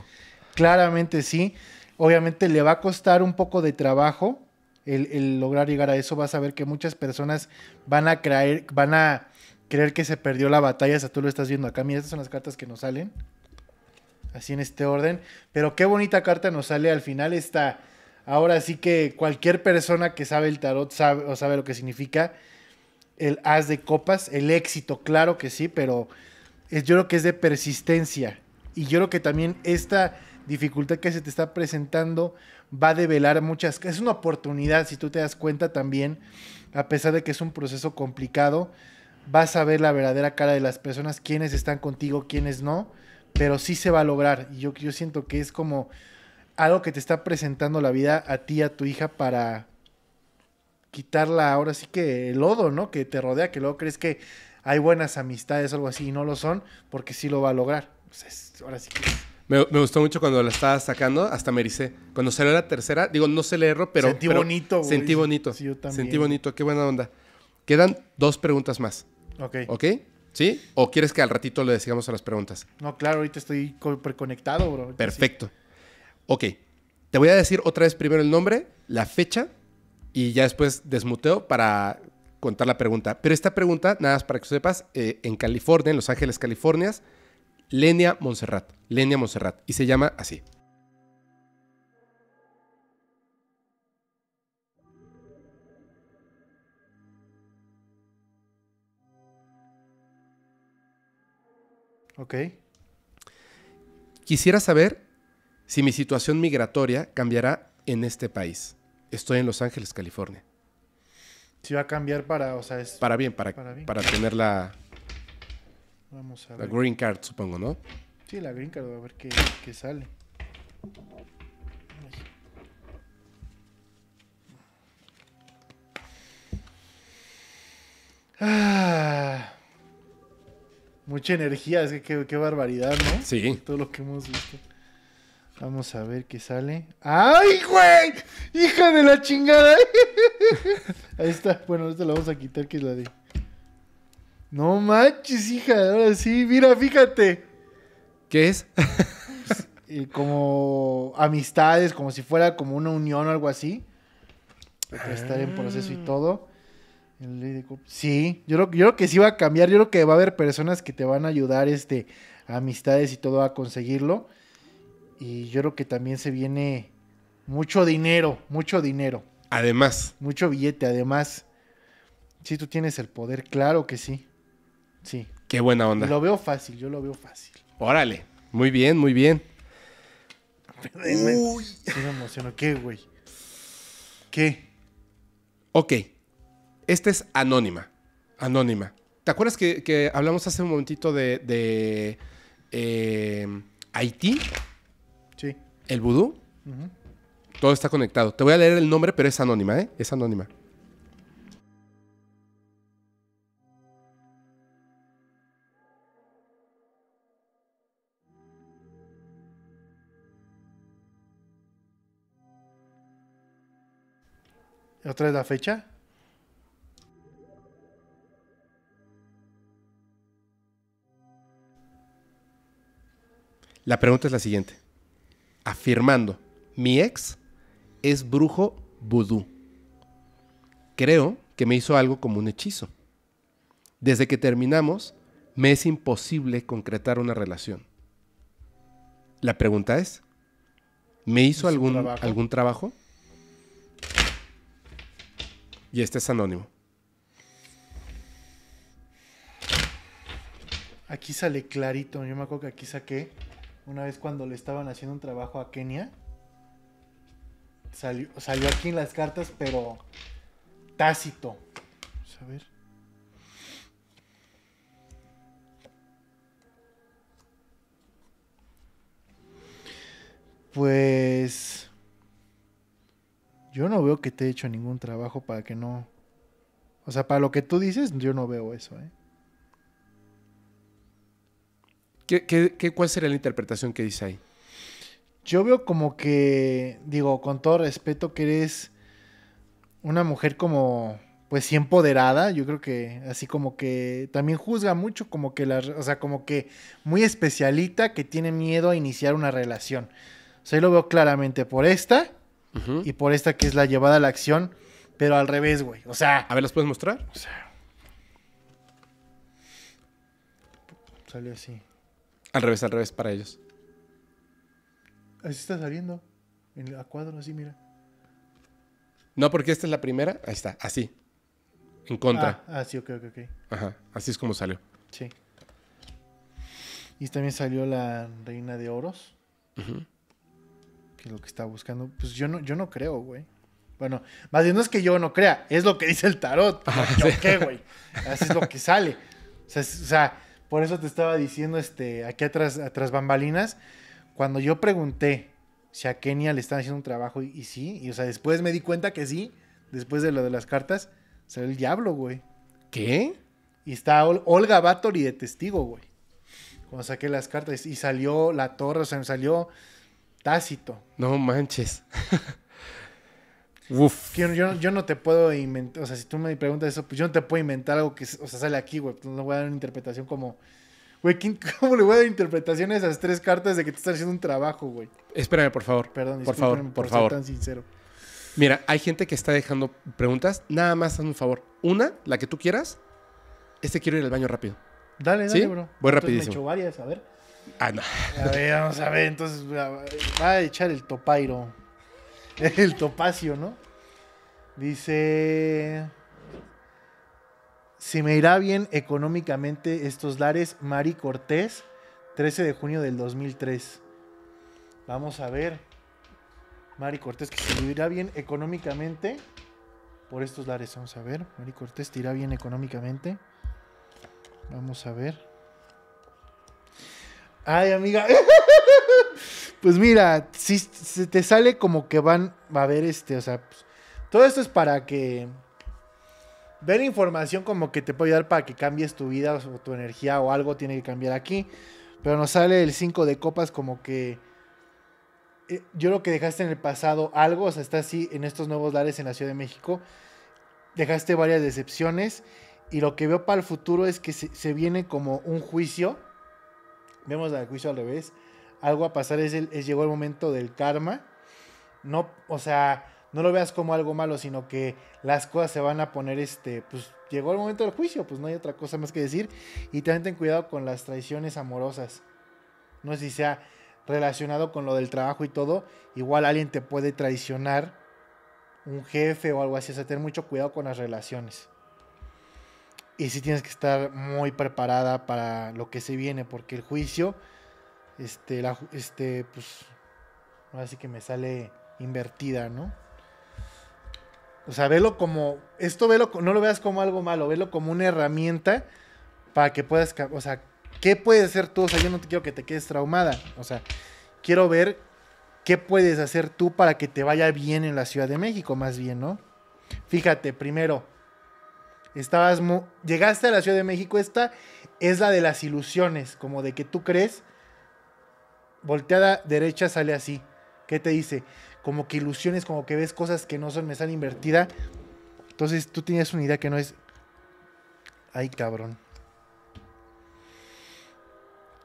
Claramente sí. Obviamente le va a costar un poco de trabajo el, lograr llegar a eso, vas a ver que muchas personas van a creer, van a creer que se perdió la batalla, o sea, tú lo estás viendo acá. Mira, estas son las cartas que nos salen. Así en este orden. Pero qué bonita carta nos sale al final esta. Ahora sí que cualquier persona que sabe el tarot sabe o sabe lo que significa el as de copas, el éxito, claro que sí, pero es, yo creo que es de persistencia. Y yo creo que también esta dificultad que se te está presentando va a develar muchas... Es una oportunidad, si tú te das cuenta también, a pesar de que es un proceso complicado, vas a ver la verdadera cara de las personas, quiénes están contigo, quiénes no, pero sí se va a lograr. Y yo, yo siento que es como algo que te está presentando la vida a ti, a tu hija, para quitarla ahora sí que el lodo, ¿no? Que te rodea, que luego crees que hay buenas amistades o algo así y no lo son, porque sí lo va a lograr. Pues ahora sí que me, gustó mucho cuando la estaba sacando, hasta me Cuando salió la tercera, digo, no sé leerlo, pero. Sentí bonito, güey. Sentí bonito. Sí, yo también. Sentí bonito, qué buena onda. Quedan dos preguntas más. Ok. ¿Ok? ¿Sí? ¿O quieres que al ratito le sigamos a las preguntas? No, claro, ahorita estoy preconectado, bro. Perfecto. Ok. Te voy a decir otra vez primero el nombre, la fecha y ya después desmuteo para contar la pregunta. Pero esta pregunta, nada más para que sepas, eh, en California, en Los Ángeles, California, Lenia Montserrat. Lenia Montserrat. Y se llama así. Ok. Quisiera saber si mi situación migratoria cambiará en este país. Estoy en Los Ángeles, California. Si va a cambiar para, o sea, es... Para bien, para, para, bien. para tener la, la Green Card, supongo, ¿no? Sí, la Green Card, a ver qué, sale. Ah. mucha energía, es que qué, barbaridad, ¿no? Sí. Todo lo que hemos visto. Vamos a ver qué sale. ¡Ay, güey! ¡Hija de la chingada! Ahí está. Bueno, esto la vamos a quitar, que es la de. No manches, hija, ahora sí, mira, fíjate. ¿Qué es? como amistades, como si fuera como una unión o algo así. Estar en proceso y ah. todo. Sí, yo creo, yo creo que sí va a cambiar. Yo creo que va a haber personas que te van a ayudar, este, amistades y todo a conseguirlo. Y yo creo que también se viene mucho dinero, mucho dinero. Además. Mucho billete, además. Si tú tienes el poder, claro que sí. Sí. Qué buena onda. Lo veo fácil, yo lo veo fácil. Órale. Muy bien, muy bien. Uy. me ¿Qué, güey? ¿Qué? Ok. Esta es anónima. Anónima. ¿Te acuerdas que, hablamos hace un momentito de, eh, Haití? Sí. ¿El vudú? Todo está conectado. Te voy a leer el nombre, pero es anónima, ¿eh? Es anónima. ¿Otra es la fecha? La pregunta es la siguiente. Afirmando, mi ex es brujo vudú. Creo que me hizo algo como un hechizo. Desde que terminamos, me es imposible concretar una relación. La pregunta es, ¿me hizo, algún algún trabajo? Y este es anónimo. Aquí sale clarito. Yo me acuerdo que aquí saqué una vez cuando le estaban haciendo un trabajo a Kenia. Salió, aquí en las cartas, pero tácito. Vamos a ver. Pues yo no veo que te he hecho ningún trabajo para que no... O sea, para lo que tú dices, yo no veo eso, ¿eh? ¿Qué, qué, cuál sería la interpretación que dice ahí? Yo veo como que, digo, con todo respeto, que eres una mujer como, pues sí empoderada, yo creo que así como que también juzga mucho, como que la, o sea, como que muy especialita que tiene miedo a iniciar una relación. O sea, lo veo claramente por esta y por esta que es la llevada a la acción, pero al revés, güey. O sea. A ver, ¿las puedes mostrar? Salió así. Al revés, al revés para ellos. Así está saliendo. En a cuadro, así, mira. No, porque esta es la primera. Ahí está, así. En contra. Ah, ah sí, ok, ok, Ajá, así es como salió. Sí. Y también salió la Reina de Oros. Ajá que lo que está buscando, pues yo no, yo no creo, güey. Bueno, más bien no es que yo no crea, es lo que dice el tarot. Ah, güey? Así es lo que sale. O sea, por eso te estaba diciendo este, aquí atrás, atrás bambalinas, cuando yo pregunté si a Kenia le están haciendo un trabajo y, sí, y o sea, después me di cuenta que sí, después de lo de las cartas, salió el diablo, güey. ¿Qué? Y está Olga Bathory de testigo, güey. Cuando saqué las cartas y salió la torre, o sea, me salió Tácito. No manches. Uf. Yo, no te puedo inventar, o sea, si tú me preguntas eso, pues yo no te puedo inventar algo que, o sea, sale aquí, güey. Pues no voy a dar una interpretación como, güey, ¿cómo le voy a dar interpretación a esas tres cartas de que te están haciendo un trabajo, güey? Espérame, por favor. Perdón, por favor, por, favor. tan sincero. Mira, hay gente que está dejando preguntas. Nada más, hazme un favor. Una, la que tú quieras. Este quiero ir al baño rápido. Dale, dale, bro. Voy rapidísimo. Me hecho varias, a ver. Ah, a ver, vamos a ver, entonces va a echar el topairo. El topacio, ¿no? Dice. Si me irá bien económicamente estos lares, Mari Cortés, 13 de junio del 2003. Vamos a ver. Mari Cortés, que se irá bien económicamente por estos lares. Vamos a ver. Mari Cortés, ¿te irá bien económicamente? Vamos a ver. Ay, amiga. pues mira, si, te sale como que van, a ver este, o sea, pues, todo esto es para que ver información como que te puede ayudar para que cambies tu vida o tu energía o algo tiene que cambiar aquí. Pero nos sale el 5 de copas como que eh, yo lo que dejaste en el pasado algo, o sea, está así en estos nuevos lares en la Ciudad de México. Dejaste varias decepciones y lo que veo para el futuro es que se viene como un juicio vemos al juicio al revés. Algo a pasar es, el, es llegó el momento del karma. No, o sea, no lo veas como algo malo, sino que las cosas se van a poner, este, pues llegó el momento del juicio, pues no hay otra cosa más que decir. Y también ten cuidado con las traiciones amorosas. No sé si sea relacionado con lo del trabajo y todo, igual alguien te puede traicionar, un jefe o algo así, o sea, ten mucho cuidado con las relaciones. Y sí tienes que estar muy preparada para lo que se viene, porque el juicio, este, este, pues, ahora sí que me sale invertida, ¿no? O sea, velo como, esto velo, no lo veas como algo malo, velo como una herramienta para que puedas, o sea, ¿qué puedes hacer tú? O sea, yo no te quiero que te quedes traumada, o sea, quiero ver qué puedes hacer tú para que te vaya bien en la Ciudad de México, más bien, ¿no? Fíjate, primero, Estabas llegaste a la Ciudad de México, esta es la de las ilusiones, como de que tú crees, volteada derecha sale así. ¿Qué te dice? Como que ilusiones, como que ves cosas que no son, me sale invertida. Entonces tú tienes una idea que no es... Ay, cabrón.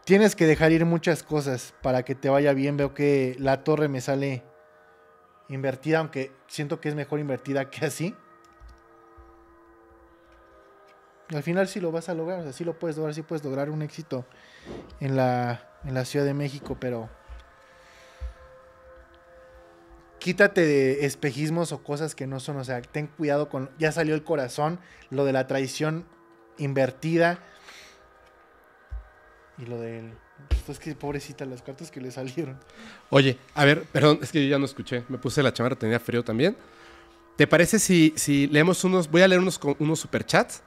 Tienes que dejar ir muchas cosas para que te vaya bien. Veo que la torre me sale invertida, aunque siento que es mejor invertida que así al final sí lo vas a lograr, o sea, sí lo puedes lograr, sí puedes lograr un éxito en la, Ciudad de México, pero quítate de espejismos o cosas que no son, o sea, ten cuidado con, ya salió el corazón, lo de la traición invertida y lo del... Es pues que pobrecita las cartas que le salieron. Oye, a ver, perdón, es que yo ya no escuché, me puse la chamarra, tenía frío también. ¿Te parece si, si leemos unos, voy a leer unos, unos superchats?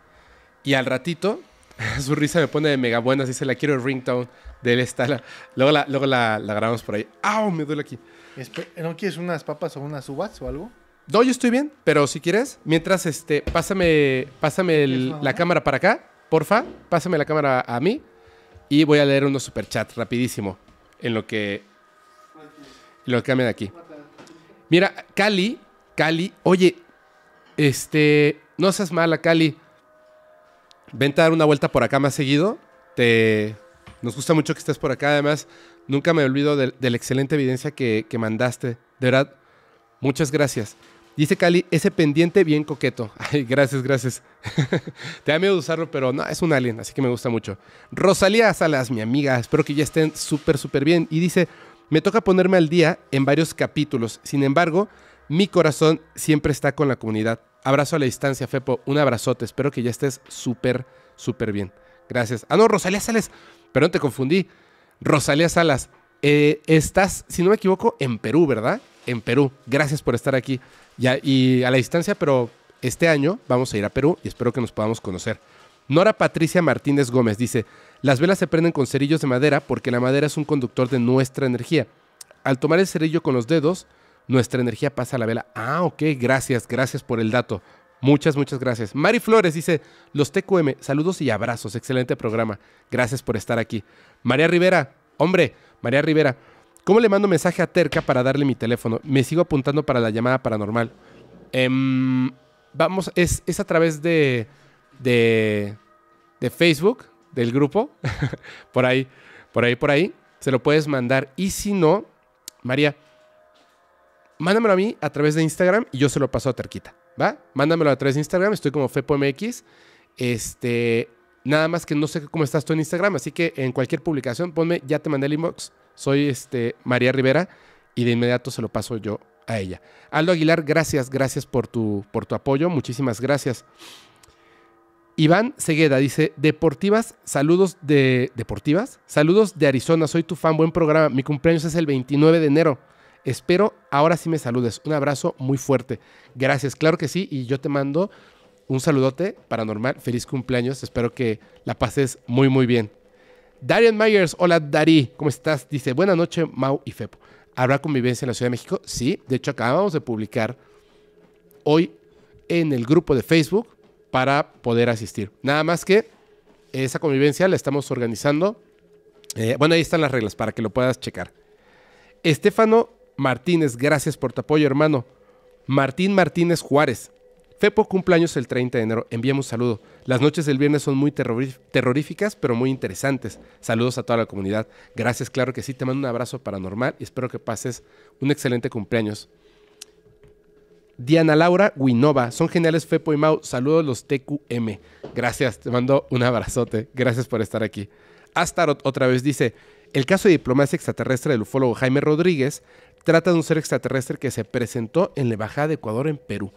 Y al ratito, su risa me pone de mega buena, Dice, la quiero el ringtone de él está Luego, la, luego la, grabamos por ahí. ¡Au! Me duele aquí. ¿No quieres unas papas o unas uvas o algo? No, yo estoy bien, pero si quieres, mientras este, pásame, pásame la cámara para acá, porfa, pásame la cámara a mí y voy a leer unos superchats rapidísimo en lo que lo que cambia de aquí. Mira, Cali, Cali, oye, este, no seas mala, Cali vente a dar una vuelta por acá más seguido. Te, nos gusta mucho que estés por acá. Además, nunca me olvido de, la excelente evidencia que, que, mandaste. De verdad, muchas gracias. Dice Cali, ese pendiente bien coqueto. Ay, gracias, gracias. Te da miedo usarlo, pero no, es un alien, así que me gusta mucho. Rosalía Salas, mi amiga, espero que ya estén súper, súper bien. Y dice, me toca ponerme al día en varios capítulos. Sin embargo, mi corazón siempre está con la comunidad. Abrazo a la distancia, Fepo. Un abrazote. Espero que ya estés súper, súper bien. Gracias. Ah, no, Rosalía Salas. Perdón, te confundí. Rosalía Salas, eh, estás, si no me equivoco, en Perú, ¿verdad? En Perú. Gracias por estar aquí. Ya, y a la distancia, pero este año vamos a ir a Perú y espero que nos podamos conocer. Nora Patricia Martínez Gómez dice, las velas se prenden con cerillos de madera porque la madera es un conductor de nuestra energía. Al tomar el cerillo con los dedos, nuestra energía pasa a la vela. Ah, ok, gracias, gracias por el dato. Muchas, muchas gracias. Mari Flores dice, los TQM, saludos y abrazos, excelente programa. Gracias por estar aquí. María Rivera, hombre, María Rivera, ¿cómo le mando mensaje a Terca para darle mi teléfono? Me sigo apuntando para la llamada paranormal. Em, vamos, es, a través de, de, de Facebook, del grupo, por ahí, por ahí, por ahí. Se lo puedes mandar. Y si no, María, mándamelo a mí a través de Instagram y yo se lo paso a Terquita, ¿va? Mándamelo a través de Instagram, estoy como FepoMX. Este, nada más que no sé cómo estás tú en Instagram, así que en cualquier publicación ponme, ya te mandé el inbox, soy este, María Rivera y de inmediato se lo paso yo a ella. Aldo Aguilar, gracias, gracias por tu, por tu apoyo, muchísimas gracias. Iván Segueda dice, Deportivas, saludos de... ¿Deportivas? Saludos de Arizona, soy tu fan, buen programa. Mi cumpleaños es el 29 de enero. Espero ahora sí me saludes. Un abrazo muy fuerte. Gracias, claro que sí. Y yo te mando un saludote paranormal. Feliz cumpleaños. Espero que la pases muy, muy bien. Darian Myers, hola Dari, ¿cómo estás? Dice, buenas noches, Mau y Fepo. ¿Habrá convivencia en la Ciudad de México? Sí, de hecho acabamos de publicar hoy en el grupo de Facebook para poder asistir. Nada más que esa convivencia la estamos organizando. Eh, bueno, ahí están las reglas para que lo puedas checar. Estefano Martínez, gracias por tu apoyo, hermano. Martín Martínez Juárez. Fepo cumpleaños el 30 de enero. Enviamos un saludo. Las noches del viernes son muy terroríficas, pero muy interesantes. Saludos a toda la comunidad. Gracias, claro que sí. Te mando un abrazo paranormal y espero que pases un excelente cumpleaños. Diana Laura Winova. Son geniales Fepo y Mau. Saludos los TQM. Gracias, te mando un abrazote. Gracias por estar aquí. Astarot otra vez dice, el caso de diplomacia extraterrestre del ufólogo Jaime Rodríguez Trata de un ser extraterrestre que se presentó en la Embajada de Ecuador en Perú.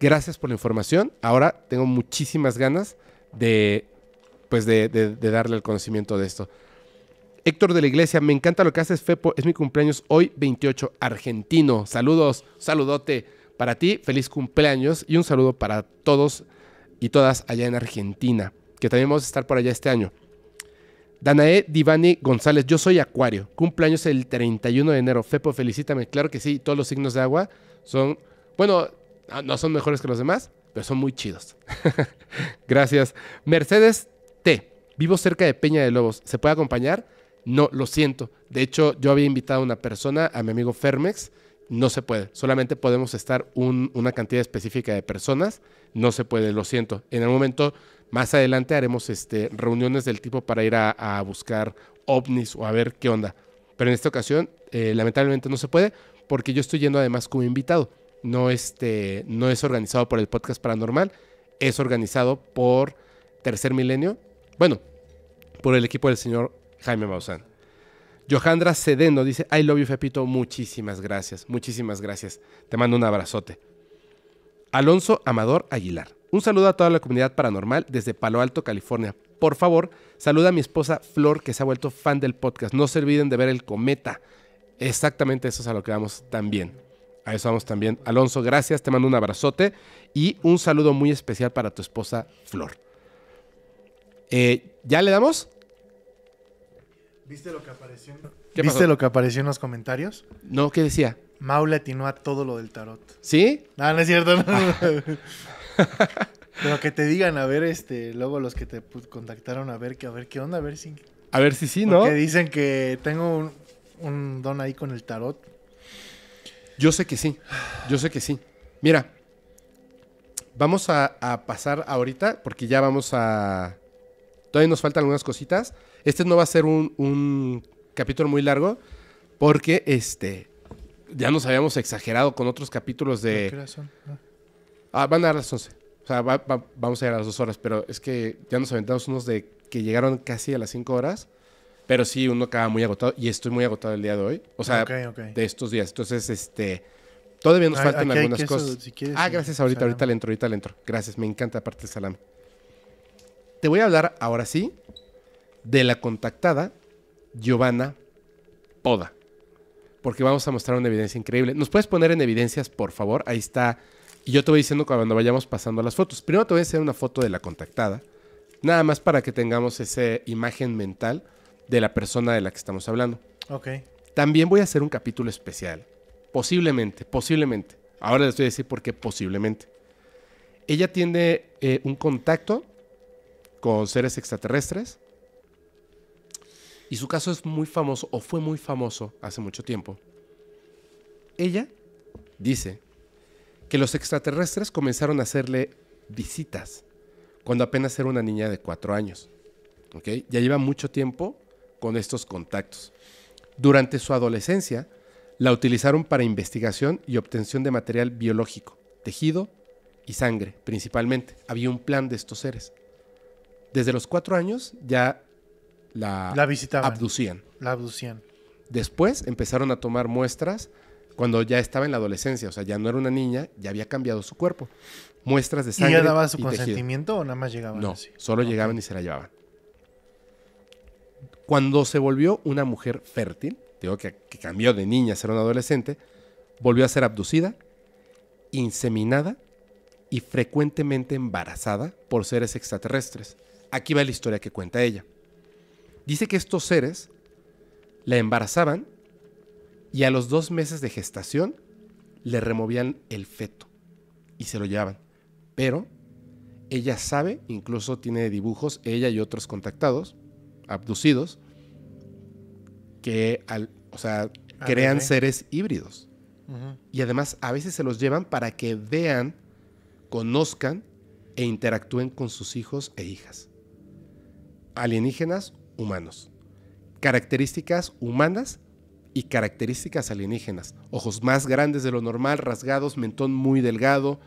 Gracias por la información. Ahora tengo muchísimas ganas de, pues de, de darle el conocimiento de esto. Héctor de la Iglesia, me encanta lo que haces, Fepo. Es mi cumpleaños hoy, 28, argentino. Saludos, saludote para ti, feliz cumpleaños y un saludo para todos y todas allá en Argentina, que también vamos a estar por allá este año. Danae Divani González, yo soy Acuario, cumpleaños el 31 de enero. Fepo, felicítame. Claro que sí, todos los signos de agua son, bueno, ah, no son mejores que los demás, pero son muy chidos. Gracias. Mercedes T, vivo cerca de Peña de Lobos, ¿se puede acompañar? No, lo siento. De hecho, yo había invitado a una persona, a mi amigo Fermex, no se puede. Solamente podemos estar una cantidad específica de personas. No se puede, lo siento. En el momento más adelante haremos este, reuniones del tipo para ir a, buscar ovnis o a ver qué onda. Pero en esta ocasión, eh, lamentablemente no se puede, porque yo estoy yendo además como invitado. No, este, no es organizado por el podcast paranormal, es organizado por Tercer Milenio, bueno, por el equipo del señor Jaime Maussan. Johandra Cedeno dice, I love you Fepito, muchísimas gracias, muchísimas gracias. Te mando un abrazote. Alonso Amador Aguilar. Un saludo a toda la comunidad paranormal desde Palo Alto, California. Por favor, saluda a mi esposa Flor, que se ha vuelto fan del podcast. No se olviden de ver el cometa. Exactamente eso es a lo que vamos también. A eso vamos también. Alonso, gracias, te mando un abrazote y un saludo muy especial para tu esposa Flor. Eh, ¿Ya le damos? ¿Viste lo que apareció? ¿Viste lo que apareció en los comentarios? No, ¿qué decía? Mau atinó a todo lo del tarot. ¿Sí? No, ah, no es cierto. Pero que te digan, a ver, este, luego los que te contactaron, a ver, que, a ver qué onda, a ver si. A ver si sí, ¿no? Que dicen que tengo un, don ahí con el tarot. Yo sé que sí. Yo sé que sí. Mira, vamos a, pasar ahorita, porque ya vamos a. Todavía nos faltan algunas cositas. Este no va a ser un, un, capítulo muy largo, porque este. Ya nos habíamos exagerado con otros capítulos de. Ah, van a dar las 11. O sea, vamos a ir a las 2 horas, pero es que ya nos aventamos unos de que llegaron casi a las 5 horas. Pero sí, uno acaba muy agotado y estoy muy agotado el día de hoy. O sea, de estos días. Entonces, este, todavía nos faltan algunas cosas. ah, gracias, ahorita, ahorita le entro, ahorita le entro. Gracias, me encanta aparte el salam. Te voy a hablar ahora sí de la contactada Giovanna Poda. Porque vamos a mostrar una evidencia increíble. ¿Nos puedes poner en evidencias, por favor? Ahí está y yo te voy diciendo cuando vayamos pasando las fotos. Primero te voy a hacer una foto de la contactada, nada más para que tengamos esa imagen mental de la persona de la que estamos hablando. Ok. También voy a hacer un capítulo especial. Posiblemente, posiblemente. Ahora les voy a decir por qué posiblemente. Ella tiene eh, un contacto con seres extraterrestres. Y su caso es muy famoso, o fue muy famoso hace mucho tiempo. Ella dice que los extraterrestres comenzaron a hacerle visitas cuando apenas era una niña de cuatro años. ¿okay? Ya lleva mucho tiempo con estos contactos. Durante su adolescencia, la utilizaron para investigación y obtención de material biológico, tejido y sangre principalmente. Había un plan de estos seres. Desde los cuatro años ya la, abducían. La abducían. Después empezaron a tomar muestras cuando ya estaba en la adolescencia, o sea, ya no era una niña, ya había cambiado su cuerpo. Muestras de sangre. ¿Y ya daba su consentimiento o nada más llegaban? No, solo llegaban y se la llevaban. Cuando se volvió una mujer fértil, digo que, que cambió de niña a ser una adolescente, volvió a ser abducida, inseminada y frecuentemente embarazada por seres extraterrestres. Aquí va la historia que cuenta ella. Dice que estos seres la embarazaban y a los dos meses de gestación le removían el feto y se lo llevaban. Pero ella sabe, incluso tiene dibujos, ella y otros contactados, abducidos, que o sea, ah, crean seres híbridos. Y además a veces se los llevan para que vean, conozcan e interactúen con sus hijos e hijas. Alienígenas humanos. Características humanas y características alienígenas. Ojos más grandes de lo normal, rasgados, mentón muy delgado.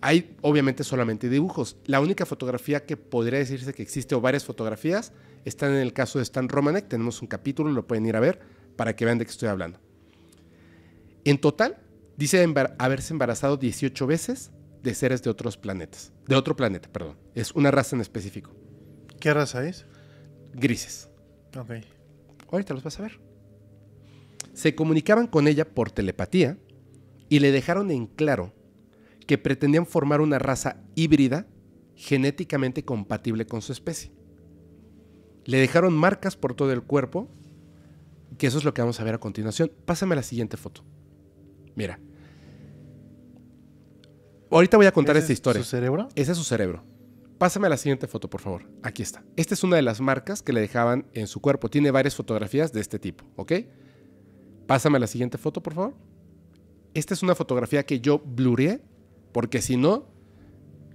Hay obviamente solamente dibujos. La única fotografía que podría decirse que existe o varias fotografías están en el caso de Stan Romanek. Tenemos un capítulo, lo pueden ir a ver para que vean de qué estoy hablando. En total, dice haberse embarazado 18 veces de seres de otros planetas. De otro planeta, perdón. Es una raza en específico. ¿Qué raza es? Grises. Ok. Ahorita los vas a ver se comunicaban con ella por telepatía y le dejaron en claro que pretendían formar una raza híbrida genéticamente compatible con su especie. Le dejaron marcas por todo el cuerpo, que eso es lo que vamos a ver a continuación. Pásame la siguiente foto. Mira. Ahorita voy a contar esta historia. es ¿Su cerebro? Ese es su cerebro. Pásame la siguiente foto, por favor. Aquí está. Esta es una de las marcas que le dejaban en su cuerpo. Tiene varias fotografías de este tipo, ¿ok? Pásame la siguiente foto, por favor. Esta es una fotografía que yo bluré, porque si no...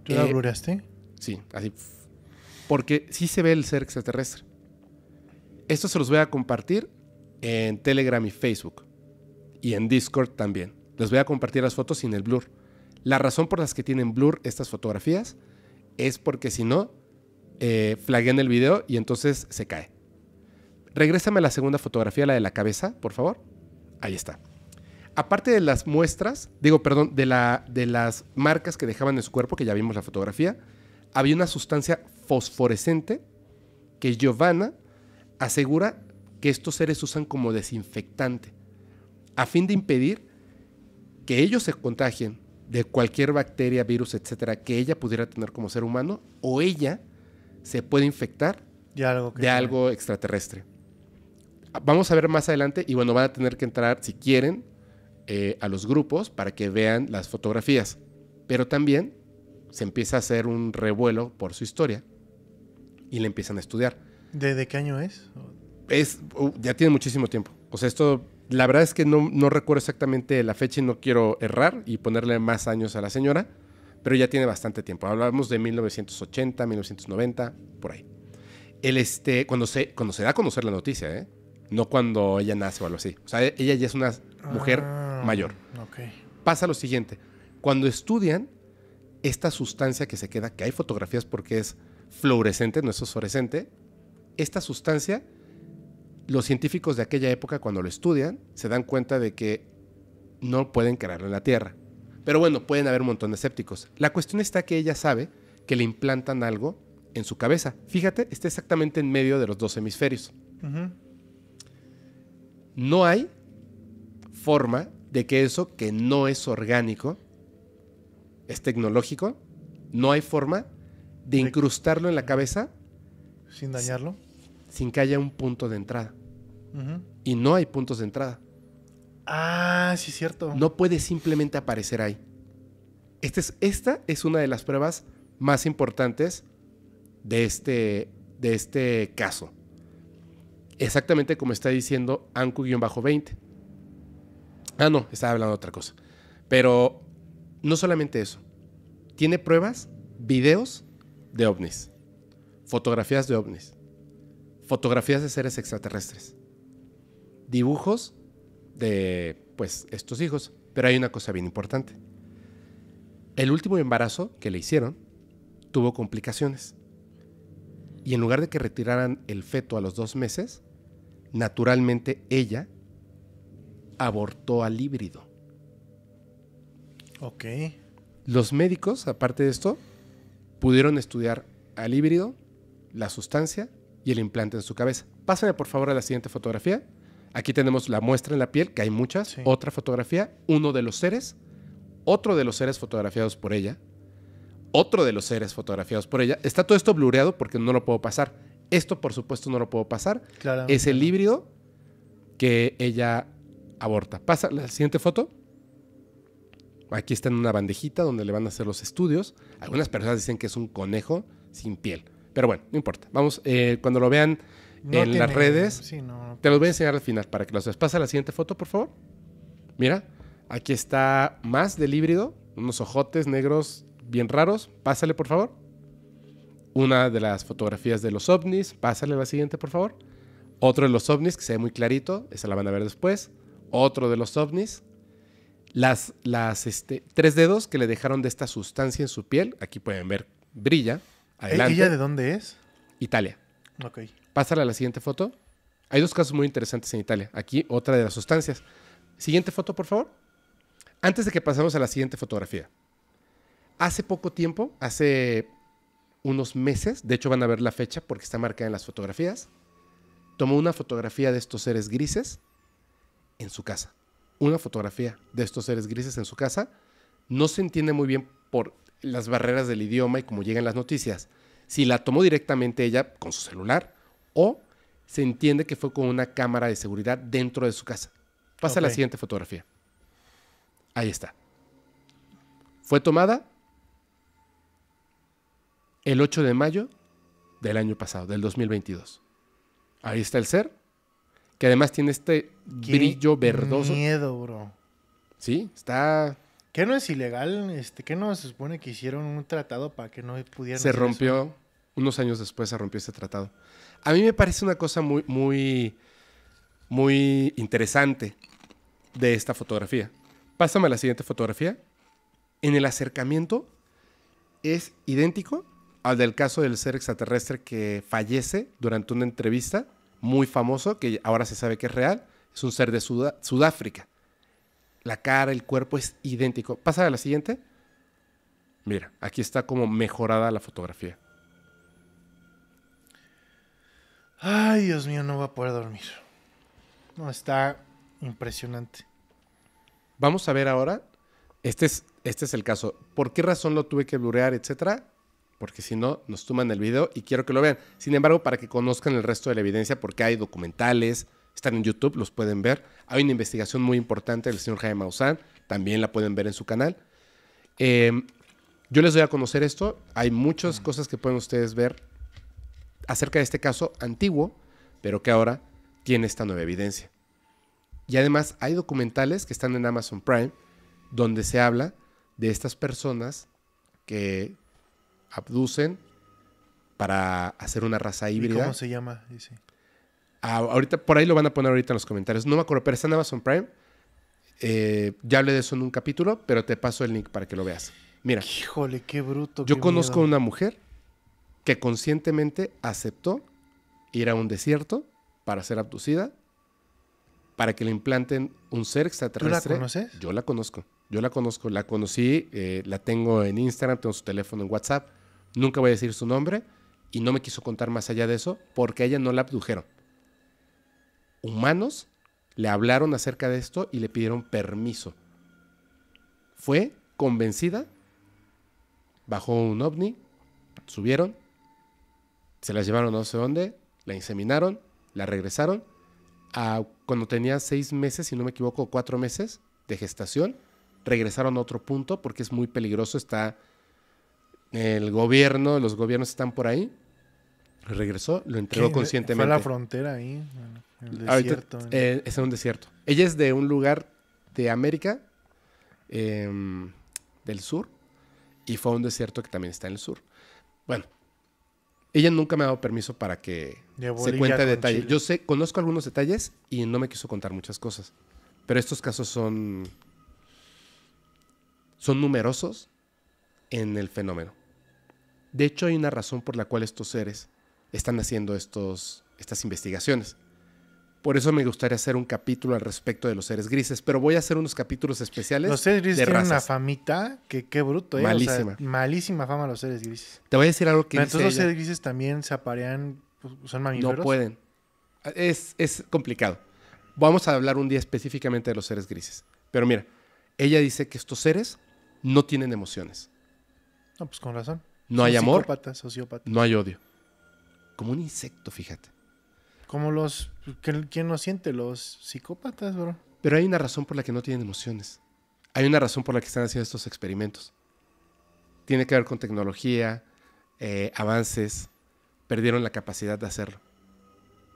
¿Tú la eh, bluraste? Sí, así. Porque sí se ve el ser extraterrestre. Esto se los voy a compartir en Telegram y Facebook. Y en Discord también. Les voy a compartir las fotos sin el blur. La razón por las que tienen blur estas fotografías es porque si no, eh, el video y entonces se cae. Regrésame a la segunda fotografía, la de la cabeza, por favor. Ahí está. Aparte de las muestras, digo, perdón, de, la, de las marcas que dejaban en su cuerpo, que ya vimos la fotografía, había una sustancia fosforescente que Giovanna asegura que estos seres usan como desinfectante, a fin de impedir que ellos se contagien de cualquier bacteria, virus, etcétera, que ella pudiera tener como ser humano, o ella se puede infectar de algo extraterrestre. Vamos a ver más adelante y bueno, van a tener que entrar, si quieren, eh, a los grupos para que vean las fotografías. Pero también se empieza a hacer un revuelo por su historia y le empiezan a estudiar. ¿Desde qué año es? es uh, ya tiene muchísimo tiempo. O sea, esto, la verdad es que no, no, recuerdo exactamente la fecha y no quiero errar y ponerle más años a la señora, pero ya tiene bastante tiempo. Hablamos de 1980, 1990, por ahí. El este, cuando, se, cuando se da a conocer la noticia, ¿eh? no cuando ella nace o algo así. O sea, e-, ella ya es una mujer ah, mayor. Ok. Pasa lo siguiente, cuando estudian esta sustancia que se queda, que hay fotografías porque es fluorescente, no es fluorescente, esta sustancia, los científicos de aquella época cuando lo estudian, se dan cuenta de que no pueden crearla en la Tierra. Pero bueno, pueden haber un montón de escépticos. La cuestión está que ella sabe que le implantan algo en su cabeza. Fíjate, está exactamente en medio de los dos hemisferios. No hay forma de que eso que no es orgánico, es tecnológico, no hay forma de incrustarlo en la cabeza. Sin dañarlo. Sin que haya un punto de entrada. Y no hay puntos de entrada. Ah, sí, es cierto. No puede simplemente aparecer ahí. Este esta es una de las pruebas más importantes de este, de este caso exactamente como está diciendo Anku-20. Ah, no, estaba hablando de otra cosa. Pero no solamente eso. Tiene pruebas, videos de ovnis, fotografías de ovnis, fotografías de seres extraterrestres, dibujos de pues estos hijos. Pero hay una cosa bien importante. El último embarazo que le hicieron tuvo complicaciones. Y en lugar de que retiraran el feto a los dos meses, naturalmente ella abortó al híbrido. Ok. Los médicos, aparte de esto, pudieron estudiar al híbrido, la sustancia y el implante en su cabeza. pásame por favor a la siguiente fotografía. Aquí tenemos la muestra en la piel, que hay muchas. Otra fotografía, uno de los seres, otro de los seres fotografiados por ella, otro de los seres fotografiados por ella. Está todo esto blureado porque no lo puedo pasar. Esto, por supuesto, no lo puedo pasar. Es el híbrido que ella aborta. Pasa la siguiente foto. Aquí está en una bandejita donde le van a hacer los estudios. Algunas personas dicen que es un conejo sin piel. Pero bueno, no importa. Vamos, eh, cuando lo vean en las redes, te los voy a enseñar al final para que los veas. Pasa la siguiente foto, por favor. Mira, aquí está más del híbrido. Unos ojotes negros bien raros. Pásale, por favor una de las fotografías de los ovnis. Pásale la siguiente, por favor. Otro de los ovnis, que se ve muy clarito, esa la van a ver después. Otro de los ovnis. Las, este, tres dedos que le dejaron de esta sustancia en su piel. Aquí pueden ver, brilla. ¿E-, adelante. ¿Ella de dónde es? Italia. Ok. Pásale a la siguiente foto. Hay dos casos muy interesantes en Italia. Aquí otra de las sustancias. Siguiente foto, por favor. Antes de que pasemos a la siguiente fotografía. Hace poco tiempo, hace unos meses, de hecho van a ver la fecha porque está marcada en las fotografías, tomó una fotografía de estos seres grises en su casa. Una fotografía de estos seres grises en su casa. No se entiende muy bien por las barreras del idioma y cómo llegan las noticias. Si la tomó directamente ella con su celular o se entiende que fue con una cámara de seguridad dentro de su casa. Pasa la siguiente fotografía. Ahí está. Fue tomada el 8 de mayo del año pasado, del 2022. Ahí está el ser, que además tiene este brillo verdoso. miedo, bro. Sí, está... ¿Qué no es ilegal? Este, ¿Qué no se supone que hicieron un tratado para que no pudieran... Se rompió, unos años después se rompió este tratado. A mí me parece una cosa muy, muy, muy interesante de esta fotografía. Pásame la siguiente fotografía. En el acercamiento es idéntico al del caso del ser extraterrestre que fallece durante una entrevista, muy famoso, que ahora se sabe que es real, es un ser de Sudáfrica. La cara, el cuerpo es idéntico. Pasa a la siguiente. Mira, aquí está como mejorada la fotografía. Ay, Dios mío, no va a poder dormir. No, está impresionante. Vamos a ver ahora. Este es, este es el caso. ¿Por qué razón lo tuve que blurear, etcétera? porque si no, nos toman el video y quiero que lo vean. Sin embargo, para que conozcan el resto de la evidencia, porque hay documentales, están en YouTube, los pueden ver. Hay una investigación muy importante del señor Jaime Maussan, también la pueden ver en su canal. Em, yo les doy a conocer esto. Hay muchas cosas que pueden ustedes ver acerca de este caso antiguo, pero que ahora tiene esta nueva evidencia. Y además hay documentales que están en Amazon Prime donde se habla de estas personas que abducen para hacer una raza híbrida. ¿Cómo se llama? Ah, ahorita, por ahí lo van a poner ahorita en los comentarios. No me acuerdo, pero está en Amazon Prime. Eh, ya hablé de eso en un capítulo, pero te paso el link para que lo veas. Mira. Híjole, qué bruto. Yo conozco a una mujer que conscientemente aceptó ir a un desierto para ser abducida, para que le implanten un ser extraterrestre. ¿Tú la conoces? Yo la conozco. Yo la conozco. La conocí, eh, la tengo en Instagram, tengo su teléfono en WhatsApp nunca voy a decir su nombre, y no me quiso contar más allá de eso porque a ella no la abdujeron. Humanos le hablaron acerca de esto y le pidieron permiso. Fue convencida, bajó un ovni, subieron, se la llevaron no sé dónde, la inseminaron, la regresaron. cuando tenía seis meses, si no me equivoco, cuatro meses de gestación, regresaron a otro punto porque es muy peligroso, está el gobierno, los gobiernos están por ahí. Regresó, lo entregó conscientemente. Fue a la frontera ahí, el desierto. Eh, es en un desierto. Ella es de un lugar de América em, del sur y fue a un desierto que también está en el sur. Bueno, ella nunca me ha dado permiso para que se cuente detalles. Yo sé, conozco algunos detalles y no me quiso contar muchas cosas. Pero estos casos son son numerosos en el fenómeno. De hecho, hay una razón por la cual estos seres están haciendo estos, estas investigaciones. Por eso me gustaría hacer un capítulo al respecto de los seres grises, pero voy a hacer unos capítulos especiales. Los seres grises de tienen una famita que qué bruto, ¿eh? Malísima. malísima fama los seres grises. Te voy a decir algo que. Pero dice entonces los seres grises también se aparean, pues, son mamíferos. No pueden. Es, es complicado. Vamos a hablar un día específicamente de los seres grises. Pero mira, ella dice que estos seres no tienen emociones. No, pues con razón. No hay amor. No hay odio. Como un insecto, fíjate. Como los. ¿Quién no siente? Los psicópatas, bro. Pero hay una razón por la que no tienen emociones. Hay una razón por la que están haciendo estos experimentos. Tiene que ver con tecnología, eh, avances. Perdieron la capacidad de hacerlo.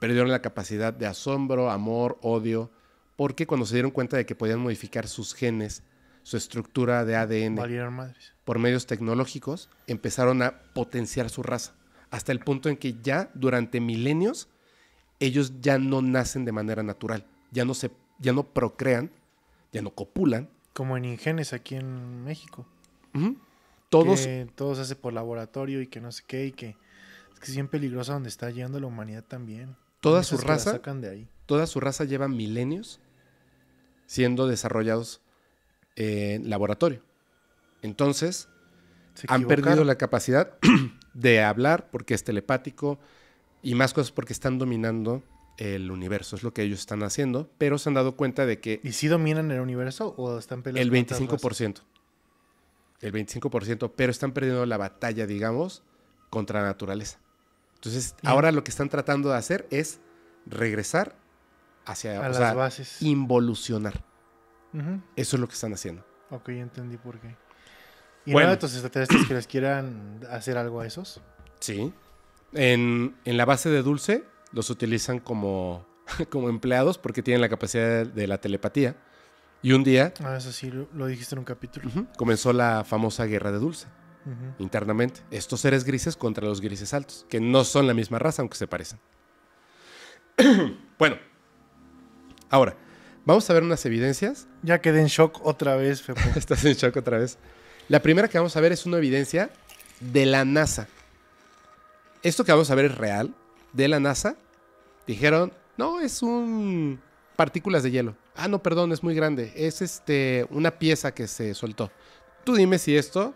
Perdieron la capacidad de asombro, amor, odio. Porque cuando se dieron cuenta de que podían modificar sus genes su estructura de ADN por medios tecnológicos, empezaron a potenciar su raza, hasta el punto en que ya durante milenios ellos ya no nacen de manera natural, ya no se ya no procrean, ya no copulan. Como en Ingenes aquí en México. todos Todos. hace por laboratorio y que no sé qué, y que es que es bien peligrosa donde está llegando la humanidad también. Toda su raza. Sacan de ahí. Toda su raza lleva milenios siendo desarrollados en laboratorio. Entonces, han perdido la capacidad de hablar porque es telepático y más cosas porque están dominando el universo. Es lo que ellos están haciendo, pero se han dado cuenta de que... ¿Y si dominan el universo o están peleando? El 25%. El 25%, pero están perdiendo la batalla, digamos, contra la naturaleza. Entonces, ahora lo que están tratando de hacer es regresar hacia... las bases. Involucionar. Eso es lo que están haciendo. Ok, entendí por qué. ¿Y bueno, no de tus extraterrestres que les quieran hacer algo a esos? Sí. En, la base de Dulce los utilizan como, como empleados porque tienen la capacidad de, la telepatía. Y un día... Ah, eso sí, lo, dijiste en un capítulo. comenzó la famosa guerra de Dulce. Internamente. Estos seres grises contra los grises altos, que no son la misma raza, aunque se parecen. bueno, ahora, Vamos a ver unas evidencias. Ya quedé en shock otra vez, Fepo. Estás en shock otra vez. La primera que vamos a ver es una evidencia de la NASA. Esto que vamos a ver es real. De la NASA. Dijeron, no, es un... partículas de hielo. Ah, no, perdón, es muy grande. Es este, una pieza que se soltó. Tú dime si esto,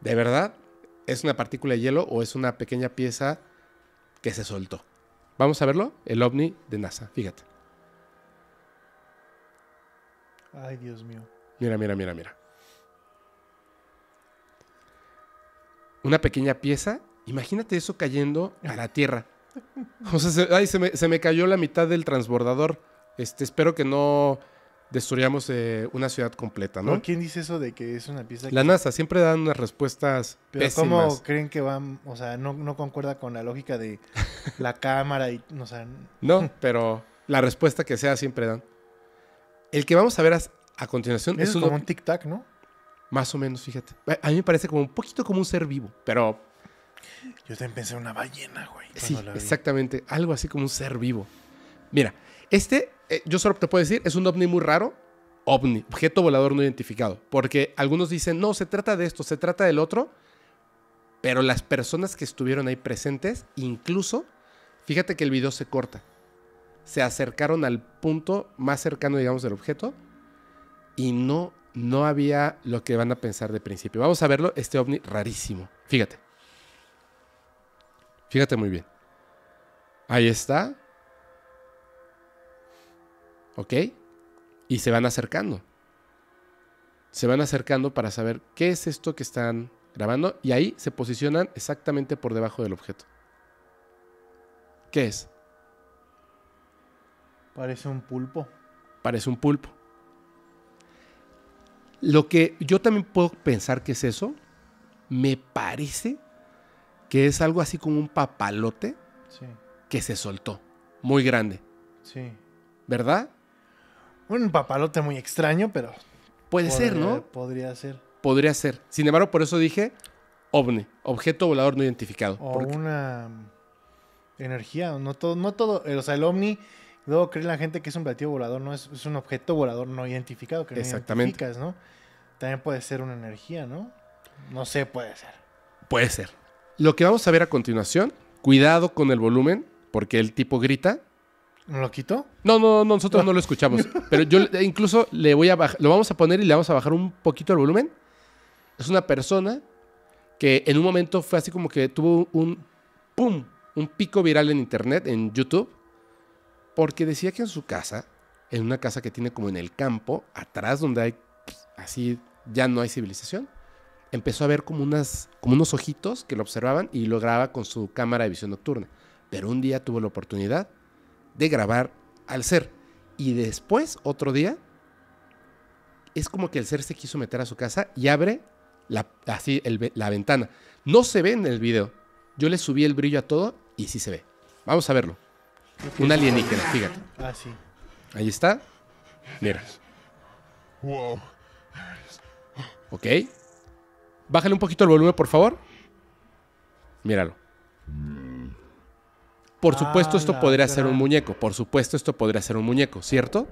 de verdad, es una partícula de hielo o es una pequeña pieza que se soltó. Vamos a verlo, el ovni de NASA, fíjate. Ay, Dios mío. Mira, mira, mira, mira. Una pequeña pieza. Imagínate eso cayendo a la tierra. O sea, se, me, cayó la mitad del transbordador. Este, espero que no destruyamos eh, una ciudad completa, ¿no? ¿Quién dice eso de que es una pieza? La NASA siempre dan unas respuestas Pero ¿cómo creen que van? O sea, no, concuerda con la lógica de la cámara y, No, pero la respuesta que sea siempre dan. El que vamos a ver a, continuación es, como un, tic-tac, ¿no? Más o menos, fíjate. A mí me parece como un poquito como un ser vivo, pero... Yo también pensé en una ballena, güey. Sí, exactamente. Algo así como un ser vivo. Mira, este, eh, yo solo te puedo decir, es un ovni muy raro. Ovni, objeto volador no identificado. Porque algunos dicen, no, se trata de esto, se trata del otro. Pero las personas que estuvieron ahí presentes, incluso, fíjate que el video se corta se acercaron al punto más cercano, digamos, del objeto y no, no había lo que van a pensar de principio. Vamos a verlo, este ovni rarísimo. Fíjate. Fíjate muy bien. Ahí está. ¿Ok? Y se van acercando. Se van acercando para saber qué es esto que están grabando y ahí se posicionan exactamente por debajo del objeto. ¿Qué es? Parece un pulpo. Parece un pulpo. Lo que yo también puedo pensar que es eso, me parece que es algo así como un papalote que se soltó, muy grande. Sí. ¿Verdad? Un papalote muy extraño, pero... Puede ser, ¿no? Podría ser. Podría ser. Sin embargo, por eso dije ovni, objeto volador no identificado. O una energía, no no todo, eh, o sea, el ovni Luego cree la gente que es un platillo volador, no es, un objeto volador no identificado, que no Exactamente. identificas, ¿no? También puede ser una energía, ¿no? No sé, puede ser. Puede ser. Lo que vamos a ver a continuación, cuidado con el volumen, porque el tipo grita. ¿No lo quito? No, no, nosotros no, lo escuchamos. pero yo incluso le voy a bajar, lo vamos a poner y le vamos a bajar un poquito el volumen. Es una persona que en un momento fue así como que tuvo un pum, un pico viral en internet, en YouTube porque decía que en su casa, en una casa que tiene como en el campo, atrás donde hay así ya no hay civilización, empezó a ver como, como unos ojitos que lo observaban y lo grababa con su cámara de visión nocturna. Pero un día tuvo la oportunidad de grabar al ser. Y después, otro día, es como que el ser se quiso meter a su casa y abre así la ventana. No se ve en el video. Yo le subí el brillo a todo y sí se ve. Vamos a verlo. Un alienígena, fíjate. Ah, sí. Ahí está. Mira. Wow. Ok. Bájale un poquito el volumen, por favor. Míralo. Por supuesto, ah, esto podría ser un muñeco. Por supuesto, esto podría ser un muñeco, ¿cierto?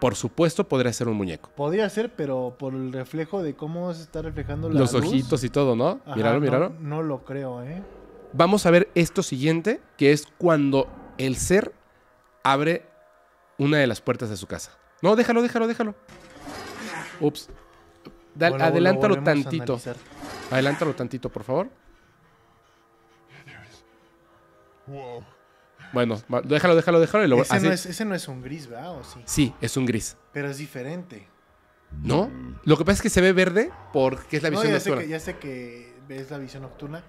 Por supuesto, podría ser un muñeco. Podría ser, pero por el reflejo de cómo se está reflejando la Los ojitos y todo, ¿no? míralo, míralo. no lo creo, ¿eh? Vamos a ver esto siguiente, que es cuando el ser abre una de las puertas de su casa. No, déjalo, déjalo, déjalo. Ups. adelántalo tantito. Adelántalo tantito, por favor. Bueno, déjalo, déjalo, déjalo. ese, No es, un gris, ¿verdad? sí? es un gris. Pero es diferente. ¿No? Lo que pasa es que se ve verde porque es la visión nocturna. que, ya sé que es la visión nocturna,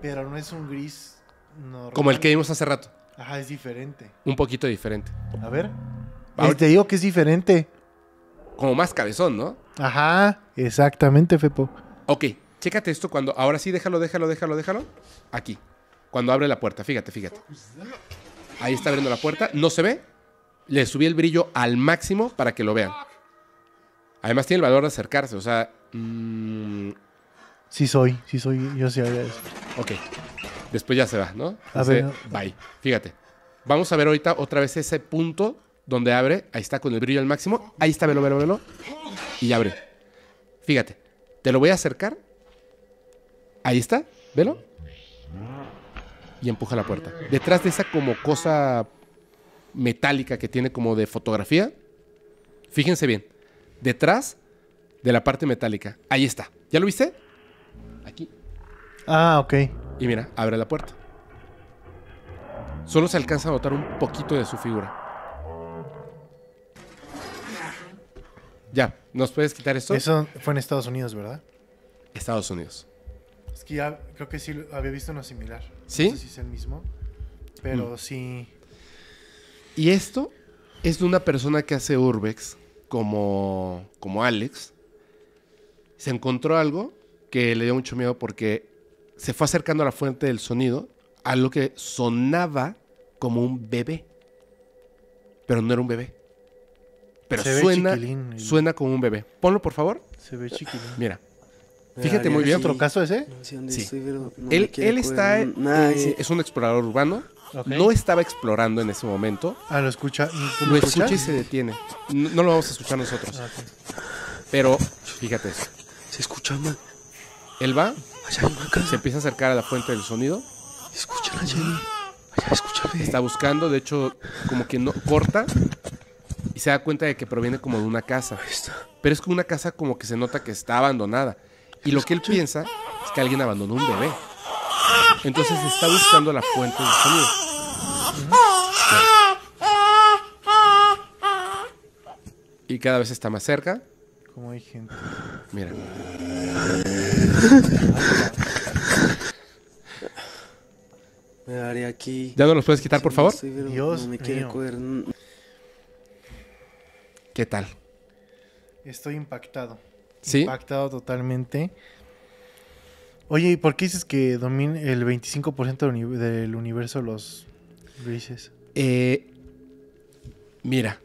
pero no es un gris normal. Como el que vimos hace rato. Ajá, es diferente. Un poquito diferente. A ver. Ahora, te digo que es diferente. Como más cabezón, ¿no? Ajá, exactamente, Fepo. Ok, chécate esto cuando. Ahora sí, déjalo, déjalo, déjalo, déjalo. Aquí. Cuando abre la puerta, fíjate, fíjate. Ahí está abriendo la puerta. No se ve. Le subí el brillo al máximo para que lo vean. Además, tiene el valor de acercarse, o sea. Mm. Sí, soy, sí, soy. Yo sí había eso. Ok. Después ya se va, ¿no? Ah, bye. Fíjate. Vamos a ver ahorita otra vez ese punto donde abre. Ahí está con el brillo al máximo. Ahí está, velo, velo, velo. Y abre. Fíjate. Te lo voy a acercar. Ahí está. Velo. Y empuja la puerta. Detrás de esa como cosa metálica que tiene como de fotografía. Fíjense bien. Detrás de la parte metálica. Ahí está. ¿Ya lo viste? Aquí. Ah, ok. Y mira, abre la puerta. Solo se alcanza a notar un poquito de su figura. Ya, ¿nos puedes quitar esto? Eso fue en Estados Unidos, ¿verdad? Estados Unidos. Es que ya creo que sí había visto uno similar. ¿Sí? No sé si es el mismo, pero mm. sí. Y esto es de una persona que hace Urbex, como, como Alex. Se encontró algo que le dio mucho miedo porque se fue acercando a la fuente del sonido, a lo que sonaba como un bebé. Pero no era un bebé. Pero suena, suena como un bebé. Ponlo, por favor. Se ve Mira. Fíjate muy bien. ¿Otro caso ese? él, está. es un explorador urbano. No estaba explorando en ese momento. Ah, lo escucha. Lo, escucha? y se detiene. No, lo vamos a escuchar nosotros. Ah, pero, fíjate. Se escucha mal. Él va, se empieza a acercar a la fuente del sonido. Escúchala, Jenny. escúchame. Está buscando, de hecho, como que no corta y se da cuenta de que proviene como de una casa. Pero es como una casa como que se nota que está abandonada. Y lo que él piensa es que alguien abandonó un bebé. Entonces está buscando la fuente del sonido. Y cada vez está más cerca. Como hay gente. Mira. Me daré aquí. ¿Ya no los puedes quitar, por favor? Dios no me quiero coger. ¿Qué tal? Estoy impactado. ¿Sí? Impactado totalmente. Oye, ¿y por qué dices que domina el 25% del universo los grises? Eh, mira,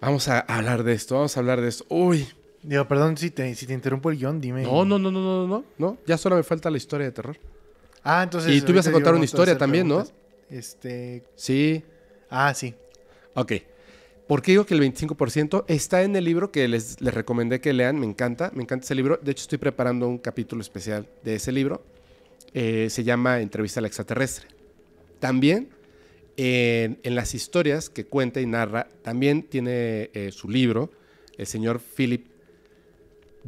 vamos a hablar de esto, vamos a hablar de esto. Uy, Digo, perdón si te, interrumpo el guión, dime. No, no, no, no, no, no, no. Ya solo me falta la historia de terror. Ah, entonces. Y tú ibas a contar una historia también, ¿no? Este. Sí. Ah, sí. Ok. ¿Por qué digo que el 25% está en el libro que les, recomendé que lean? Me encanta, me encanta ese libro. De hecho, estoy preparando un capítulo especial de ese libro. Eh, se llama Entrevista al extraterrestre. También en, las historias que cuenta y narra, también tiene eh, su libro el señor Philip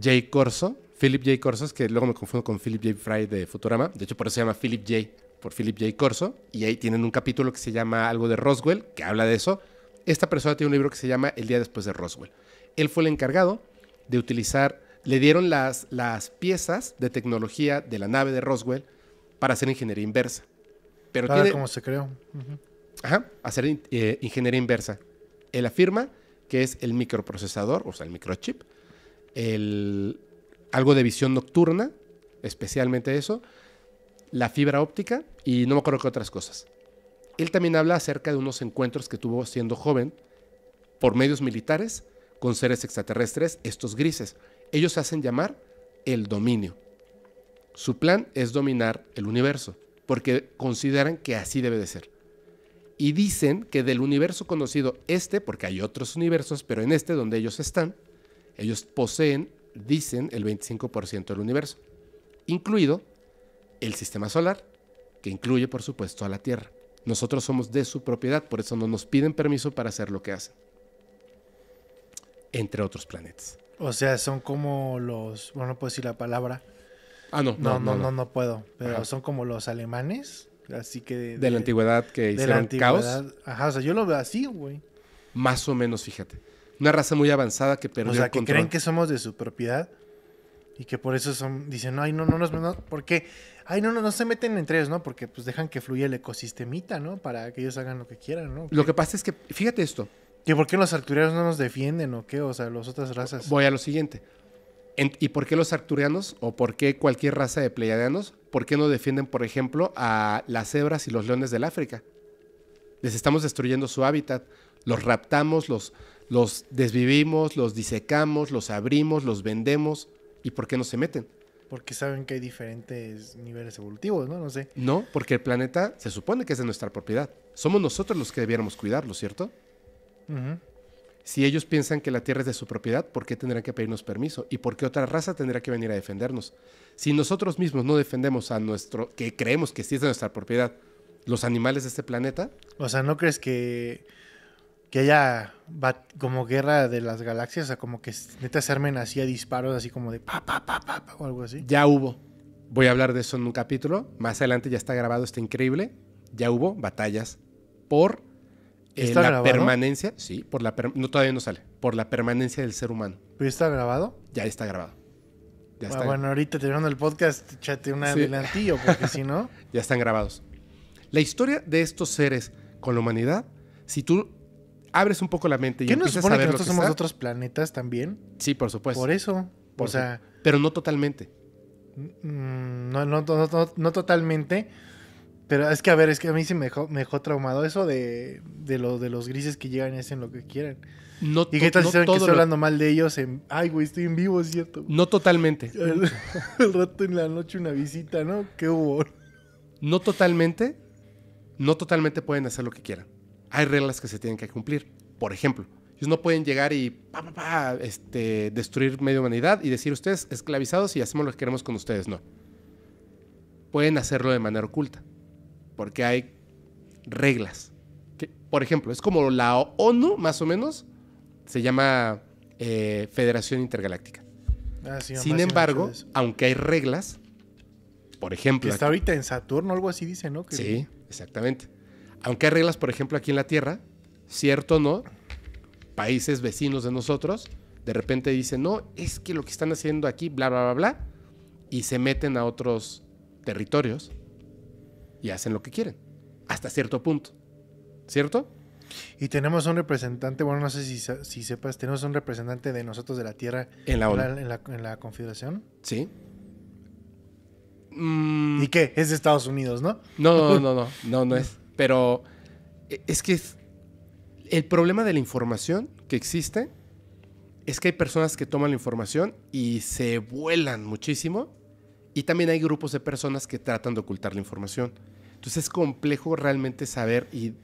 J. Corso, Philip J. Corso, que luego me confundo con Philip J. Fry de Futurama, de hecho por eso se llama Philip J., por Philip J. Corso, y ahí tienen un capítulo que se llama algo de Roswell, que habla de eso. Esta persona tiene un libro que se llama El día después de Roswell. Él fue el encargado de utilizar, le dieron las, las piezas de tecnología de la nave de Roswell para hacer ingeniería inversa. Pero claro, se creó. Ajá, hacer eh, ingeniería inversa. Él afirma que es el microprocesador, o sea, el microchip, el, algo de visión nocturna, especialmente eso, la fibra óptica y no me acuerdo qué otras cosas. Él también habla acerca de unos encuentros que tuvo siendo joven por medios militares con seres extraterrestres, estos grises. Ellos hacen llamar el dominio. Su plan es dominar el universo, porque consideran que así debe de ser. Y dicen que del universo conocido este, porque hay otros universos, pero en este donde ellos están, ellos poseen, dicen, el 25% del universo, incluido el sistema solar, que incluye, por supuesto, a la Tierra. Nosotros somos de su propiedad, por eso no nos piden permiso para hacer lo que hacen, entre otros planetas. O sea, son como los, bueno, no puedo decir la palabra. Ah, no, no, no, no, no, puedo, pero son como los alemanes, así que... De, la antigüedad que hicieron caos. Ajá, o sea, yo lo veo así, güey. Más o menos, fíjate. Una raza muy avanzada que perdió o sea, que creen que somos de su propiedad y que por eso son, dicen, ay, no, no nos... No, porque, ay, no, no, no se meten entre ellos, ¿no? Porque pues dejan que fluya el ecosistemita, ¿no? Para que ellos hagan lo que quieran, ¿no? Lo que pasa es que, fíjate esto. ¿Y por qué los arturianos no nos defienden o qué? O sea, las otras razas. Voy a lo siguiente. ¿Y por qué los arturianos o por qué cualquier raza de pleiadianos, por qué no defienden, por ejemplo, a las cebras y los leones del África? Les estamos destruyendo su hábitat, los raptamos, los, los desvivimos, los disecamos, los abrimos, los vendemos. ¿Y por qué no se meten? Porque saben que hay diferentes niveles evolutivos, ¿no? No sé. No, porque el planeta se supone que es de nuestra propiedad. Somos nosotros los que debiéramos cuidarlo, ¿cierto? Si ellos piensan que la Tierra es de su propiedad, ¿por qué tendrán que pedirnos permiso? ¿Y por qué otra raza tendrá que venir a defendernos? Si nosotros mismos no defendemos a nuestro, que creemos que sí es de nuestra propiedad, los animales de este planeta. O sea, ¿no crees que que haya como guerra de las galaxias, o sea, como que neta se armen así a disparos, así como de pa, pa, pa, pa, o algo así. Ya hubo. Voy a hablar de eso en un capítulo. Más adelante ya está grabado, está increíble. Ya hubo batallas por eh, la permanencia. Sí, por la no, todavía no sale. Por la permanencia del ser humano. ¿Pero está grabado? Ya está grabado. Ya bueno, ah, está... bueno, ahorita terminando el podcast, échate un adelantillo, porque si no. Ya están grabados. La historia de estos seres con la humanidad, si tú abres un poco la mente y empiezas a ver que nosotros somos otros planetas también? Sí, por supuesto. Por eso. o sea, pero no totalmente. Mm, no, totalmente. Pero es que, a ver, es que a mí se me dejó, traumado eso de, los grises que llegan y hacen lo que quieran. No ¿Y qué tal si que estoy hablando mal de ellos? En... Ay, güey, estoy en vivo, es cierto. No totalmente. El, rato en la noche una visita, ¿no? ¿Qué hubo? No totalmente. No totalmente pueden hacer lo que quieran hay reglas que se tienen que cumplir. Por ejemplo, ellos no pueden llegar y este, destruir media humanidad y decir ustedes esclavizados y hacemos lo que queremos con ustedes. No. Pueden hacerlo de manera oculta, porque hay reglas. por ejemplo, es como la ONU, más o menos, se llama eh, Federación Intergaláctica. Ah, Sin embargo, aunque hay reglas, por ejemplo... está ahorita en Saturno, algo así dice, ¿no? sí, exactamente aunque hay reglas, por ejemplo, aquí en la Tierra, cierto o no, países vecinos de nosotros, de repente dicen, no, es que lo que están haciendo aquí, bla, bla, bla, bla, y se meten a otros territorios y hacen lo que quieren, hasta cierto punto, ¿cierto? Y tenemos un representante, bueno, no sé si, si sepas, tenemos un representante de nosotros de la Tierra en la, En, la en la, Confederación. Sí. ¿Y qué? Es de Estados Unidos, ¿no? No, no, no, no, no, no es. Pero e, es que el problema de la información que existe es que hay personas que toman la información y se vuelan muchísimo y también hay grupos de personas que tratan de ocultar la información. Entonces es complejo realmente saber y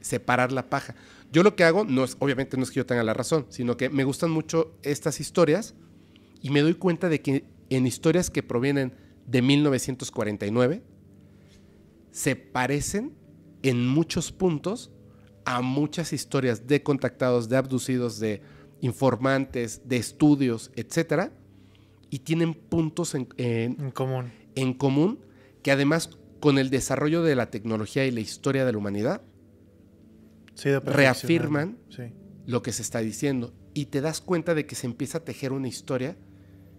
separar la paja. Yo lo que hago, no es, obviamente no es que yo tenga la razón, sino que me gustan mucho estas historias y me doy cuenta de que en historias que provienen de 1949 se parecen en muchos puntos a muchas historias de contactados, de abducidos, de informantes, de estudios, etcétera, y tienen puntos en, común. en común que además con el desarrollo de la tecnología y la historia de la humanidad reafirman lo que se está diciendo y te das cuenta de que se empieza a tejer una historia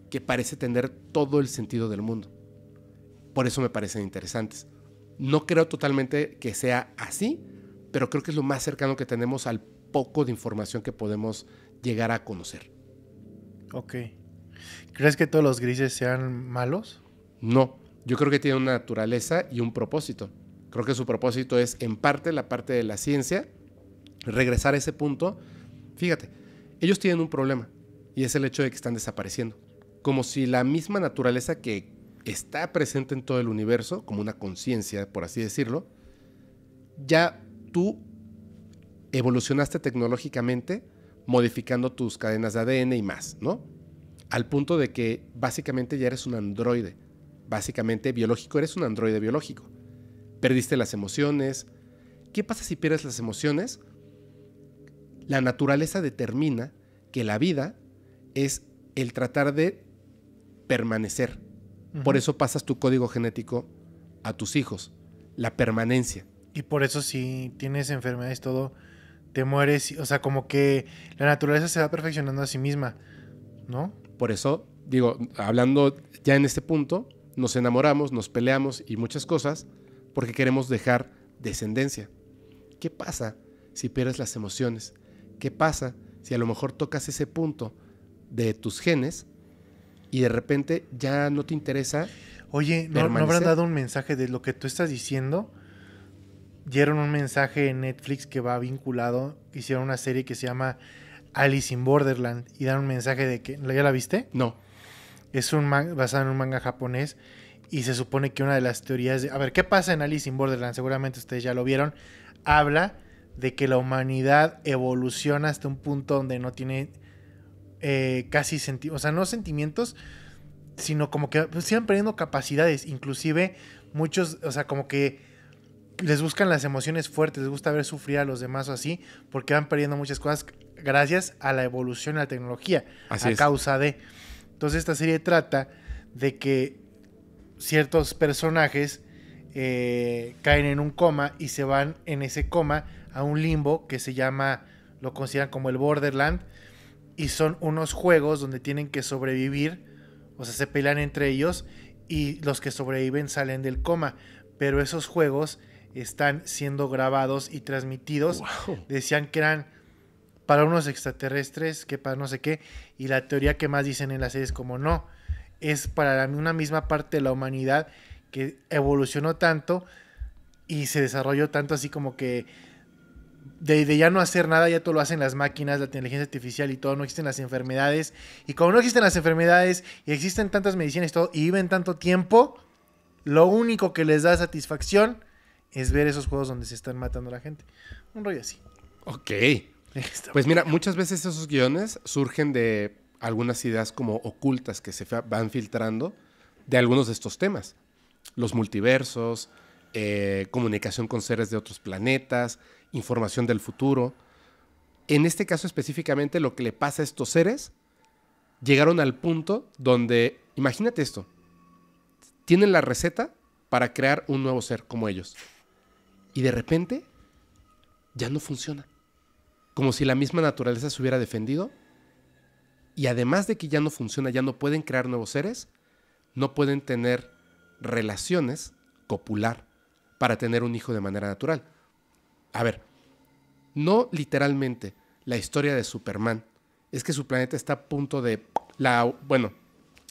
que parece tener todo el sentido del mundo. Por eso me parecen interesantes. No creo totalmente que sea así, pero creo que es lo más cercano que tenemos al poco de información que podemos llegar a conocer. Ok. ¿Crees que todos los grises sean malos? No, yo creo que tienen una naturaleza y un propósito. Creo que su propósito es, en parte, la parte de la ciencia, regresar a ese punto. Fíjate, ellos tienen un problema y es el hecho de que están desapareciendo. Como si la misma naturaleza que está presente en todo el universo, como una conciencia, por así decirlo, ya tú evolucionaste tecnológicamente modificando tus cadenas de ADN y más, ¿no? Al punto de que básicamente ya eres un androide, básicamente biológico, eres un androide biológico. Perdiste las emociones. ¿Qué pasa si pierdes las emociones? La naturaleza determina que la vida es el tratar de permanecer, por eso pasas tu código genético a tus hijos, la permanencia. Y por eso si tienes enfermedades, todo, te mueres, o sea, como que la naturaleza se va perfeccionando a sí misma, ¿no? Por eso, digo, hablando ya en este punto, nos enamoramos, nos peleamos y muchas cosas porque queremos dejar descendencia. ¿Qué pasa si pierdes las emociones? ¿Qué pasa si a lo mejor tocas ese punto de tus genes y de repente ya no te interesa. Oye, ¿no, habrán dado un mensaje de lo que tú estás diciendo? Dieron un mensaje en Netflix que va vinculado, hicieron una serie que se llama Alice in Borderland y dan un mensaje de que, ¿ya la viste? No. Es un basado en un manga japonés y se supone que una de las teorías de, a ver, ¿qué pasa en Alice in Borderland? Seguramente ustedes ya lo vieron. Habla de que la humanidad evoluciona hasta un punto donde no tiene eh, casi sentimientos, o sea, no sentimientos, sino como que pues, siguen perdiendo capacidades, inclusive muchos, o sea, como que les buscan las emociones fuertes, les gusta ver sufrir a los demás o así, porque van perdiendo muchas cosas gracias a la evolución de la tecnología, a causa de. Entonces esta serie trata de que ciertos personajes eh, caen en un coma y se van en ese coma a un limbo que se llama, lo consideran como el borderland, y son unos juegos donde tienen que sobrevivir, o sea, se pelean entre ellos y los que sobreviven salen del coma, pero esos juegos están siendo grabados y transmitidos. Decían que eran para unos extraterrestres, que para no sé qué, y la teoría que más dicen en la serie es como no, es para una misma parte de la humanidad que evolucionó tanto y se desarrolló tanto así como que de, ya no hacer nada, ya todo lo hacen las máquinas, la inteligencia artificial y todo, no existen las enfermedades. Y como no existen las enfermedades y existen tantas medicinas y todo, y viven tanto tiempo, lo único que les da satisfacción es ver esos juegos donde se están matando a la gente. Un rollo así. Ok. pues mira, muchas veces esos guiones surgen de algunas ideas como ocultas que se van filtrando de algunos de estos temas. Los multiversos, eh, comunicación con seres de otros planetas, información del futuro. En este caso específicamente lo que le pasa a estos seres, llegaron al punto donde, imagínate esto, tienen la receta para crear un nuevo ser como ellos. Y de repente ya no funciona. Como si la misma naturaleza se hubiera defendido. Y además de que ya no funciona, ya no pueden crear nuevos seres, no pueden tener relaciones, copular, para tener un hijo de manera natural. A ver, no literalmente la historia de Superman. Es que su planeta está a punto de la bueno,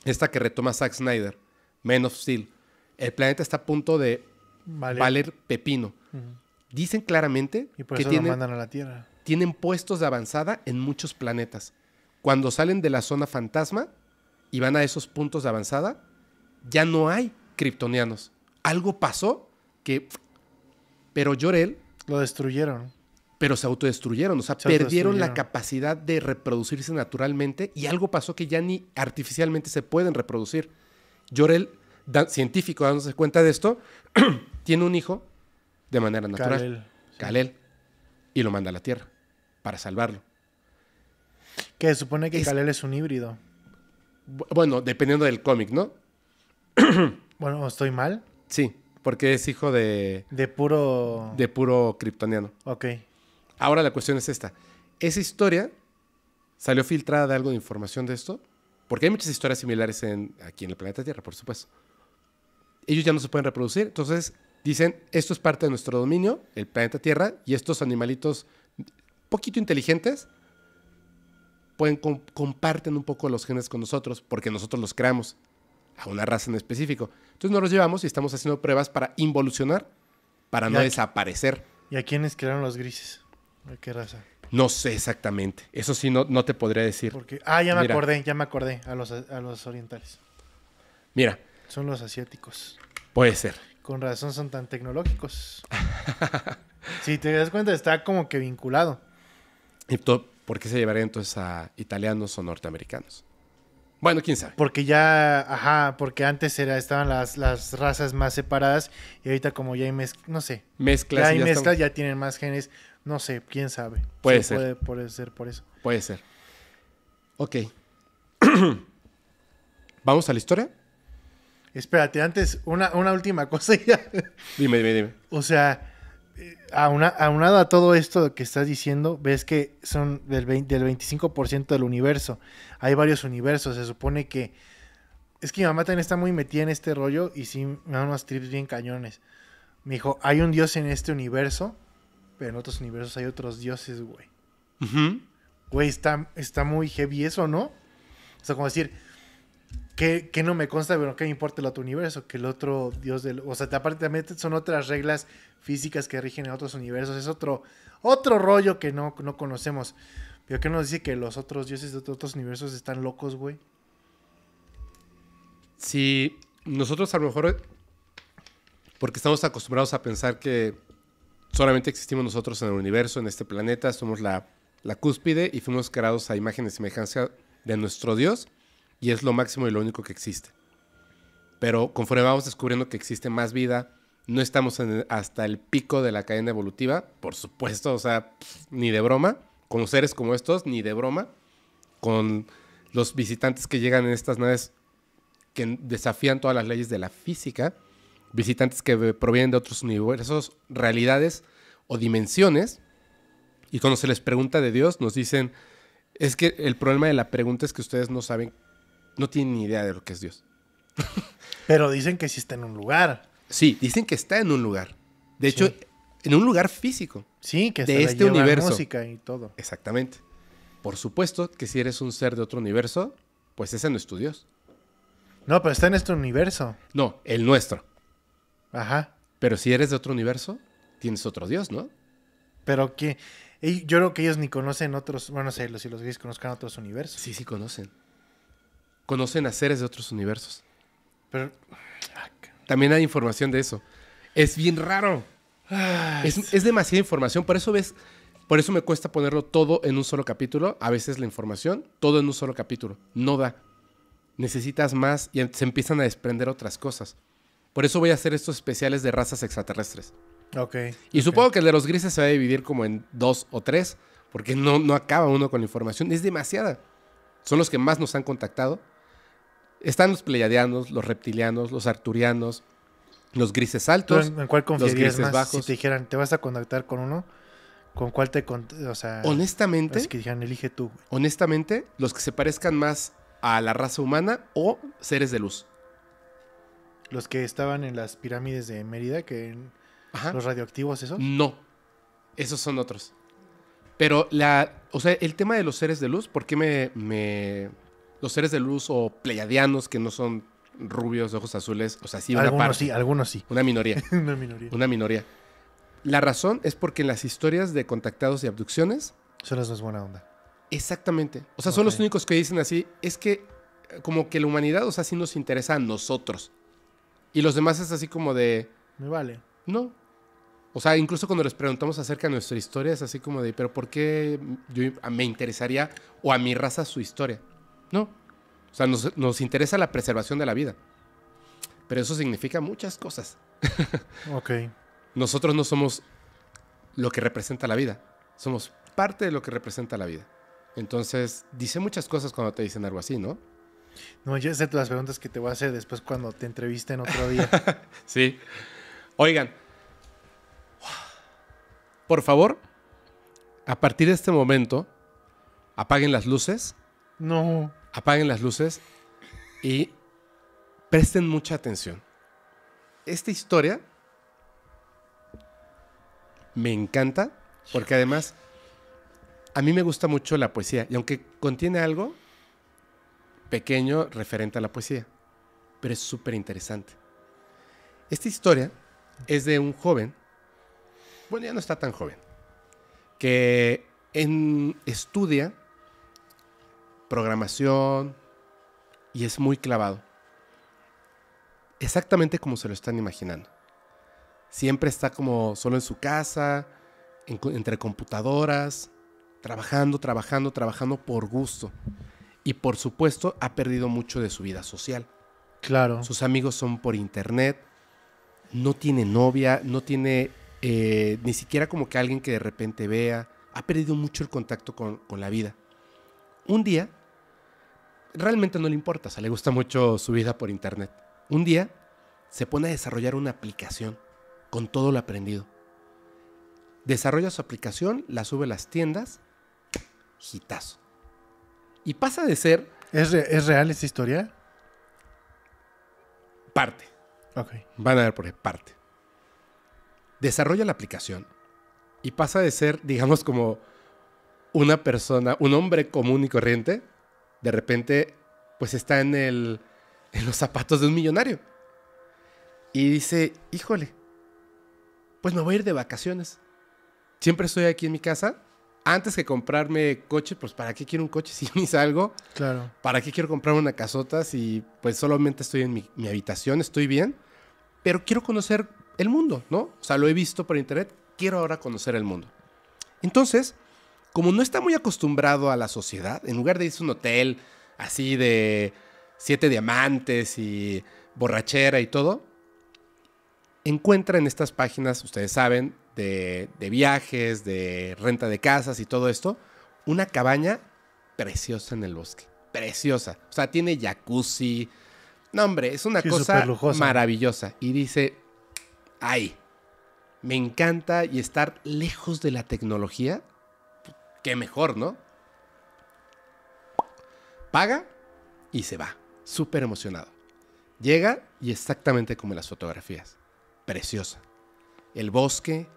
esta que retoma Zack Snyder, Man of Steel. El planeta está a punto de valer pepino. Dicen claramente que tienen, mandan a la Tierra. tienen puestos de avanzada en muchos planetas. Cuando salen de la zona fantasma y van a esos puntos de avanzada, ya no hay kryptonianos. Algo pasó que pero Jorel lo destruyeron. Pero se autodestruyeron, o sea, perdieron la capacidad de reproducirse naturalmente y algo pasó que ya ni artificialmente se pueden reproducir. Yorel, científico dándose cuenta de esto, tiene un hijo de manera natural. Kalel. Y lo manda a la Tierra para salvarlo. Que supone que Kalel es un híbrido. Bueno, dependiendo del cómic, ¿no? bueno, ¿estoy mal? Sí. Porque es hijo de. De puro. De puro kryptoniano. Ok. Ahora la cuestión es esta. Esa historia salió filtrada de algo de información de esto. Porque hay muchas historias similares aquí en el planeta Tierra, por supuesto. Ellos ya no se pueden reproducir. Entonces dicen: esto es parte de nuestro dominio, el planeta Tierra, y estos animalitos poquito inteligentes pueden comparten un poco los genes con nosotros porque nosotros los creamos a una raza en específico. Entonces nos los llevamos y estamos haciendo pruebas para involucionar, para no desaparecer. ¿Y a quiénes crearon los grises? ¿A qué raza? No sé exactamente. Eso sí, no, te podría decir. ah, ya me acordé, ya me acordé. A los, a los orientales. Mira. Son los asiáticos. Puede ser. Con razón son tan tecnológicos. si te das cuenta, está como que vinculado. ¿Y por qué se llevarían entonces a italianos o norteamericanos? Bueno, quién sabe. Porque ya, ajá, porque antes era, estaban las, razas más separadas y ahorita como ya hay mezclas, no sé. Mezclas. Ya hay ya mezclas, ya tienen más genes, no sé, quién sabe. Puede ser. Puede, ser por eso. Puede ser. Ok. ¿Vamos a la historia? Espérate, antes, una, una última cosa ya. dime, dime, dime. O sea, aunado a, a todo esto que estás diciendo, ves que son del, 20, del 25% del universo. Hay varios universos. Se supone que. Es que mi mamá también está muy metida en este rollo y sí me dan unos trips bien cañones. Me dijo: hay un dios en este universo, pero en otros universos hay otros dioses, güey. Güey, está, está muy heavy eso, ¿no? O sea, como decir que, no me consta, pero que me importa el otro universo, que el otro dios del... O sea, aparte también son otras reglas físicas que rigen en otros universos, es otro, otro rollo que no, conocemos. Pero ¿qué nos dice que los otros dioses de otros universos están locos, güey. Sí, nosotros a lo mejor, porque estamos acostumbrados a pensar que solamente existimos nosotros en el universo, en este planeta, somos la, la cúspide y fuimos creados a imagen y semejanza de nuestro Dios y es lo máximo y lo único que existe. Pero conforme vamos descubriendo que existe más vida, no estamos hasta el pico de la cadena evolutiva, por supuesto, o sea, ni de broma, con seres como estos, ni de broma, con los visitantes que llegan en estas naves que desafían todas las leyes de la física, visitantes que provienen de otros universos, realidades o dimensiones, y cuando se les pregunta de Dios, nos dicen, es que el problema de la pregunta es que ustedes no saben no tienen ni idea de lo que es Dios. Pero dicen que sí está en un lugar. Sí, dicen que está en un lugar. De hecho, en un lugar físico. Sí, que de este universo. música y todo. Exactamente. Por supuesto que si eres un ser de otro universo, pues ese no es tu Dios. No, pero está en este universo. No, el nuestro. Ajá. Pero si eres de otro universo, tienes otro Dios, ¿no? Pero que yo creo que ellos ni conocen otros, bueno, no sé, los, si los gays conozcan otros universos. Sí, sí conocen conocen a seres de otros universos. Pero... También hay información de eso. Es bien raro. Es, demasiada información. Por eso ves. Por eso me cuesta ponerlo todo en un solo capítulo. A veces la información, todo en un solo capítulo. No da. Necesitas más y se empiezan a desprender otras cosas. Por eso voy a hacer estos especiales de razas extraterrestres. Ok. Y supongo que el de los grises se va a dividir como en dos o tres, porque no, no acaba uno con la información. Es demasiada. Son los que más nos han contactado están los pleyadianos, los reptilianos, los arturianos, los grises altos. ¿En cuál los grises bajos. Si te dijeran, te vas a contactar con uno, ¿con cuál te o sea, Honestamente. que dijeran, elige tú. Honestamente, los que se parezcan más a la raza humana o seres de luz. Los que estaban en las pirámides de Mérida, que Ajá. los radioactivos, esos. No, esos son otros. Pero la, o sea, el tema de los seres de luz, ¿por qué me los seres de luz o pleiadianos que no son rubios, ojos azules, o sea, sí, una algunos sí, algunos sí. Una minoría. una minoría. Una minoría. La razón es porque en las historias de contactados y abducciones... Son las más buena onda. Exactamente. O sea, son los únicos que dicen así, es que eh, como que la humanidad, o sea, sí nos interesa a nosotros. Y los demás es así como de... Me vale. No. O sea, incluso cuando les preguntamos acerca de nuestra historia, es así como de, pero ¿por qué yo, me interesaría o a mi raza su historia? No. O sea, nos, interesa la preservación de la vida. Pero eso significa muchas cosas. ok. Nosotros no somos lo que representa la vida. Somos parte de lo que representa la vida. Entonces, dice muchas cosas cuando te dicen algo así, ¿no? No, ya sé las preguntas que te voy a hacer después cuando te entrevisten otro día. sí. Oigan, por favor, a partir de este momento, apaguen las luces. No apaguen las luces y presten mucha atención. Esta historia me encanta porque además a mí me gusta mucho la poesía y aunque contiene algo pequeño referente a la poesía, pero es súper interesante. Esta historia es de un joven, bueno, ya no está tan joven, que en, estudia programación y es muy clavado. Exactamente como se lo están imaginando. Siempre está como solo en su casa, entre computadoras, trabajando, trabajando, trabajando por gusto. Y por supuesto ha perdido mucho de su vida social. Claro. Sus amigos son por internet, no tiene novia, no tiene eh, ni siquiera como que alguien que de repente vea. Ha perdido mucho el contacto con la vida. Un día realmente no le importa, o sea, le gusta mucho su vida por internet. Un día se pone a desarrollar una aplicación con todo lo aprendido. Desarrolla su aplicación, la sube a las tiendas, hitazo. Y pasa de ser... ¿Es, real esta historia? Parte. Van a ver por qué, parte. Desarrolla la aplicación y pasa de ser, digamos, como una persona, un hombre común y corriente, de repente, pues está en, los zapatos de un millonario. Y dice, híjole, pues me voy a ir de vacaciones. Siempre estoy aquí en mi casa. Antes que comprarme coche, pues ¿para qué quiero un coche si ni salgo? Claro. ¿Para qué quiero comprar una casota si pues solamente estoy en mi habitación, estoy bien? Pero quiero conocer el mundo, ¿no? O sea, lo he visto por internet, quiero ahora conocer el mundo. Entonces, como no está muy acostumbrado a la sociedad, en lugar de irse a un hotel así de siete diamantes y borrachera y todo, encuentra en estas páginas, ustedes saben, de, viajes, de renta de casas y todo esto, una cabaña preciosa en el bosque. Preciosa. O sea, tiene jacuzzi. No, hombre, es una cosa maravillosa. Y dice, ay, me encanta y estar lejos de la tecnología Qué mejor, ¿no? Paga y se va, súper emocionado. Llega y exactamente como en las fotografías, preciosa. El bosque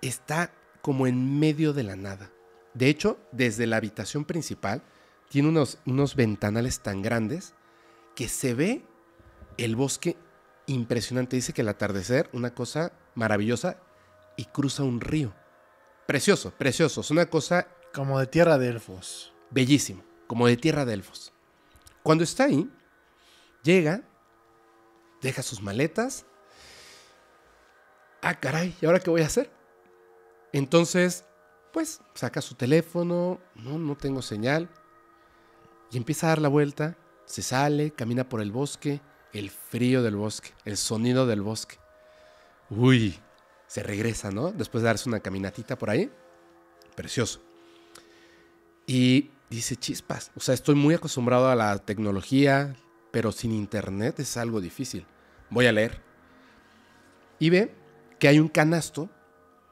está como en medio de la nada. De hecho, desde la habitación principal tiene unos, unos ventanales tan grandes que se ve el bosque impresionante. Dice que el atardecer, una cosa maravillosa, y cruza un río. Precioso, precioso. Es una cosa... Como de tierra de elfos. Bellísimo, como de tierra de elfos. Cuando está ahí, llega, deja sus maletas. Ah, caray, ¿y ahora qué voy a hacer? Entonces, pues, saca su teléfono, no, no tengo señal. Y empieza a dar la vuelta, se sale, camina por el bosque, el frío del bosque, el sonido del bosque. Uy, se regresa, ¿no? Después de darse una caminatita por ahí. Precioso. Y dice, chispas, o sea, estoy muy acostumbrado a la tecnología, pero sin internet es algo difícil. Voy a leer. Y ve que hay un canasto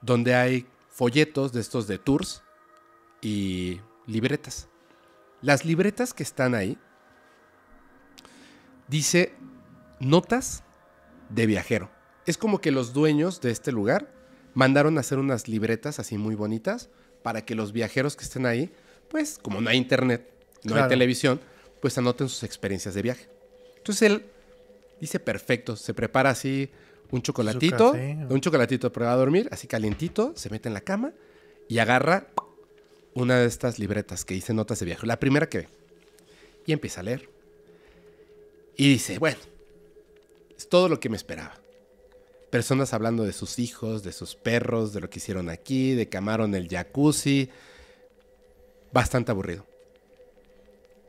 donde hay folletos de estos de tours y libretas. Las libretas que están ahí dice notas de viajero es como que los dueños de este lugar mandaron a hacer unas libretas así muy bonitas para que los viajeros que estén ahí, pues como no hay internet, no hay televisión, pues anoten sus experiencias de viaje. Entonces él dice perfecto, se prepara así un chocolatito, un chocolatito para dormir, así calientito, se mete en la cama y agarra una de estas libretas que dice notas de viaje, la primera que ve. Y empieza a leer. Y dice, bueno, es todo lo que me esperaba personas hablando de sus hijos, de sus perros, de lo que hicieron aquí, de que amaron el jacuzzi. Bastante aburrido.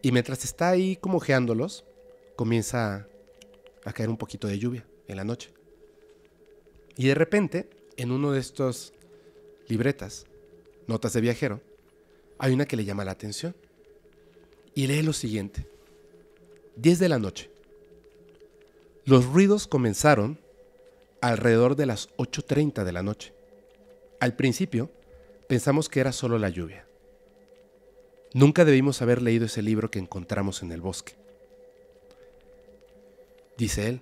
Y mientras está ahí como geándolos, comienza a caer un poquito de lluvia en la noche. Y de repente, en uno de estos libretas, notas de viajero, hay una que le llama la atención. Y lee lo siguiente. 10 de la noche. Los ruidos comenzaron alrededor de las 8.30 de la noche. Al principio, pensamos que era solo la lluvia. Nunca debimos haber leído ese libro que encontramos en el bosque. Dice él,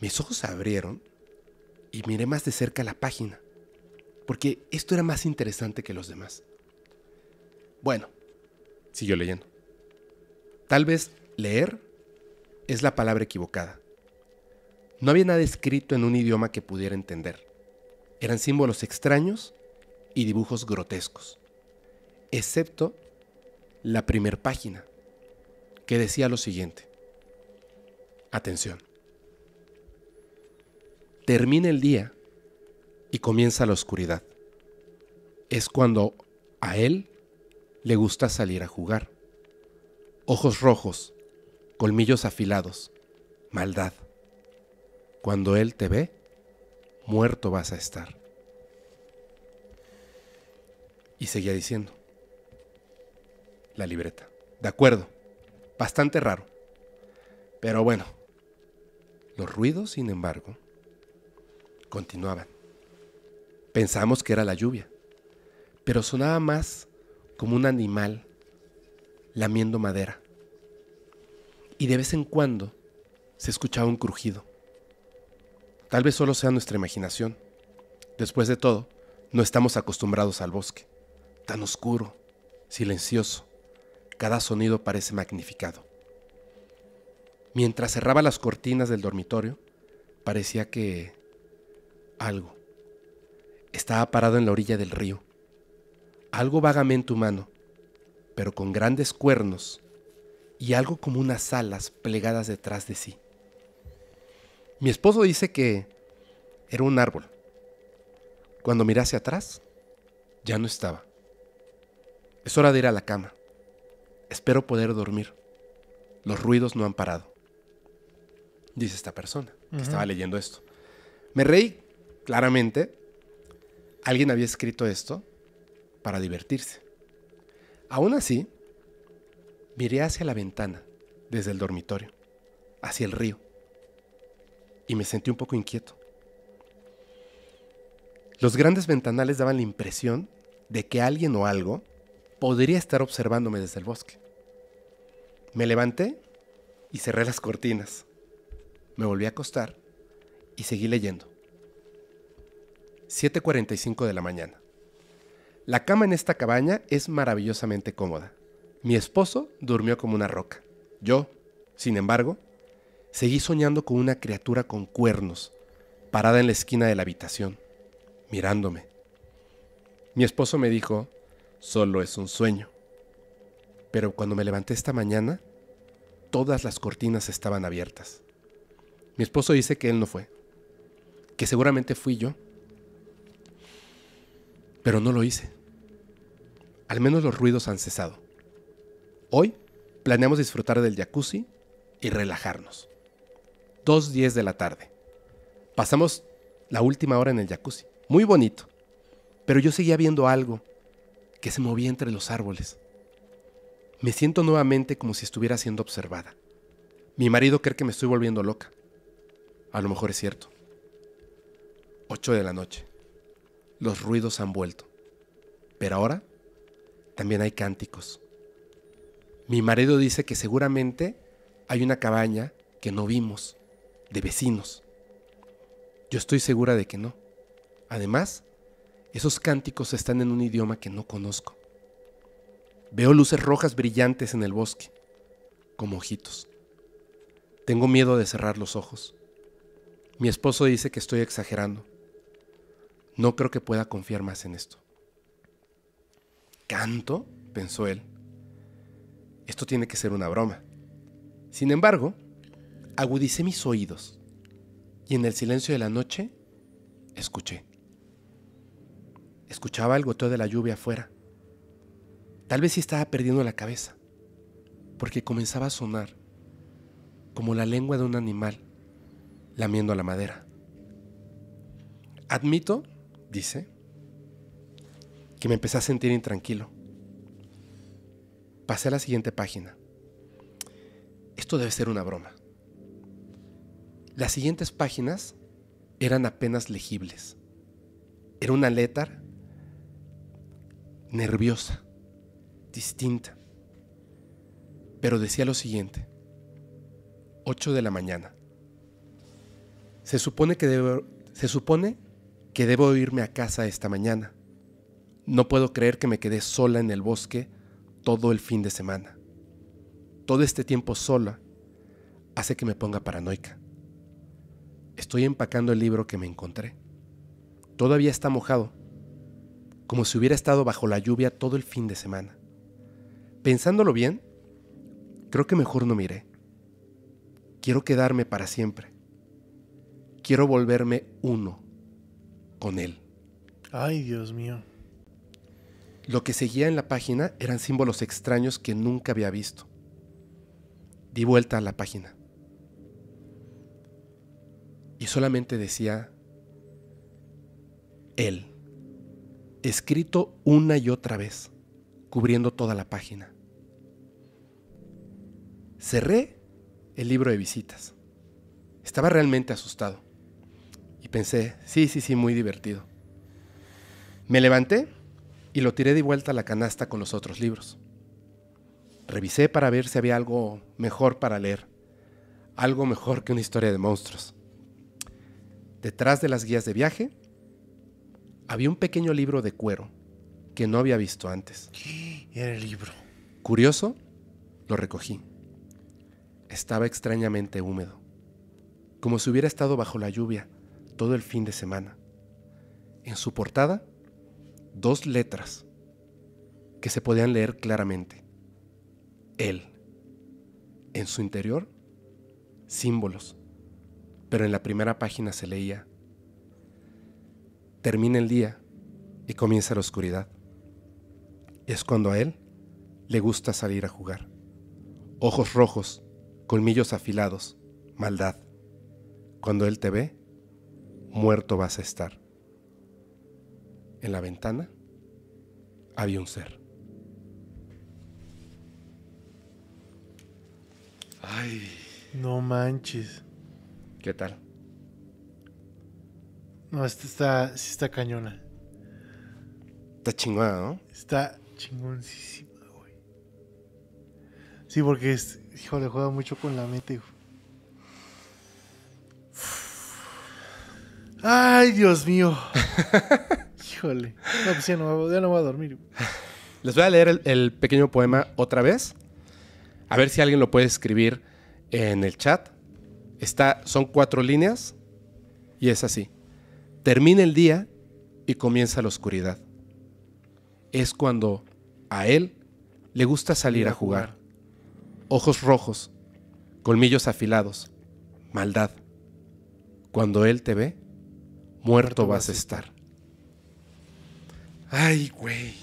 mis ojos se abrieron y miré más de cerca la página, porque esto era más interesante que los demás. Bueno, siguió leyendo. Tal vez leer es la palabra equivocada. No había nada escrito en un idioma que pudiera entender. Eran símbolos extraños y dibujos grotescos, excepto la primer página, que decía lo siguiente. Atención. Termina el día y comienza la oscuridad. Es cuando a él le gusta salir a jugar. Ojos rojos, colmillos afilados, maldad. Cuando Él te ve, muerto vas a estar. Y seguía diciendo, la libreta. De acuerdo, bastante raro. Pero bueno, los ruidos, sin embargo, continuaban. Pensamos que era la lluvia, pero sonaba más como un animal lamiendo madera. Y de vez en cuando se escuchaba un crujido. Tal vez solo sea nuestra imaginación. Después de todo, no estamos acostumbrados al bosque, tan oscuro, silencioso. Cada sonido parece magnificado. Mientras cerraba las cortinas del dormitorio, parecía que algo estaba parado en la orilla del río. Algo vagamente humano, pero con grandes cuernos y algo como unas alas plegadas detrás de sí. Mi esposo dice que era un árbol. Cuando miré hacia atrás, ya no estaba. Es hora de ir a la cama. Espero poder dormir. Los ruidos no han parado. Dice esta persona que estaba leyendo esto. Me reí, claramente. Alguien había escrito esto para divertirse. Aún así, miré hacia la ventana, desde el dormitorio, hacia el río y me sentí un poco inquieto. Los grandes ventanales daban la impresión de que alguien o algo podría estar observándome desde el bosque. Me levanté y cerré las cortinas. Me volví a acostar y seguí leyendo. 7.45 de la mañana. La cama en esta cabaña es maravillosamente cómoda. Mi esposo durmió como una roca. Yo, sin embargo, seguí soñando con una criatura con cuernos, parada en la esquina de la habitación, mirándome. Mi esposo me dijo, solo es un sueño. Pero cuando me levanté esta mañana, todas las cortinas estaban abiertas. Mi esposo dice que él no fue, que seguramente fui yo, pero no lo hice. Al menos los ruidos han cesado. Hoy planeamos disfrutar del jacuzzi y relajarnos. 2.10 de la tarde. Pasamos la última hora en el jacuzzi. Muy bonito. Pero yo seguía viendo algo que se movía entre los árboles. Me siento nuevamente como si estuviera siendo observada. Mi marido cree que me estoy volviendo loca. A lo mejor es cierto. 8 de la noche. Los ruidos han vuelto. Pero ahora también hay cánticos. Mi marido dice que seguramente hay una cabaña que no vimos de vecinos. Yo estoy segura de que no. Además, esos cánticos están en un idioma que no conozco. Veo luces rojas brillantes en el bosque, como ojitos. Tengo miedo de cerrar los ojos. Mi esposo dice que estoy exagerando. No creo que pueda confiar más en esto. ¿Canto? pensó él. Esto tiene que ser una broma. Sin embargo, Agudicé mis oídos y en el silencio de la noche escuché. Escuchaba el goteo de la lluvia afuera. Tal vez si estaba perdiendo la cabeza, porque comenzaba a sonar como la lengua de un animal lamiendo la madera. Admito, dice, que me empecé a sentir intranquilo. Pasé a la siguiente página. Esto debe ser una broma. Las siguientes páginas eran apenas legibles. Era una letra nerviosa, distinta, pero decía lo siguiente, 8 de la mañana. Se supone que debo, se supone que debo irme a casa esta mañana. No puedo creer que me quedé sola en el bosque todo el fin de semana. Todo este tiempo sola hace que me ponga paranoica. Estoy empacando el libro que me encontré. Todavía está mojado, como si hubiera estado bajo la lluvia todo el fin de semana. Pensándolo bien, creo que mejor no miré. Quiero quedarme para siempre. Quiero volverme uno con él. Ay, Dios mío. Lo que seguía en la página eran símbolos extraños que nunca había visto. Di vuelta a la página y solamente decía él, escrito una y otra vez, cubriendo toda la página. Cerré el libro de visitas. Estaba realmente asustado. Y pensé, sí, sí, sí, muy divertido. Me levanté y lo tiré de vuelta a la canasta con los otros libros. Revisé para ver si había algo mejor para leer, algo mejor que una historia de monstruos. Detrás de las guías de viaje había un pequeño libro de cuero que no había visto antes. ¿Qué era el libro? Curioso, lo recogí. Estaba extrañamente húmedo, como si hubiera estado bajo la lluvia todo el fin de semana. En su portada, dos letras que se podían leer claramente. Él. En su interior, símbolos pero en la primera página se leía, termina el día y comienza la oscuridad. Es cuando a él le gusta salir a jugar. Ojos rojos, colmillos afilados, maldad. Cuando él te ve, muerto vas a estar. En la ventana había un ser. Ay. No manches. ¿Qué tal? No, esta está, sí está cañona. Está chingona, ¿no? Está chingoncísima, güey. Sí, porque es, híjole, juega mucho con la mente, güey. Ay, Dios mío. Híjole. No, pues ya no, voy a dormir. Les voy a leer el, pequeño poema otra vez. A ver si alguien lo puede escribir en el chat son cuatro líneas y es así. Termina el día y comienza la oscuridad. Es cuando a él le gusta salir a jugar. Ojos rojos, colmillos afilados, maldad. Cuando él te ve, muerto vas a estar. Ay, güey.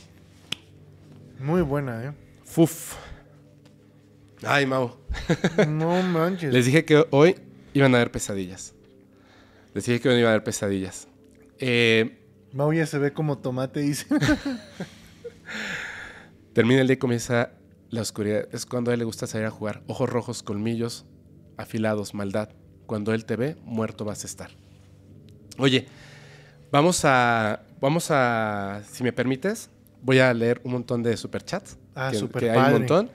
Muy buena, ¿eh? Fuf. Ay, Mau. No manches. Les dije que hoy iban a haber pesadillas. Decía que que iba a haber pesadillas. Eh, se ve como tomate, dice. Termina el día y comienza la oscuridad. Es cuando a él le gusta salir a jugar. Ojos rojos, colmillos, afilados, maldad. Cuando él te ve, muerto vas a estar. Oye, vamos a. Vamos a. Si me permites, voy a leer un montón de superchats. Ah, que, super que hay un montón.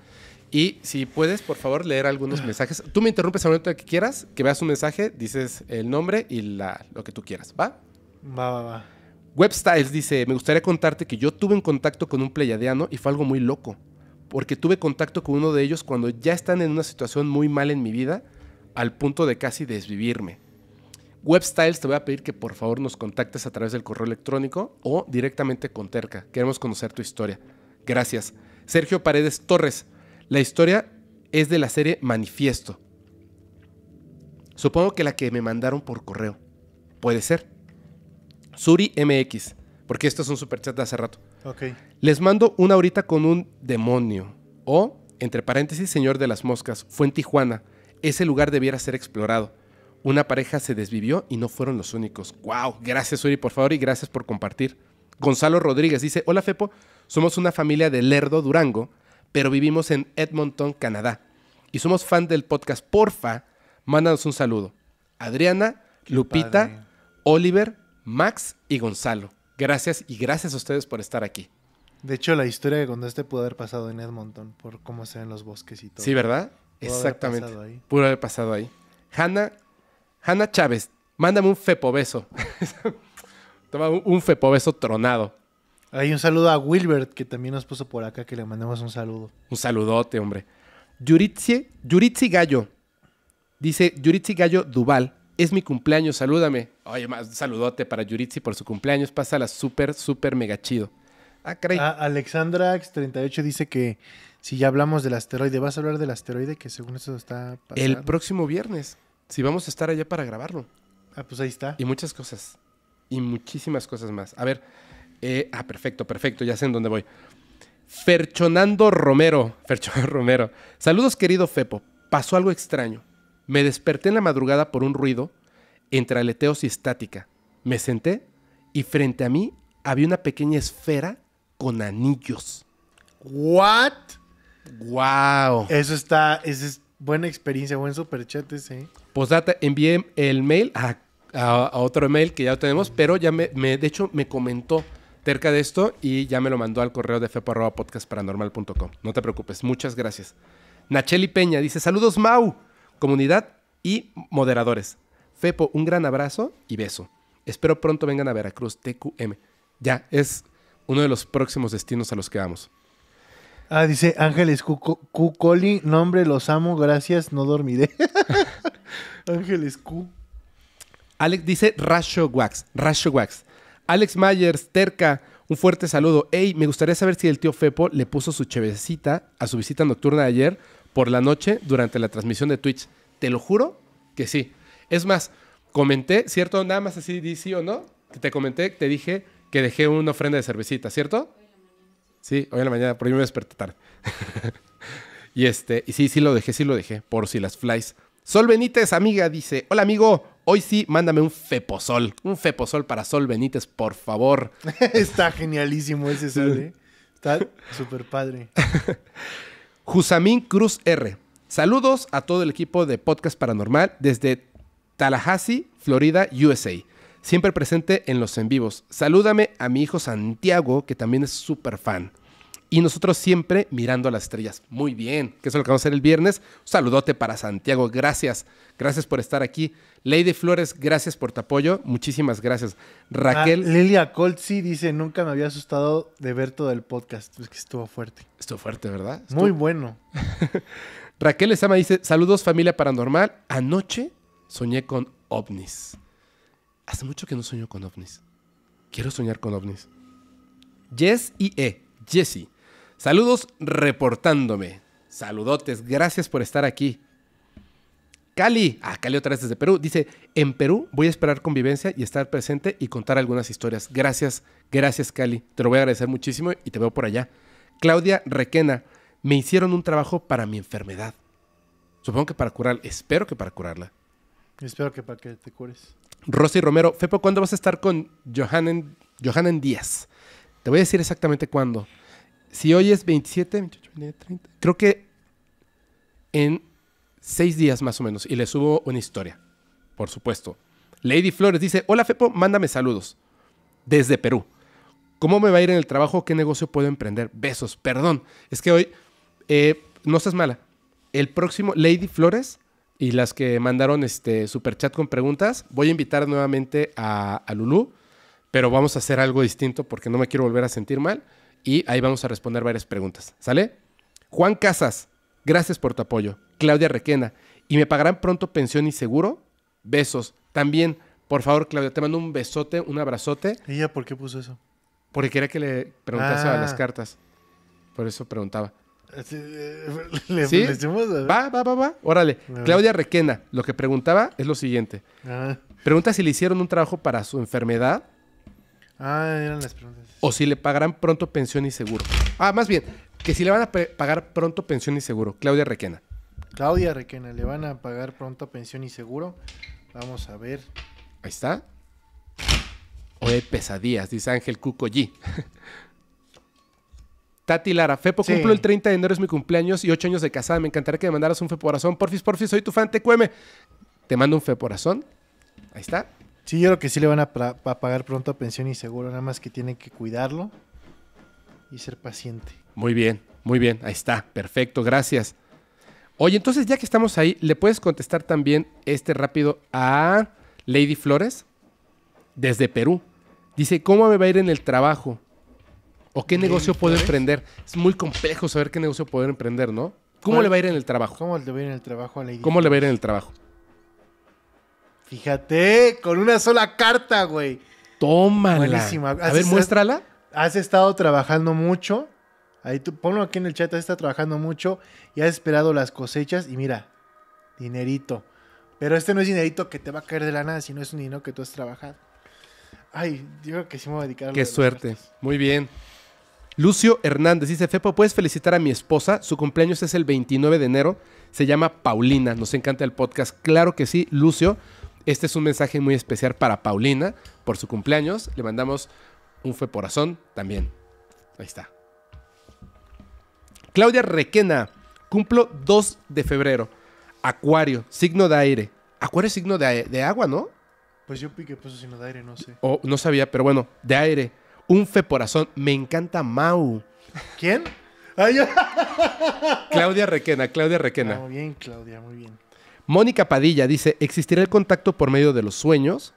Y si puedes, por favor, leer algunos ah. mensajes. Tú me interrumpes a momento que quieras, que veas un mensaje, dices el nombre y lo que tú quieras, ¿va? Va, va, va. Webstyles dice, me gustaría contarte que yo tuve en contacto con un pleyadiano y fue algo muy loco, porque tuve contacto con uno de ellos cuando ya están en una situación muy mal en mi vida, al punto de casi desvivirme. Webstyles, te voy a pedir que por favor nos contactes a través del correo electrónico o directamente con Terca. Queremos conocer tu historia. Gracias. Sergio Paredes Torres. La historia es de la serie Manifiesto. Supongo que la que me mandaron por correo. Puede ser. Suri MX, porque esto es un superchat de hace rato. Les mando una ahorita con un demonio. O, entre paréntesis, señor de las moscas, fue en Tijuana. Ese lugar debiera ser explorado. Una pareja se desvivió y no fueron los únicos. ¡Wow! Gracias, Suri, por favor, y gracias por compartir. Gonzalo Rodríguez dice: Hola, Fepo. Somos una familia de Lerdo Durango pero vivimos en Edmonton, Canadá. Y somos fan del podcast. Porfa, mándanos un saludo. Adriana, Lupita, Oliver, Max y Gonzalo. Gracias y gracias a ustedes por estar aquí. De hecho, la historia de cuando este pudo haber pasado en Edmonton por cómo se ven los bosques y todo. Sí, ¿verdad? Exactamente. Pudo haber pasado ahí. Hanna, Chávez, mándame un fepo beso. Toma un, un fepo beso tronado. Hay un saludo a Wilbert, que también nos puso por acá, que le mandemos un saludo. Un saludote, hombre. Yuritsi, Yuritzi Gallo. Dice Yuritsi Gallo Duval. Es mi cumpleaños, salúdame. Oye, más saludote para Yuritsi por su cumpleaños. Pásala súper, súper mega chido. Ah, caray. Ah, Alexandra Alexandrax38 dice que si ya hablamos del asteroide, ¿vas a hablar del asteroide que según eso está pasando? El próximo viernes. Si vamos a estar allá para grabarlo. Ah, pues ahí está. Y muchas cosas. Y muchísimas cosas más. A ver, eh, ah, perfecto, perfecto, ya sé en dónde voy. Ferchonando Romero, Ferchonando Romero. Saludos querido Fepo, pasó algo extraño. Me desperté en la madrugada por un ruido entre aleteos y estática. Me senté y frente a mí había una pequeña esfera con anillos. ¿What? Wow. Eso está, esa es buena experiencia, buen superchat ese. ¿eh? envié el mail a, otro mail que ya tenemos, pero ya me, de hecho, me comentó cerca de esto y ya me lo mandó al correo de fepo.podcastparanormal.com. No te preocupes, muchas gracias. Nacheli Peña dice: Saludos, Mau, comunidad y moderadores. Fepo, un gran abrazo y beso. Espero pronto vengan a Veracruz, TQM. Ya, es uno de los próximos destinos a los que vamos. Ah, dice Ángeles Cucoli, nombre, los amo, gracias, no dormiré. Ángeles Q. Alex dice Rasho Wax, Rasho Wax. Alex Myers, Terca, un fuerte saludo. Hey, me gustaría saber si el tío Fepo le puso su chevecita a su visita nocturna de ayer por la noche durante la transmisión de Twitch. Te lo juro que sí. Es más, comenté, ¿cierto? Nada más así di sí o no. te comenté, te dije que dejé una ofrenda de cervecita, ¿cierto? Sí, hoy en la mañana, por ahí me desperté tarde. y este, y sí, sí lo dejé, sí lo dejé, por si las flies. Sol Benítez, amiga, dice, hola amigo, hoy sí, mándame un feposol. Un feposol para Sol Benítez, por favor. Está genialísimo ese sol, ¿eh? Está súper padre. Jusamín Cruz R. Saludos a todo el equipo de Podcast Paranormal desde Tallahassee, Florida, USA. Siempre presente en los en vivos. Salúdame a mi hijo Santiago, que también es súper fan y nosotros siempre mirando a las estrellas. Muy bien, que eso es lo que vamos a hacer el viernes. Un saludote para Santiago, gracias, gracias por estar aquí. Lady Flores, gracias por tu apoyo, muchísimas gracias. Ah, Raquel. Lelia Lilia dice, nunca me había asustado de ver todo el podcast, es que estuvo fuerte. Estuvo fuerte, ¿verdad? Muy bueno. Raquel Esama dice, saludos familia paranormal, anoche soñé con ovnis. Hace mucho que no sueño con ovnis. Quiero soñar con ovnis. Jess y E. Jesse. Saludos reportándome. Saludotes, gracias por estar aquí. Cali, ah, Cali otra vez desde Perú, dice, en Perú voy a esperar convivencia y estar presente y contar algunas historias. Gracias, gracias Cali, te lo voy a agradecer muchísimo y te veo por allá. Claudia Requena, me hicieron un trabajo para mi enfermedad. Supongo que para curarla, espero que para curarla. Espero que para que te cures. Rosy Romero, Fepo, ¿cuándo vas a estar con Johannen, Díaz? Te voy a decir exactamente cuándo si hoy es 27, creo que en seis días más o menos. Y le subo una historia, por supuesto. Lady Flores dice, hola Fepo, mándame saludos. Desde Perú. ¿Cómo me va a ir en el trabajo? ¿Qué negocio puedo emprender? Besos, perdón. Es que hoy, eh, no seas mala. El próximo, Lady Flores y las que mandaron este super chat con preguntas, voy a invitar nuevamente a, a pero vamos a hacer algo distinto porque no me quiero volver a sentir mal y ahí vamos a responder varias preguntas. ¿Sale? Juan Casas, gracias por tu apoyo. Claudia Requena, ¿y me pagarán pronto pensión y seguro? Besos. También, por favor, Claudia, te mando un besote, un abrazote. ¿Ella por qué puso eso? Porque quería que le preguntase a las ah. cartas. Por eso preguntaba. Eh, ¿Le, ¿Sí? va, va, va, va. Órale. Claudia Requena, lo que preguntaba es lo siguiente. Ah. Pregunta si le hicieron un trabajo para su enfermedad Ah, eran las preguntas. O si le pagarán pronto pensión y seguro. Ah, más bien, que si le van a pagar pronto pensión y seguro. Claudia Requena. Claudia Requena, le van a pagar pronto pensión y seguro. Vamos a ver. Ahí está. Oye pesadillas, dice Ángel Cuco G. Tati Lara, Fepo, cumplo el 30 de enero, es mi cumpleaños y 8 años de casada. Me encantaría que me mandaras un corazón Porfis, porfis, soy tu fan, te cueme. Te mando un corazón Ahí está. Sí, yo creo que sí le van a, pagar pronto pensión y seguro, nada más que tienen que cuidarlo y ser paciente. Muy bien, muy bien, ahí está, perfecto, gracias. Oye, entonces ya que estamos ahí, ¿le puedes contestar también este rápido a Lady Flores desde Perú? Dice, ¿cómo me va a ir en el trabajo? ¿O qué negocio puedo pues. emprender? Es muy complejo saber qué negocio puedo emprender, ¿no? ¿Cómo le va a ir en el trabajo? ¿Cómo le va a ir en el trabajo a Lady ¿Cómo le va a ir en el trabajo? Fíjate, con una sola carta, güey. Tómala. A ver, muéstrala. Has estado trabajando mucho. Ahí tú, ponlo aquí en el chat, has estado trabajando mucho y has esperado las cosechas y mira, dinerito. Pero este no es dinerito que te va a caer de la nada, sino es un dinero que tú has trabajado. Ay, yo que sí me voy a dedicar a Qué suerte. Muy bien. Lucio Hernández dice, Fepo, ¿puedes felicitar a mi esposa? Su cumpleaños es el 29 de enero. Se llama Paulina. Nos encanta el podcast. Claro que sí, Lucio. Este es un mensaje muy especial para Paulina por su cumpleaños. Le mandamos un por porazón también. Ahí está. Claudia Requena, cumplo 2 de febrero. Acuario, signo de aire. Acuario es signo de, de agua, ¿no? Pues yo piqué puso signo de aire, no sé. Oh, no sabía, pero bueno, de aire. Un fe porazón. Me encanta Mau. ¿Quién? Claudia Requena, Claudia Requena. Muy bien, Claudia, muy bien. Mónica Padilla dice, ¿existirá el contacto por medio de los sueños?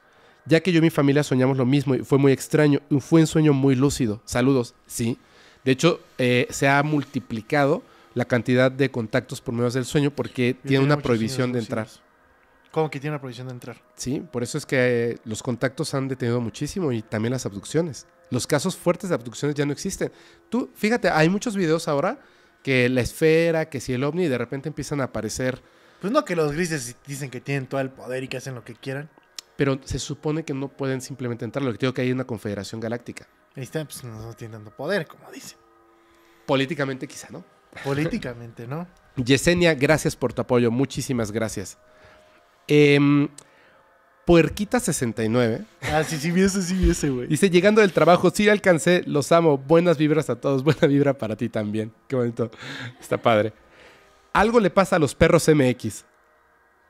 Ya que yo y mi familia soñamos lo mismo y fue muy extraño, fue un sueño muy lúcido. Saludos, sí. De hecho, eh, se ha multiplicado la cantidad de contactos por medio del sueño porque tiene una prohibición de entrar. ¿Cómo que tiene una prohibición de entrar? Sí, por eso es que eh, los contactos han detenido muchísimo y también las abducciones. Los casos fuertes de abducciones ya no existen. Tú, fíjate, hay muchos videos ahora que la esfera, que si el ovni, de repente empiezan a aparecer pues no que los grises dicen que tienen todo el poder y que hacen lo que quieran. Pero se supone que no pueden simplemente entrar. Lo que digo que hay una confederación galáctica. Ahí está, pues no, tienen tanto poder, como dicen. Políticamente quizá, ¿no? Políticamente, ¿no? Yesenia, gracias por tu apoyo. Muchísimas gracias. Em, Puerquita69. Ah, sí, sí, viese, sí, viese, güey. Dice, llegando del trabajo, sí alcancé, los amo. Buenas vibras a todos, buena vibra para ti también. Qué bonito. Está padre. Algo le pasa a los perros MX.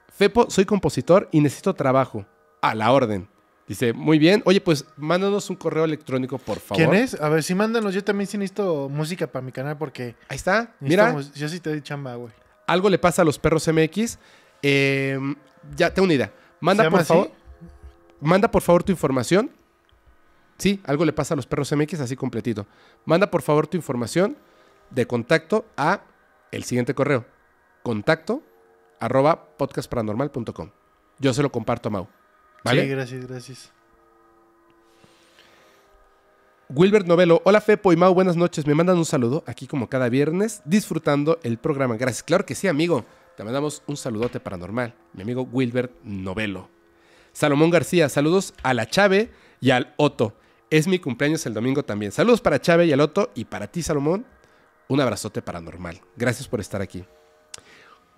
Fepo, soy compositor y necesito trabajo. A la orden. Dice, muy bien. Oye, pues mándanos un correo electrónico, por favor. ¿Quién es? A ver, sí, mándanos. Yo también sí necesito música para mi canal porque. Ahí está. Mira. Yo sí te doy chamba, güey. Algo le pasa a los perros MX. Em, ya, tengo una idea. Manda, por favor. Manda, por favor, tu información. Sí, algo le pasa a los perros MX, así completito. Manda, por favor, tu información de contacto a el siguiente correo: contacto arroba podcastparanormal.com. Yo se lo comparto a Mau. ¿Vale? Sí, gracias, gracias. Wilbert Novelo, hola Fepo y Mau, buenas noches. Me mandan un saludo aquí como cada viernes, disfrutando el programa. Gracias. Claro que sí, amigo. Te mandamos un saludote paranormal, mi amigo Wilbert Novelo. Salomón García, saludos a la Chave y al Otto. Es mi cumpleaños el domingo también. Saludos para Chave y al Otto y para ti, Salomón. Un abrazote paranormal. Gracias por estar aquí.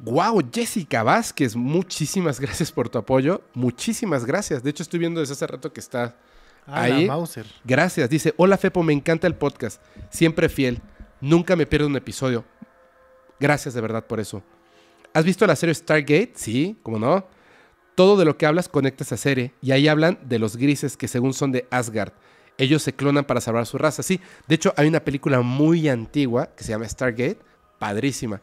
Wow, Jessica Vázquez, muchísimas gracias por tu apoyo. Muchísimas gracias. De hecho, estoy viendo desde hace rato que está ah, ahí. Mauser. Gracias. Dice, hola Fepo, me encanta el podcast. Siempre fiel. Nunca me pierdo un episodio. Gracias de verdad por eso. ¿Has visto la serie Stargate? Sí, cómo no. Todo de lo que hablas conecta esa serie. Y ahí hablan de los grises que según son de Asgard. Ellos se clonan para salvar su raza. Sí, de hecho hay una película muy antigua que se llama Stargate. Padrísima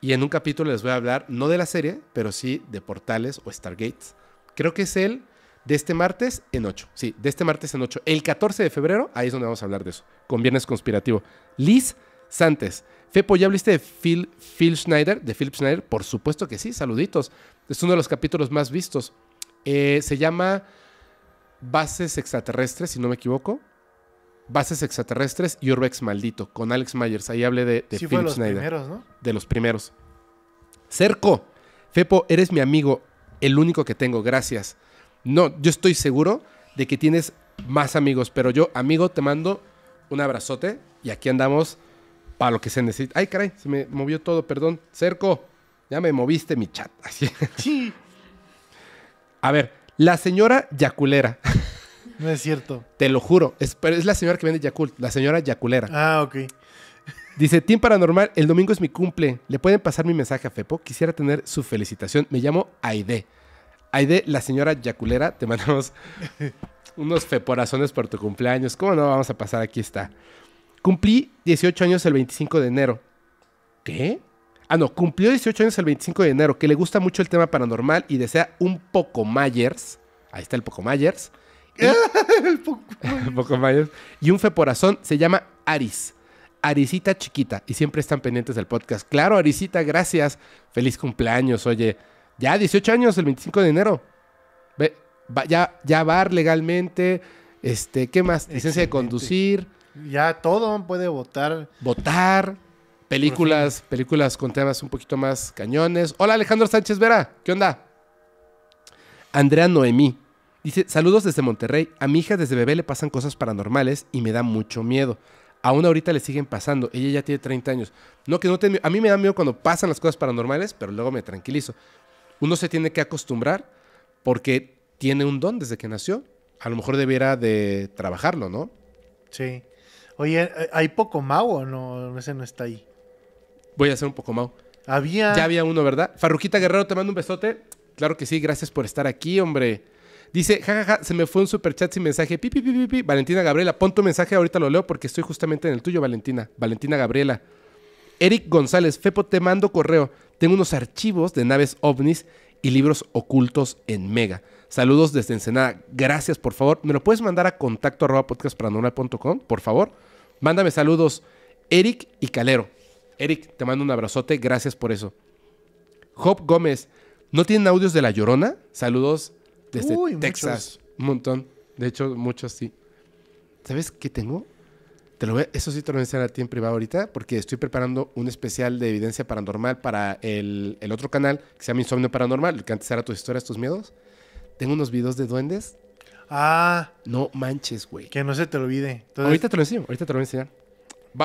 y en un capítulo les voy a hablar, no de la serie, pero sí de portales o Stargates. Creo que es el de este martes en 8. Sí, de este martes en 8. El 14 de febrero, ahí es donde vamos a hablar de eso. Con Viernes Conspirativo. Liz Santes. Fepo, ¿ya habliste de Phil, Phil Schneider? De Philip Schneider, por supuesto que sí, saluditos. Es uno de los capítulos más vistos. Eh, se llama Bases Extraterrestres, si no me equivoco. Bases extraterrestres y Urbex Maldito, con Alex Myers. Ahí hablé de, de los Primeros, ¿no? De los primeros. Cerco. Fepo, eres mi amigo, el único que tengo, gracias. No, yo estoy seguro de que tienes más amigos, pero yo, amigo, te mando un abrazote y aquí andamos para lo que se necesita. Ay, caray, se me movió todo, perdón. Cerco, ya me moviste mi chat. Sí. A ver, la señora Yaculera. No es cierto. Te lo juro. Es, es la señora que vende Yakult, la señora Yaculera. Ah, ok. Dice, Team Paranormal, el domingo es mi cumple. ¿Le pueden pasar mi mensaje a Fepo? Quisiera tener su felicitación. Me llamo Aide. Aide, la señora Yaculera, te mandamos unos feporazones por tu cumpleaños. ¿Cómo no vamos a pasar? Aquí está. Cumplí 18 años el 25 de enero. ¿Qué? Ah, no, cumplió 18 años el 25 de enero, que le gusta mucho el tema paranormal y desea un poco mayers. Ahí está el poco Myers. poco mayores Y un porazón se llama Aris. Arisita chiquita. Y siempre están pendientes del podcast. Claro, Arisita, gracias. Feliz cumpleaños, oye. Ya 18 años, el 25 de enero. Ve, va, ya, ya bar legalmente. Este, ¿qué más? Licencia de conducir. Ya todo puede votar. Votar. Películas, películas con temas un poquito más cañones. Hola Alejandro Sánchez Vera, ¿qué onda? Andrea Noemí, Dice, saludos desde Monterrey. A mi hija desde bebé le pasan cosas paranormales y me da mucho miedo. Aún ahorita le siguen pasando. Ella ya tiene 30 años. No que no te... A mí me da miedo cuando pasan las cosas paranormales, pero luego me tranquilizo. Uno se tiene que acostumbrar porque tiene un don desde que nació. A lo mejor debiera de trabajarlo, ¿no? Sí. Oye, ¿hay poco o no? Ese no está ahí. Voy a hacer un poco mau. Había. Ya había uno, ¿verdad? Farruquita Guerrero, te mando un besote. Claro que sí, gracias por estar aquí, hombre. Dice, jajaja, se me fue un super chat sin mensaje. Pi, Valentina Gabriela, pon tu mensaje, ahorita lo leo porque estoy justamente en el tuyo, Valentina. Valentina Gabriela. Eric González, Fepo, te mando correo. Tengo unos archivos de naves ovnis y libros ocultos en Mega. Saludos desde Ensenada. Gracias, por favor. ¿Me lo puedes mandar a contacto arroba por favor? Mándame saludos, Eric y Calero. Eric, te mando un abrazote. Gracias por eso. Job Gómez, ¿no tienen audios de La Llorona? Saludos desde Texas. Un montón. De hecho, muchos sí. ¿Sabes qué tengo? Te lo eso sí te lo voy a enseñar a ti en privado ahorita, porque estoy preparando un especial de evidencia paranormal para el, otro canal que se llama Insomnio Paranormal, que antes era tus historias, tus miedos. Tengo unos videos de duendes. Ah. No manches, güey. Que no se te olvide. Ahorita te lo enseño, ahorita te lo voy a enseñar.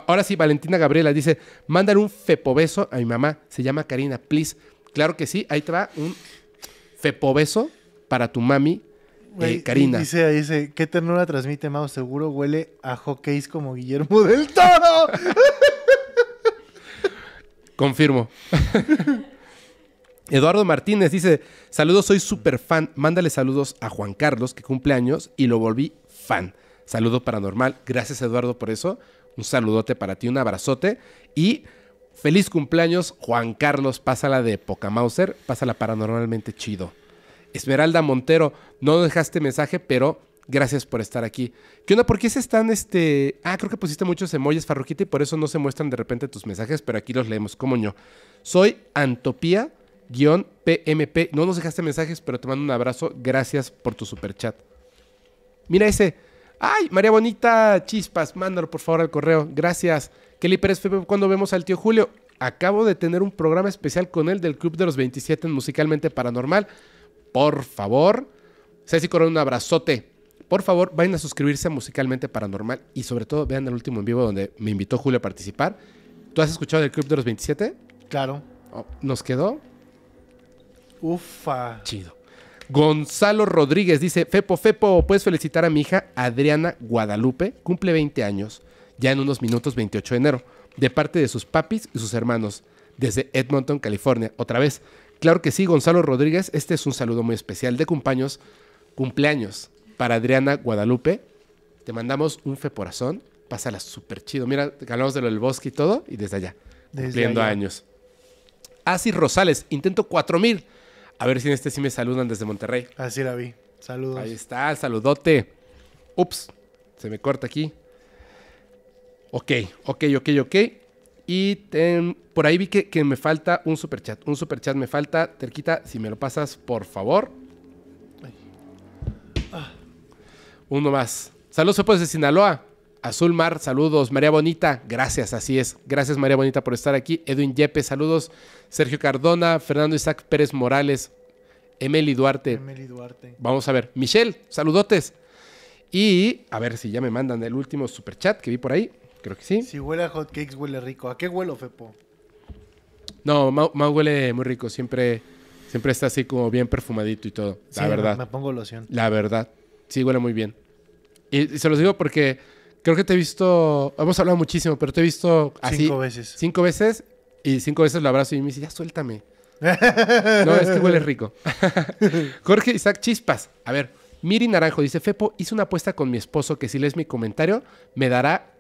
ahora sí, Valentina Gabriela dice: mandar un beso a mi mamá. Se llama Karina, please. Claro que sí, ahí te va un fepobeso para tu mami, eh, Karina. Dice, dice, ¿qué ternura transmite Mao? Seguro huele a hockeys como Guillermo del Toro. Confirmo. Eduardo Martínez dice, saludos, soy súper fan. Mándale saludos a Juan Carlos, que cumple años, y lo volví fan. Saludo paranormal. Gracias, Eduardo, por eso. Un saludote para ti, un abrazote. Y feliz cumpleaños, Juan Carlos. Pásala de poca mauser, pásala paranormalmente chido. Esmeralda Montero, no dejaste mensaje, pero gracias por estar aquí. ¿Qué onda? ¿Por qué se están, este... Ah, creo que pusiste muchos emojis, Farruquita, y por eso no se muestran de repente tus mensajes, pero aquí los leemos, como yo. Soy Antopía, PMP. No nos dejaste mensajes, pero te mando un abrazo. Gracias por tu super chat. Mira ese. Ay, María Bonita Chispas, mándalo por favor al correo. Gracias. Kelly Pérez, cuando vemos al tío Julio? Acabo de tener un programa especial con él del Club de los 27 en Musicalmente Paranormal por favor. Ceci Corona, un abrazote. Por favor, vayan a suscribirse a Musicalmente Paranormal y sobre todo vean el último en vivo donde me invitó Julio a participar. ¿Tú has escuchado el Club de los 27? Claro. Oh, ¿Nos quedó? Ufa. Chido. Gonzalo Rodríguez dice, Fepo, Fepo, puedes felicitar a mi hija Adriana Guadalupe, cumple 20 años, ya en unos minutos 28 de enero, de parte de sus papis y sus hermanos, desde Edmonton, California. Otra vez, Claro que sí, Gonzalo Rodríguez, este es un saludo muy especial de cumpleaños, cumpleaños para Adriana Guadalupe. Te mandamos un fe porazón. pásala súper chido. Mira, hablamos de lo del bosque y todo, y desde allá, desde cumpliendo años. Así Rosales, intento 4000. A ver si en este sí me saludan desde Monterrey. Así la vi. Saludos. Ahí está, saludote. Ups, se me corta aquí. Ok, ok, ok, ok. Y por ahí vi que, me falta un superchat Un superchat me falta. Terquita, si me lo pasas, por favor. Uno más. Saludos, pues de Sinaloa. Azul Mar, saludos. María Bonita, gracias, así es. Gracias, María Bonita, por estar aquí. Edwin Yepes saludos. Sergio Cardona, Fernando Isaac Pérez Morales, Emily Duarte. Duarte. Vamos a ver. Michelle, saludotes. Y a ver si ya me mandan el último superchat que vi por ahí. Creo que sí. Si huele a hot cakes, huele rico. ¿A qué huelo, Fepo? No, Mau, huele muy rico. Siempre, siempre está así como bien perfumadito y todo. la verdad. Me, pongo loción. La verdad. Sí, huele muy bien. Y, se los digo porque creo que te he visto. Hemos hablado muchísimo, pero te he visto así. Cinco veces. Cinco veces. Y cinco veces lo abrazo y me dice, ya suéltame. no, es que huele rico. Jorge Isaac Chispas. A ver, Miri Naranjo dice: Fepo, hice una apuesta con mi esposo que si lees mi comentario, me dará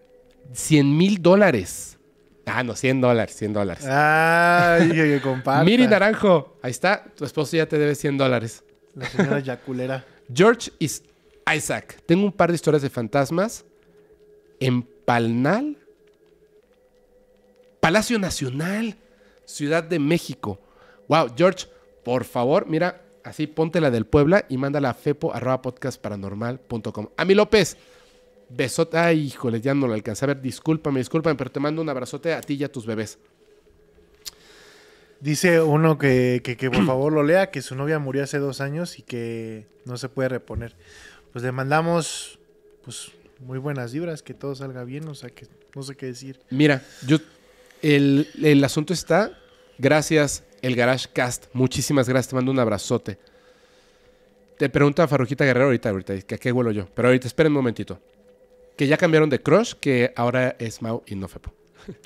100 mil dólares. Ah, no, 100 dólares, 100 dólares. Ay, que compadre. Miri Naranjo, ahí está, tu esposo ya te debe 100 dólares. La señora Yaculera. George is Isaac. Tengo un par de historias de fantasmas en Palnal, Palacio Nacional, Ciudad de México. Wow, George, por favor, mira, así ponte la del Puebla y mándala a fepo.podcastparanormal.com. Ami López, besote. Ay, híjole, ya no lo alcancé a ver. Discúlpame, discúlpame, pero te mando un abrazote a ti y a tus bebés. Dice uno que, por favor lo lea, que su novia murió hace dos años y que no se puede reponer. Pues le mandamos pues muy buenas vibras, que todo salga bien, o sea que no sé qué decir. Mira, yo el, asunto está, gracias el Garage Cast, muchísimas gracias, te mando un abrazote. Te pregunta Farrujita Guerrero ahorita, ahorita, que a qué vuelo yo. Pero ahorita, esperen un momentito que ya cambiaron de Crush, que ahora es Mau y no Fepo.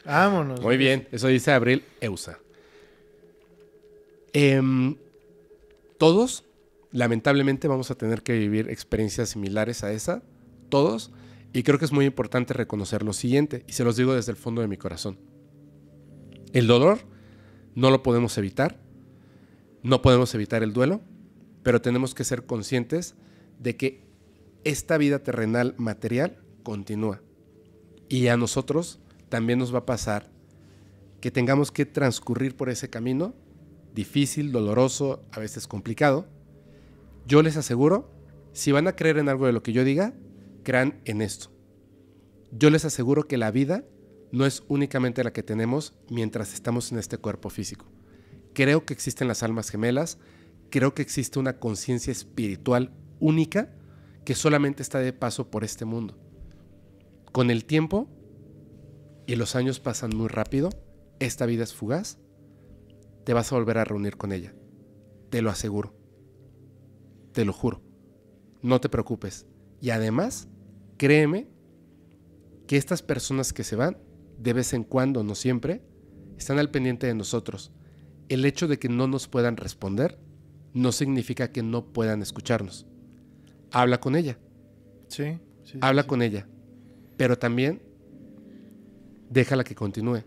Vámonos. Muy bien, eso dice Abril Eusa. Em, todos, lamentablemente, vamos a tener que vivir experiencias similares a esa. Todos. Y creo que es muy importante reconocer lo siguiente, y se los digo desde el fondo de mi corazón. El dolor no lo podemos evitar, no podemos evitar el duelo, pero tenemos que ser conscientes de que esta vida terrenal material continúa. Y a nosotros también nos va a pasar que tengamos que transcurrir por ese camino, difícil, doloroso, a veces complicado. Yo les aseguro, si van a creer en algo de lo que yo diga, crean en esto. Yo les aseguro que la vida no es únicamente la que tenemos mientras estamos en este cuerpo físico. Creo que existen las almas gemelas, creo que existe una conciencia espiritual única que solamente está de paso por este mundo con el tiempo y los años pasan muy rápido, esta vida es fugaz, te vas a volver a reunir con ella. Te lo aseguro. Te lo juro. No te preocupes. Y además, créeme que estas personas que se van, de vez en cuando, no siempre, están al pendiente de nosotros. El hecho de que no nos puedan responder no significa que no puedan escucharnos. Habla con ella. Sí. Habla con ella pero también déjala que continúe.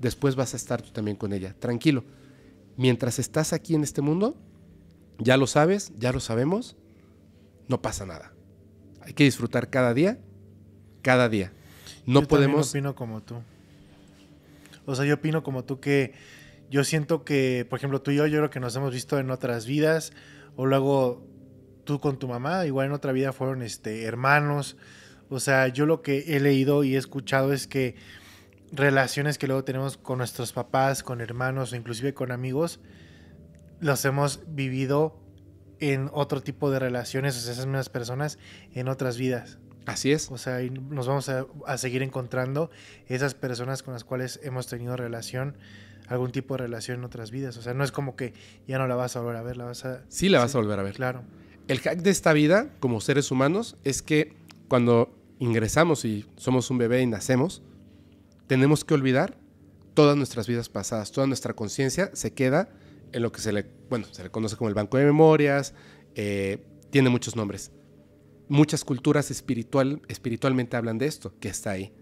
Después vas a estar tú también con ella. Tranquilo. Mientras estás aquí en este mundo, ya lo sabes, ya lo sabemos, no pasa nada. Hay que disfrutar cada día, cada día. No yo podemos. opino como tú. O sea, yo opino como tú que yo siento que, por ejemplo, tú y yo, yo creo que nos hemos visto en otras vidas, o luego tú con tu mamá, igual en otra vida fueron este, hermanos o sea, yo lo que he leído y he escuchado es que relaciones que luego tenemos con nuestros papás, con hermanos o inclusive con amigos, los hemos vivido en otro tipo de relaciones, o sea, esas mismas personas en otras vidas. Así es. O sea, nos vamos a, seguir encontrando esas personas con las cuales hemos tenido relación, algún tipo de relación en otras vidas. O sea, no es como que ya no la vas a volver a ver, la vas a... Sí, la vas a volver a ver. Claro. El hack de esta vida como seres humanos es que cuando ingresamos y somos un bebé y nacemos, tenemos que olvidar todas nuestras vidas pasadas, toda nuestra conciencia se queda en lo que se le, bueno, se le conoce como el banco de memorias, eh, tiene muchos nombres. Muchas culturas espiritual, espiritualmente hablan de esto, que está ahí.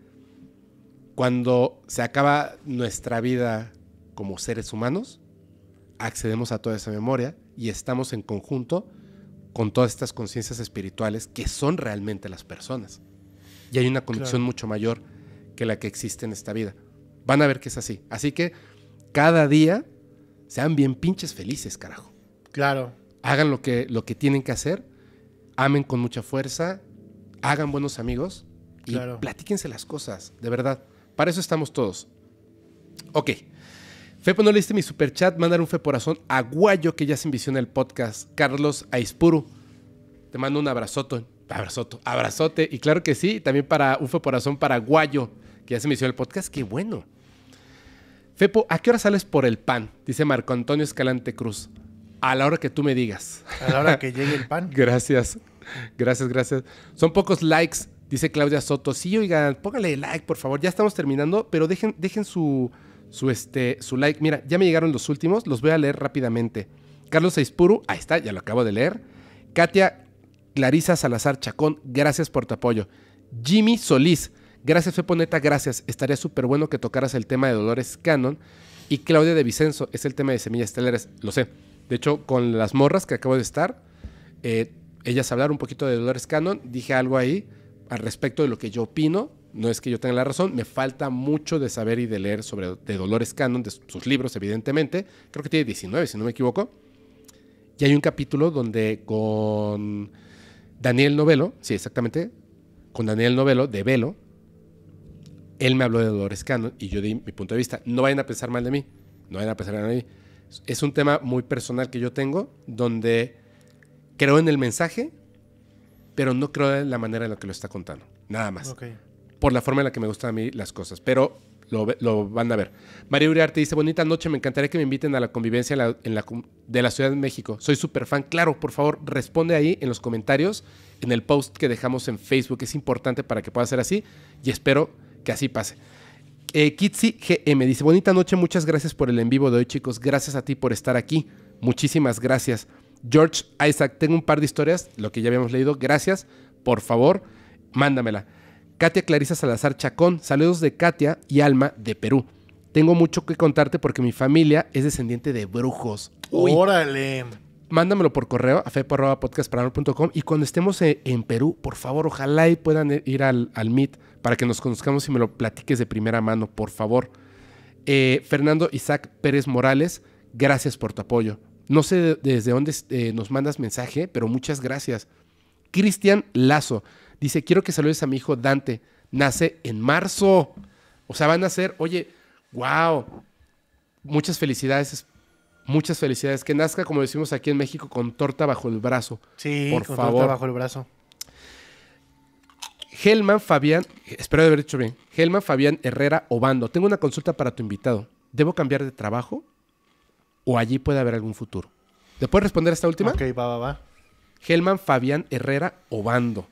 Cuando se acaba nuestra vida como seres humanos, accedemos a toda esa memoria y estamos en conjunto con todas estas conciencias espirituales que son realmente las personas. Y hay una conexión mucho mayor que la que existe en esta vida. Van a ver que es así. Así que cada día sean bien pinches felices, carajo. Claro. Hagan lo que, lo que tienen que hacer, amen con mucha fuerza, hagan buenos amigos y claro. platíquense las cosas, de verdad. Para eso estamos todos. Ok. Fepo, no leíste mi superchat, mandar un fe feporazón a Guayo que ya se en el podcast, Carlos Aispuru. Te mando un abrazoto, abrazoto, abrazote. Y claro que sí, también para un fe feporazón para Guayo que ya se en el podcast, qué bueno. Fepo, ¿a qué hora sales por el pan? Dice Marco Antonio Escalante Cruz. A la hora que tú me digas. A la hora que llegue el pan. gracias, gracias, gracias. Son pocos likes, dice Claudia Soto. Sí, oigan, póngale like, por favor. Ya estamos terminando, pero dejen, dejen su su, este, su like. Mira, ya me llegaron los últimos, los voy a leer rápidamente. Carlos Aispuru ahí está, ya lo acabo de leer. Katia Clarisa Salazar Chacón, gracias por tu apoyo. Jimmy Solís, gracias Feponeta, gracias. Estaría súper bueno que tocaras el tema de Dolores Canon. Y Claudia de Vicenzo, es el tema de semillas estelares, lo sé. De hecho, con las morras que acabo de estar, eh, ellas hablaron un poquito de Dolores Canon, dije algo ahí al respecto de lo que yo opino no es que yo tenga la razón, me falta mucho de saber y de leer sobre de Dolores Cannon, de sus libros, evidentemente. Creo que tiene 19, si no me equivoco. Y hay un capítulo donde con Daniel Novelo, sí, exactamente, con Daniel Novelo, de Velo, él me habló de Dolores Cannon y yo di mi punto de vista. No vayan a pensar mal de mí, no vayan a pensar mal de mí. Es un tema muy personal que yo tengo, donde creo en el mensaje, pero no creo en la manera en la que lo está contando. Nada más por la forma en la que me gustan a mí las cosas, pero lo, van a ver. María Uriarte dice, bonita noche, me encantaría que me inviten a la convivencia de la Ciudad de México. Soy súper fan. Claro, por favor, responde ahí en los comentarios, en el post que dejamos en Facebook. Es importante para que pueda ser así y espero que así pase. Eh, Kitsi GM dice, bonita noche, muchas gracias por el en vivo de hoy, chicos. Gracias a ti por estar aquí. Muchísimas gracias. George Isaac, tengo un par de historias, lo que ya habíamos leído. Gracias. Por favor, mándamela. Katia Clarisa Salazar Chacón, saludos de Katia y Alma de Perú. Tengo mucho que contarte porque mi familia es descendiente de brujos. Órale. Mándamelo por correo a fepo.podcastparanor.com y cuando estemos e-, en Perú, por favor, ojalá y puedan e-, ir al, al Meet para que nos conozcamos y me lo platiques de primera mano, por favor. Eh, Fernando Isaac Pérez Morales, gracias por tu apoyo. No sé desde dónde eh, nos mandas mensaje, pero muchas gracias. Cristian Lazo, Dice, quiero que saludes a mi hijo Dante. Nace en marzo. O sea, van a ser, oye, wow. Muchas felicidades, muchas felicidades. Que nazca, como decimos aquí en México, con torta bajo el brazo. Sí, por con favor. torta bajo el brazo. Helman Fabián, espero de haber dicho bien. Helman Fabián Herrera Obando, tengo una consulta para tu invitado. ¿Debo cambiar de trabajo o allí puede haber algún futuro? ¿Le puedes responder a esta última? Ok, va, va, va. Helman Fabián Herrera Obando.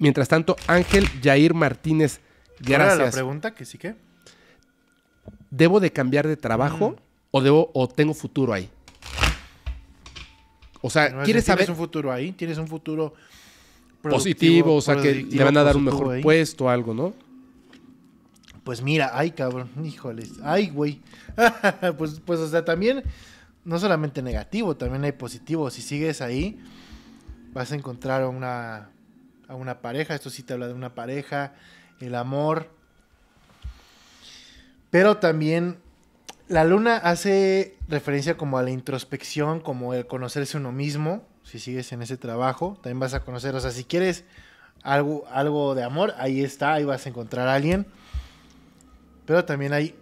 Mientras tanto, Ángel Jair Martínez, gracias. Ahora la pregunta que sí que? ¿Debo de cambiar de trabajo o, debo, o tengo futuro ahí? O sea, ¿quieres saber? Tienes un futuro ahí, tienes un futuro positivo, o sea, que le van a dar un mejor puesto o algo, ¿no? Pues mira, ay cabrón, híjoles, ay güey. pues, pues, o sea, también, no solamente negativo, también hay positivo. Si sigues ahí, vas a encontrar una a una pareja, esto sí te habla de una pareja, el amor. Pero también la luna hace referencia como a la introspección, como el conocerse uno mismo, si sigues en ese trabajo, también vas a conocer, o sea, si quieres algo, algo de amor, ahí está, ahí vas a encontrar a alguien. Pero también hay,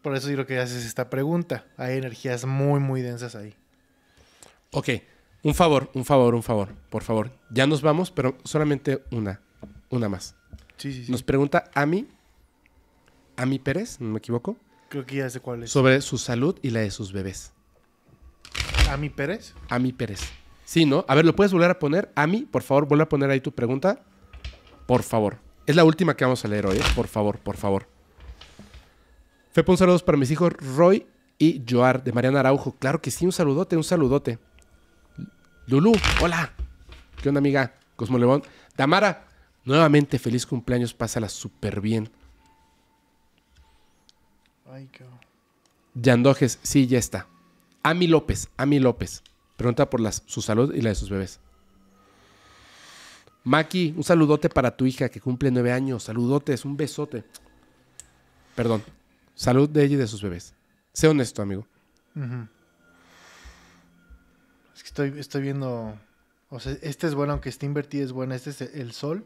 por eso digo que haces esta pregunta, hay energías muy, muy densas ahí. Ok, un favor, un favor, un favor, por favor. Ya nos vamos, pero solamente una, una más. Sí, sí, sí. Nos pregunta Ami, Ami Pérez, no me equivoco. Creo que ya sé cuál es. Sobre su salud y la de sus bebés. ¿Ami Pérez? Ami Pérez. Sí, ¿no? A ver, ¿lo puedes volver a poner? Ami, por favor, vuelve a poner ahí tu pregunta. Por favor. Es la última que vamos a leer hoy, ¿eh? Por favor, por favor. Fepo, un saludo para mis hijos Roy y Joar, de Mariana Araujo. Claro que sí, un saludote, un saludote. Lulú, hola. ¿Qué onda, amiga? Cosmo Tamara, nuevamente feliz cumpleaños. Pásala súper bien. Ay, qué... Yandojes, sí, ya está. Ami López, Ami López. Pregunta por las, su salud y la de sus bebés. Maki, un saludote para tu hija que cumple nueve años. Saludotes, un besote. Perdón. Salud de ella y de sus bebés. Sé honesto, amigo. Estoy, estoy viendo. O sea, este es bueno, aunque esté invertido, es bueno. Este es el sol,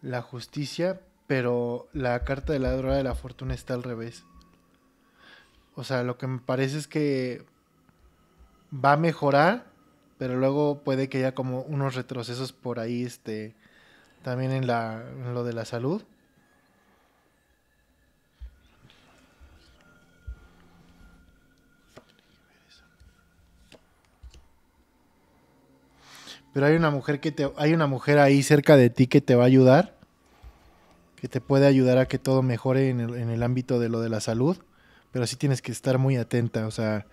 la justicia, pero la carta de la droga de la fortuna está al revés. O sea, lo que me parece es que va a mejorar, pero luego puede que haya como unos retrocesos por ahí, este, también en, la, en lo de la salud. pero hay una mujer que te, hay una mujer ahí cerca de ti que te va a ayudar, que te puede ayudar a que todo mejore en el, ámbito de lo de la salud, pero sí tienes que estar muy atenta, o sea,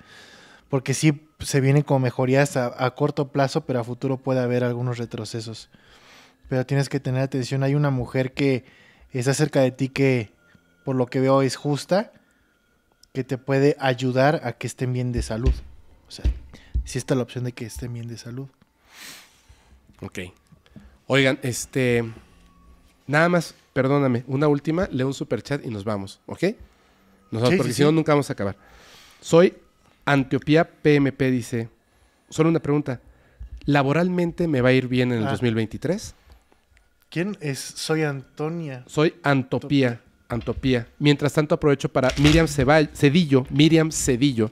porque sí se vienen con mejorías a, corto plazo, pero a futuro puede haber algunos retrocesos. Pero tienes que tener atención, hay una mujer que está cerca de ti que, por lo que veo, es justa, que te puede ayudar a que estén bien de salud. O sea, si sí está la opción de que estén bien de salud. Ok. Oigan, este. Nada más, perdóname, una última, leo un super chat y nos vamos, ¿ok? Nos sí, porque si no, nunca vamos a acabar. Soy Antiopía PMP, dice. Solo una pregunta. ¿Laboralmente me va a ir bien en el 2023? Ah. ¿Quién es? Soy Antonia. Soy Antopía. Antopía. Mientras tanto, aprovecho para Miriam Cedillo. Miriam Cedillo.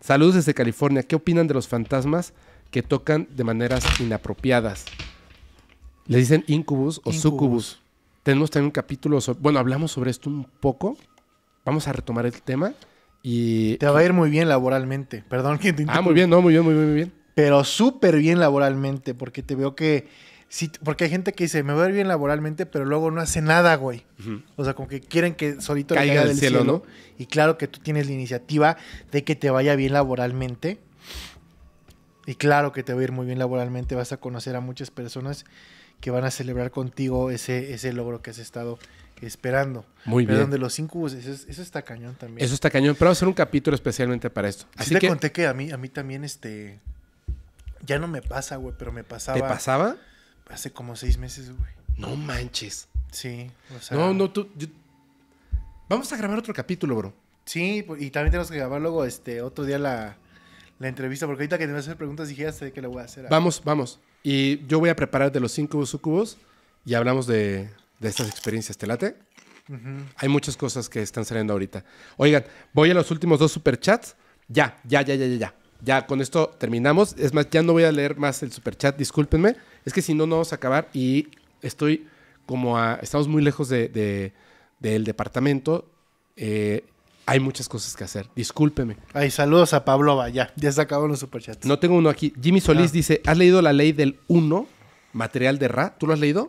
Saludos desde California. ¿Qué opinan de los fantasmas? que tocan de maneras inapropiadas. Le dicen incubus o sucubus. Tenemos también un capítulo, sobre, bueno, hablamos sobre esto un poco. Vamos a retomar el tema y... Te va a ir muy bien laboralmente, perdón que Ah, muy bien, no, muy bien, muy bien, muy bien. Pero súper bien laboralmente, porque te veo que... Sí, porque hay gente que dice, me va a ir bien laboralmente, pero luego no hace nada, güey. O sea, como que quieren que solito caiga, caiga del cielo, cielo, ¿no? Y claro que tú tienes la iniciativa de que te vaya bien laboralmente, y claro que te va a ir muy bien laboralmente, vas a conocer a muchas personas que van a celebrar contigo ese, ese logro que has estado esperando. Muy bien. donde los cinco eso, eso, está cañón también. Eso está cañón, pero vamos a hacer un capítulo especialmente para esto. Así te conté que a mí, a mí también, este. Ya no me pasa, güey, pero me pasaba. ¿Te pasaba? Hace como seis meses, güey. No manches. Sí, No, no, tú. Vamos a grabar otro capítulo, bro. Sí, pues, y también tenemos que grabar luego este otro día la, la entrevista, porque ahorita que te vas a hacer preguntas dije, sé que la voy a hacer. Vamos, vamos. Y yo voy a preparar de los cinco sucubos y hablamos de, estas experiencias. ¿Te late? Hay muchas cosas que están saliendo ahorita. Oigan, voy a los últimos dos superchats. Ya, ya, ya, ya, ya, ya. Ya con esto terminamos. Es más, ya no voy a leer más el superchat, discúlpenme. Es que si no, no vamos a acabar y estoy como a... Estamos muy lejos de, del departamento. Eh, hay muchas cosas que hacer. Discúlpeme. Ay, saludos a Pablo ya. Ya se acabaron los superchats. No tengo uno aquí. Jimmy Solís ah. dice: ¿Has leído la ley del 1, material de Ra? ¿Tú lo has leído?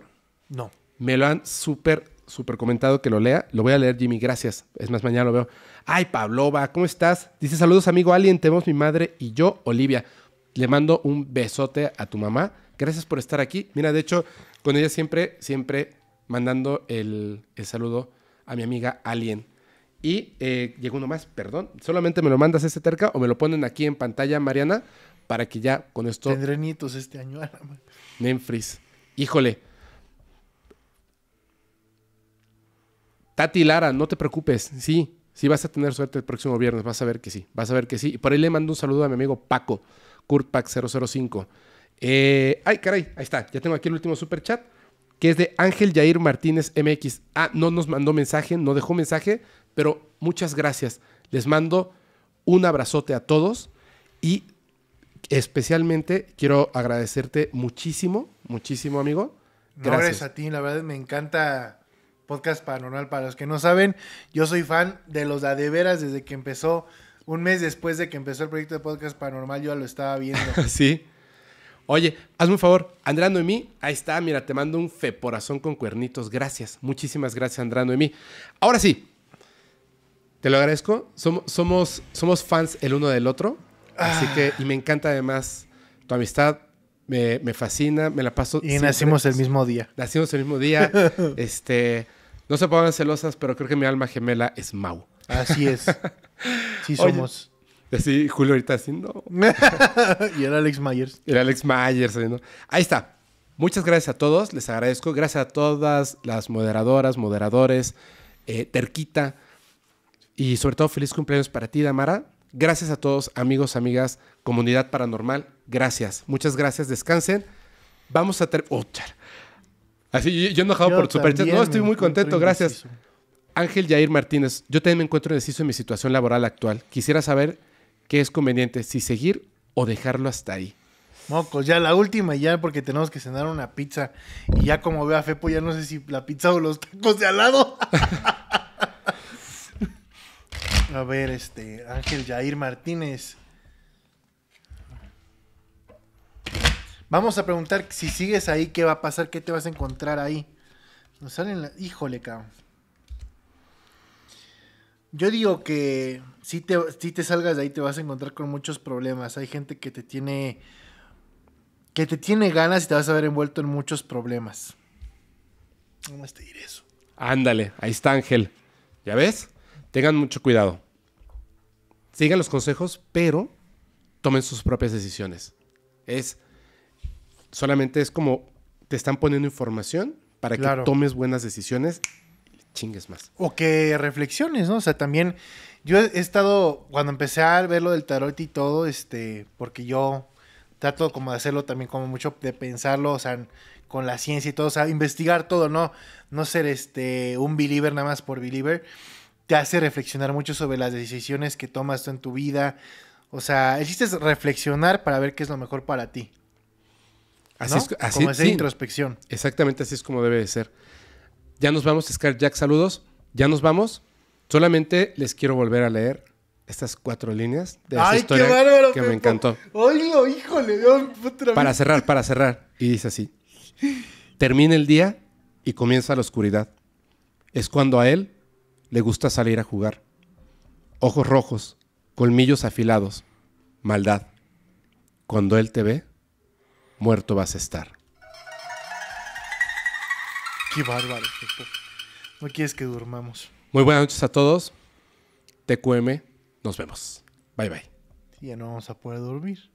No. Me lo han súper, súper comentado que lo lea. Lo voy a leer, Jimmy. Gracias. Es más, mañana lo veo. Ay, Pablova, ¿cómo estás? Dice: Saludos, amigo Alien. tenemos mi madre y yo, Olivia. Le mando un besote a tu mamá. Gracias por estar aquí. Mira, de hecho, con ella siempre, siempre mandando el, el saludo a mi amiga Alien y eh, llegó uno más, perdón. Solamente me lo mandas ese terca o me lo ponen aquí en pantalla, Mariana, para que ya con esto. Tendré nietos este año. Nemfris. Híjole. Tati Lara, no te preocupes. Sí, sí vas a tener suerte el próximo viernes. Vas a ver que sí. Vas a ver que sí. Y por ahí le mando un saludo a mi amigo Paco, CurtPac005. Eh, ay, caray, ahí está. Ya tengo aquí el último superchat, chat, que es de Ángel Jair Martínez MX. Ah, no nos mandó mensaje, no dejó mensaje, pero muchas gracias. Les mando un abrazote a todos y especialmente quiero agradecerte muchísimo, muchísimo, amigo. Gracias. a ti, la verdad me encanta Podcast Paranormal. Para los que no saben, yo soy fan de los de veras desde que empezó. Un mes después de que empezó el proyecto de Podcast Paranormal, yo lo estaba viendo. sí. Oye, hazme un favor, Andrando y mí, ahí está, mira, te mando un fe porazón con cuernitos. Gracias, muchísimas gracias, Andrando y mí. Ahora sí, te lo agradezco. somos, somos fans el uno del otro. Así ah. que, y me encanta además tu amistad. Me, fascina, me la paso. Y nacimos el mismo día. Nacimos el mismo día. este, no se pongan celosas, pero creo que mi alma gemela es Mau. Así es. Sí somos. así, Julio ahorita haciendo. y era Alex Myers. Era Alex Myers Ahí está. Muchas gracias a todos, les agradezco. Gracias a todas las moderadoras, moderadores, eh, Terquita, y sobre todo, feliz cumpleaños para ti, Damara. Gracias a todos, amigos, amigas, comunidad paranormal. Gracias. Muchas gracias. Descansen. Vamos a tener. Oh, Así, yo, enojado por tu No, estoy muy contento. Gracias. Ángel Jair Martínez. Yo también me encuentro indeciso en mi situación laboral actual. Quisiera saber qué es conveniente, si seguir o dejarlo hasta ahí. Mocos, pues ya la última ya porque tenemos que cenar una pizza. Y ya como veo a Fepo, ya no sé si la pizza o los tacos de al lado. A ver, este, Ángel Jair Martínez. Vamos a preguntar si sigues ahí, qué va a pasar, qué te vas a encontrar ahí. Nos salen la... Híjole, cabrón. Yo digo que si te, si te salgas de ahí te vas a encontrar con muchos problemas. Hay gente que te tiene. que te tiene ganas y te vas a ver envuelto en muchos problemas. Vamos te eso. Ándale, ahí está Ángel. ¿Ya ves? Tengan mucho cuidado sigan los consejos, pero tomen sus propias decisiones. Es solamente es como te están poniendo información para que tomes buenas decisiones chingues más. O que reflexiones, ¿no? O sea, también yo he estado, cuando empecé a ver lo del tarot y todo, este, porque yo trato como de hacerlo también como mucho de pensarlo, o sea, con la ciencia y todo, o sea, investigar todo, ¿no? No ser este, un believer nada más por believer te hace reflexionar mucho sobre las decisiones que tomas tú en tu vida. O sea, el reflexionar para ver qué es lo mejor para ti. Así es, así, como introspección. Exactamente así es como debe de ser. Ya nos vamos, Scar Jack, saludos. Ya nos vamos. Solamente les quiero volver a leer estas cuatro líneas de esa historia que me encantó. ¡Oigo, híjole, otra vez. Para cerrar, para cerrar. Y dice así. Termina el día y comienza la oscuridad. Es cuando a él le gusta salir a jugar. Ojos rojos, colmillos afilados, maldad. Cuando él te ve, muerto vas a estar. Qué bárbaro, No quieres que durmamos. Muy buenas noches a todos. TQM, nos vemos. Bye bye. ya no vamos a poder dormir.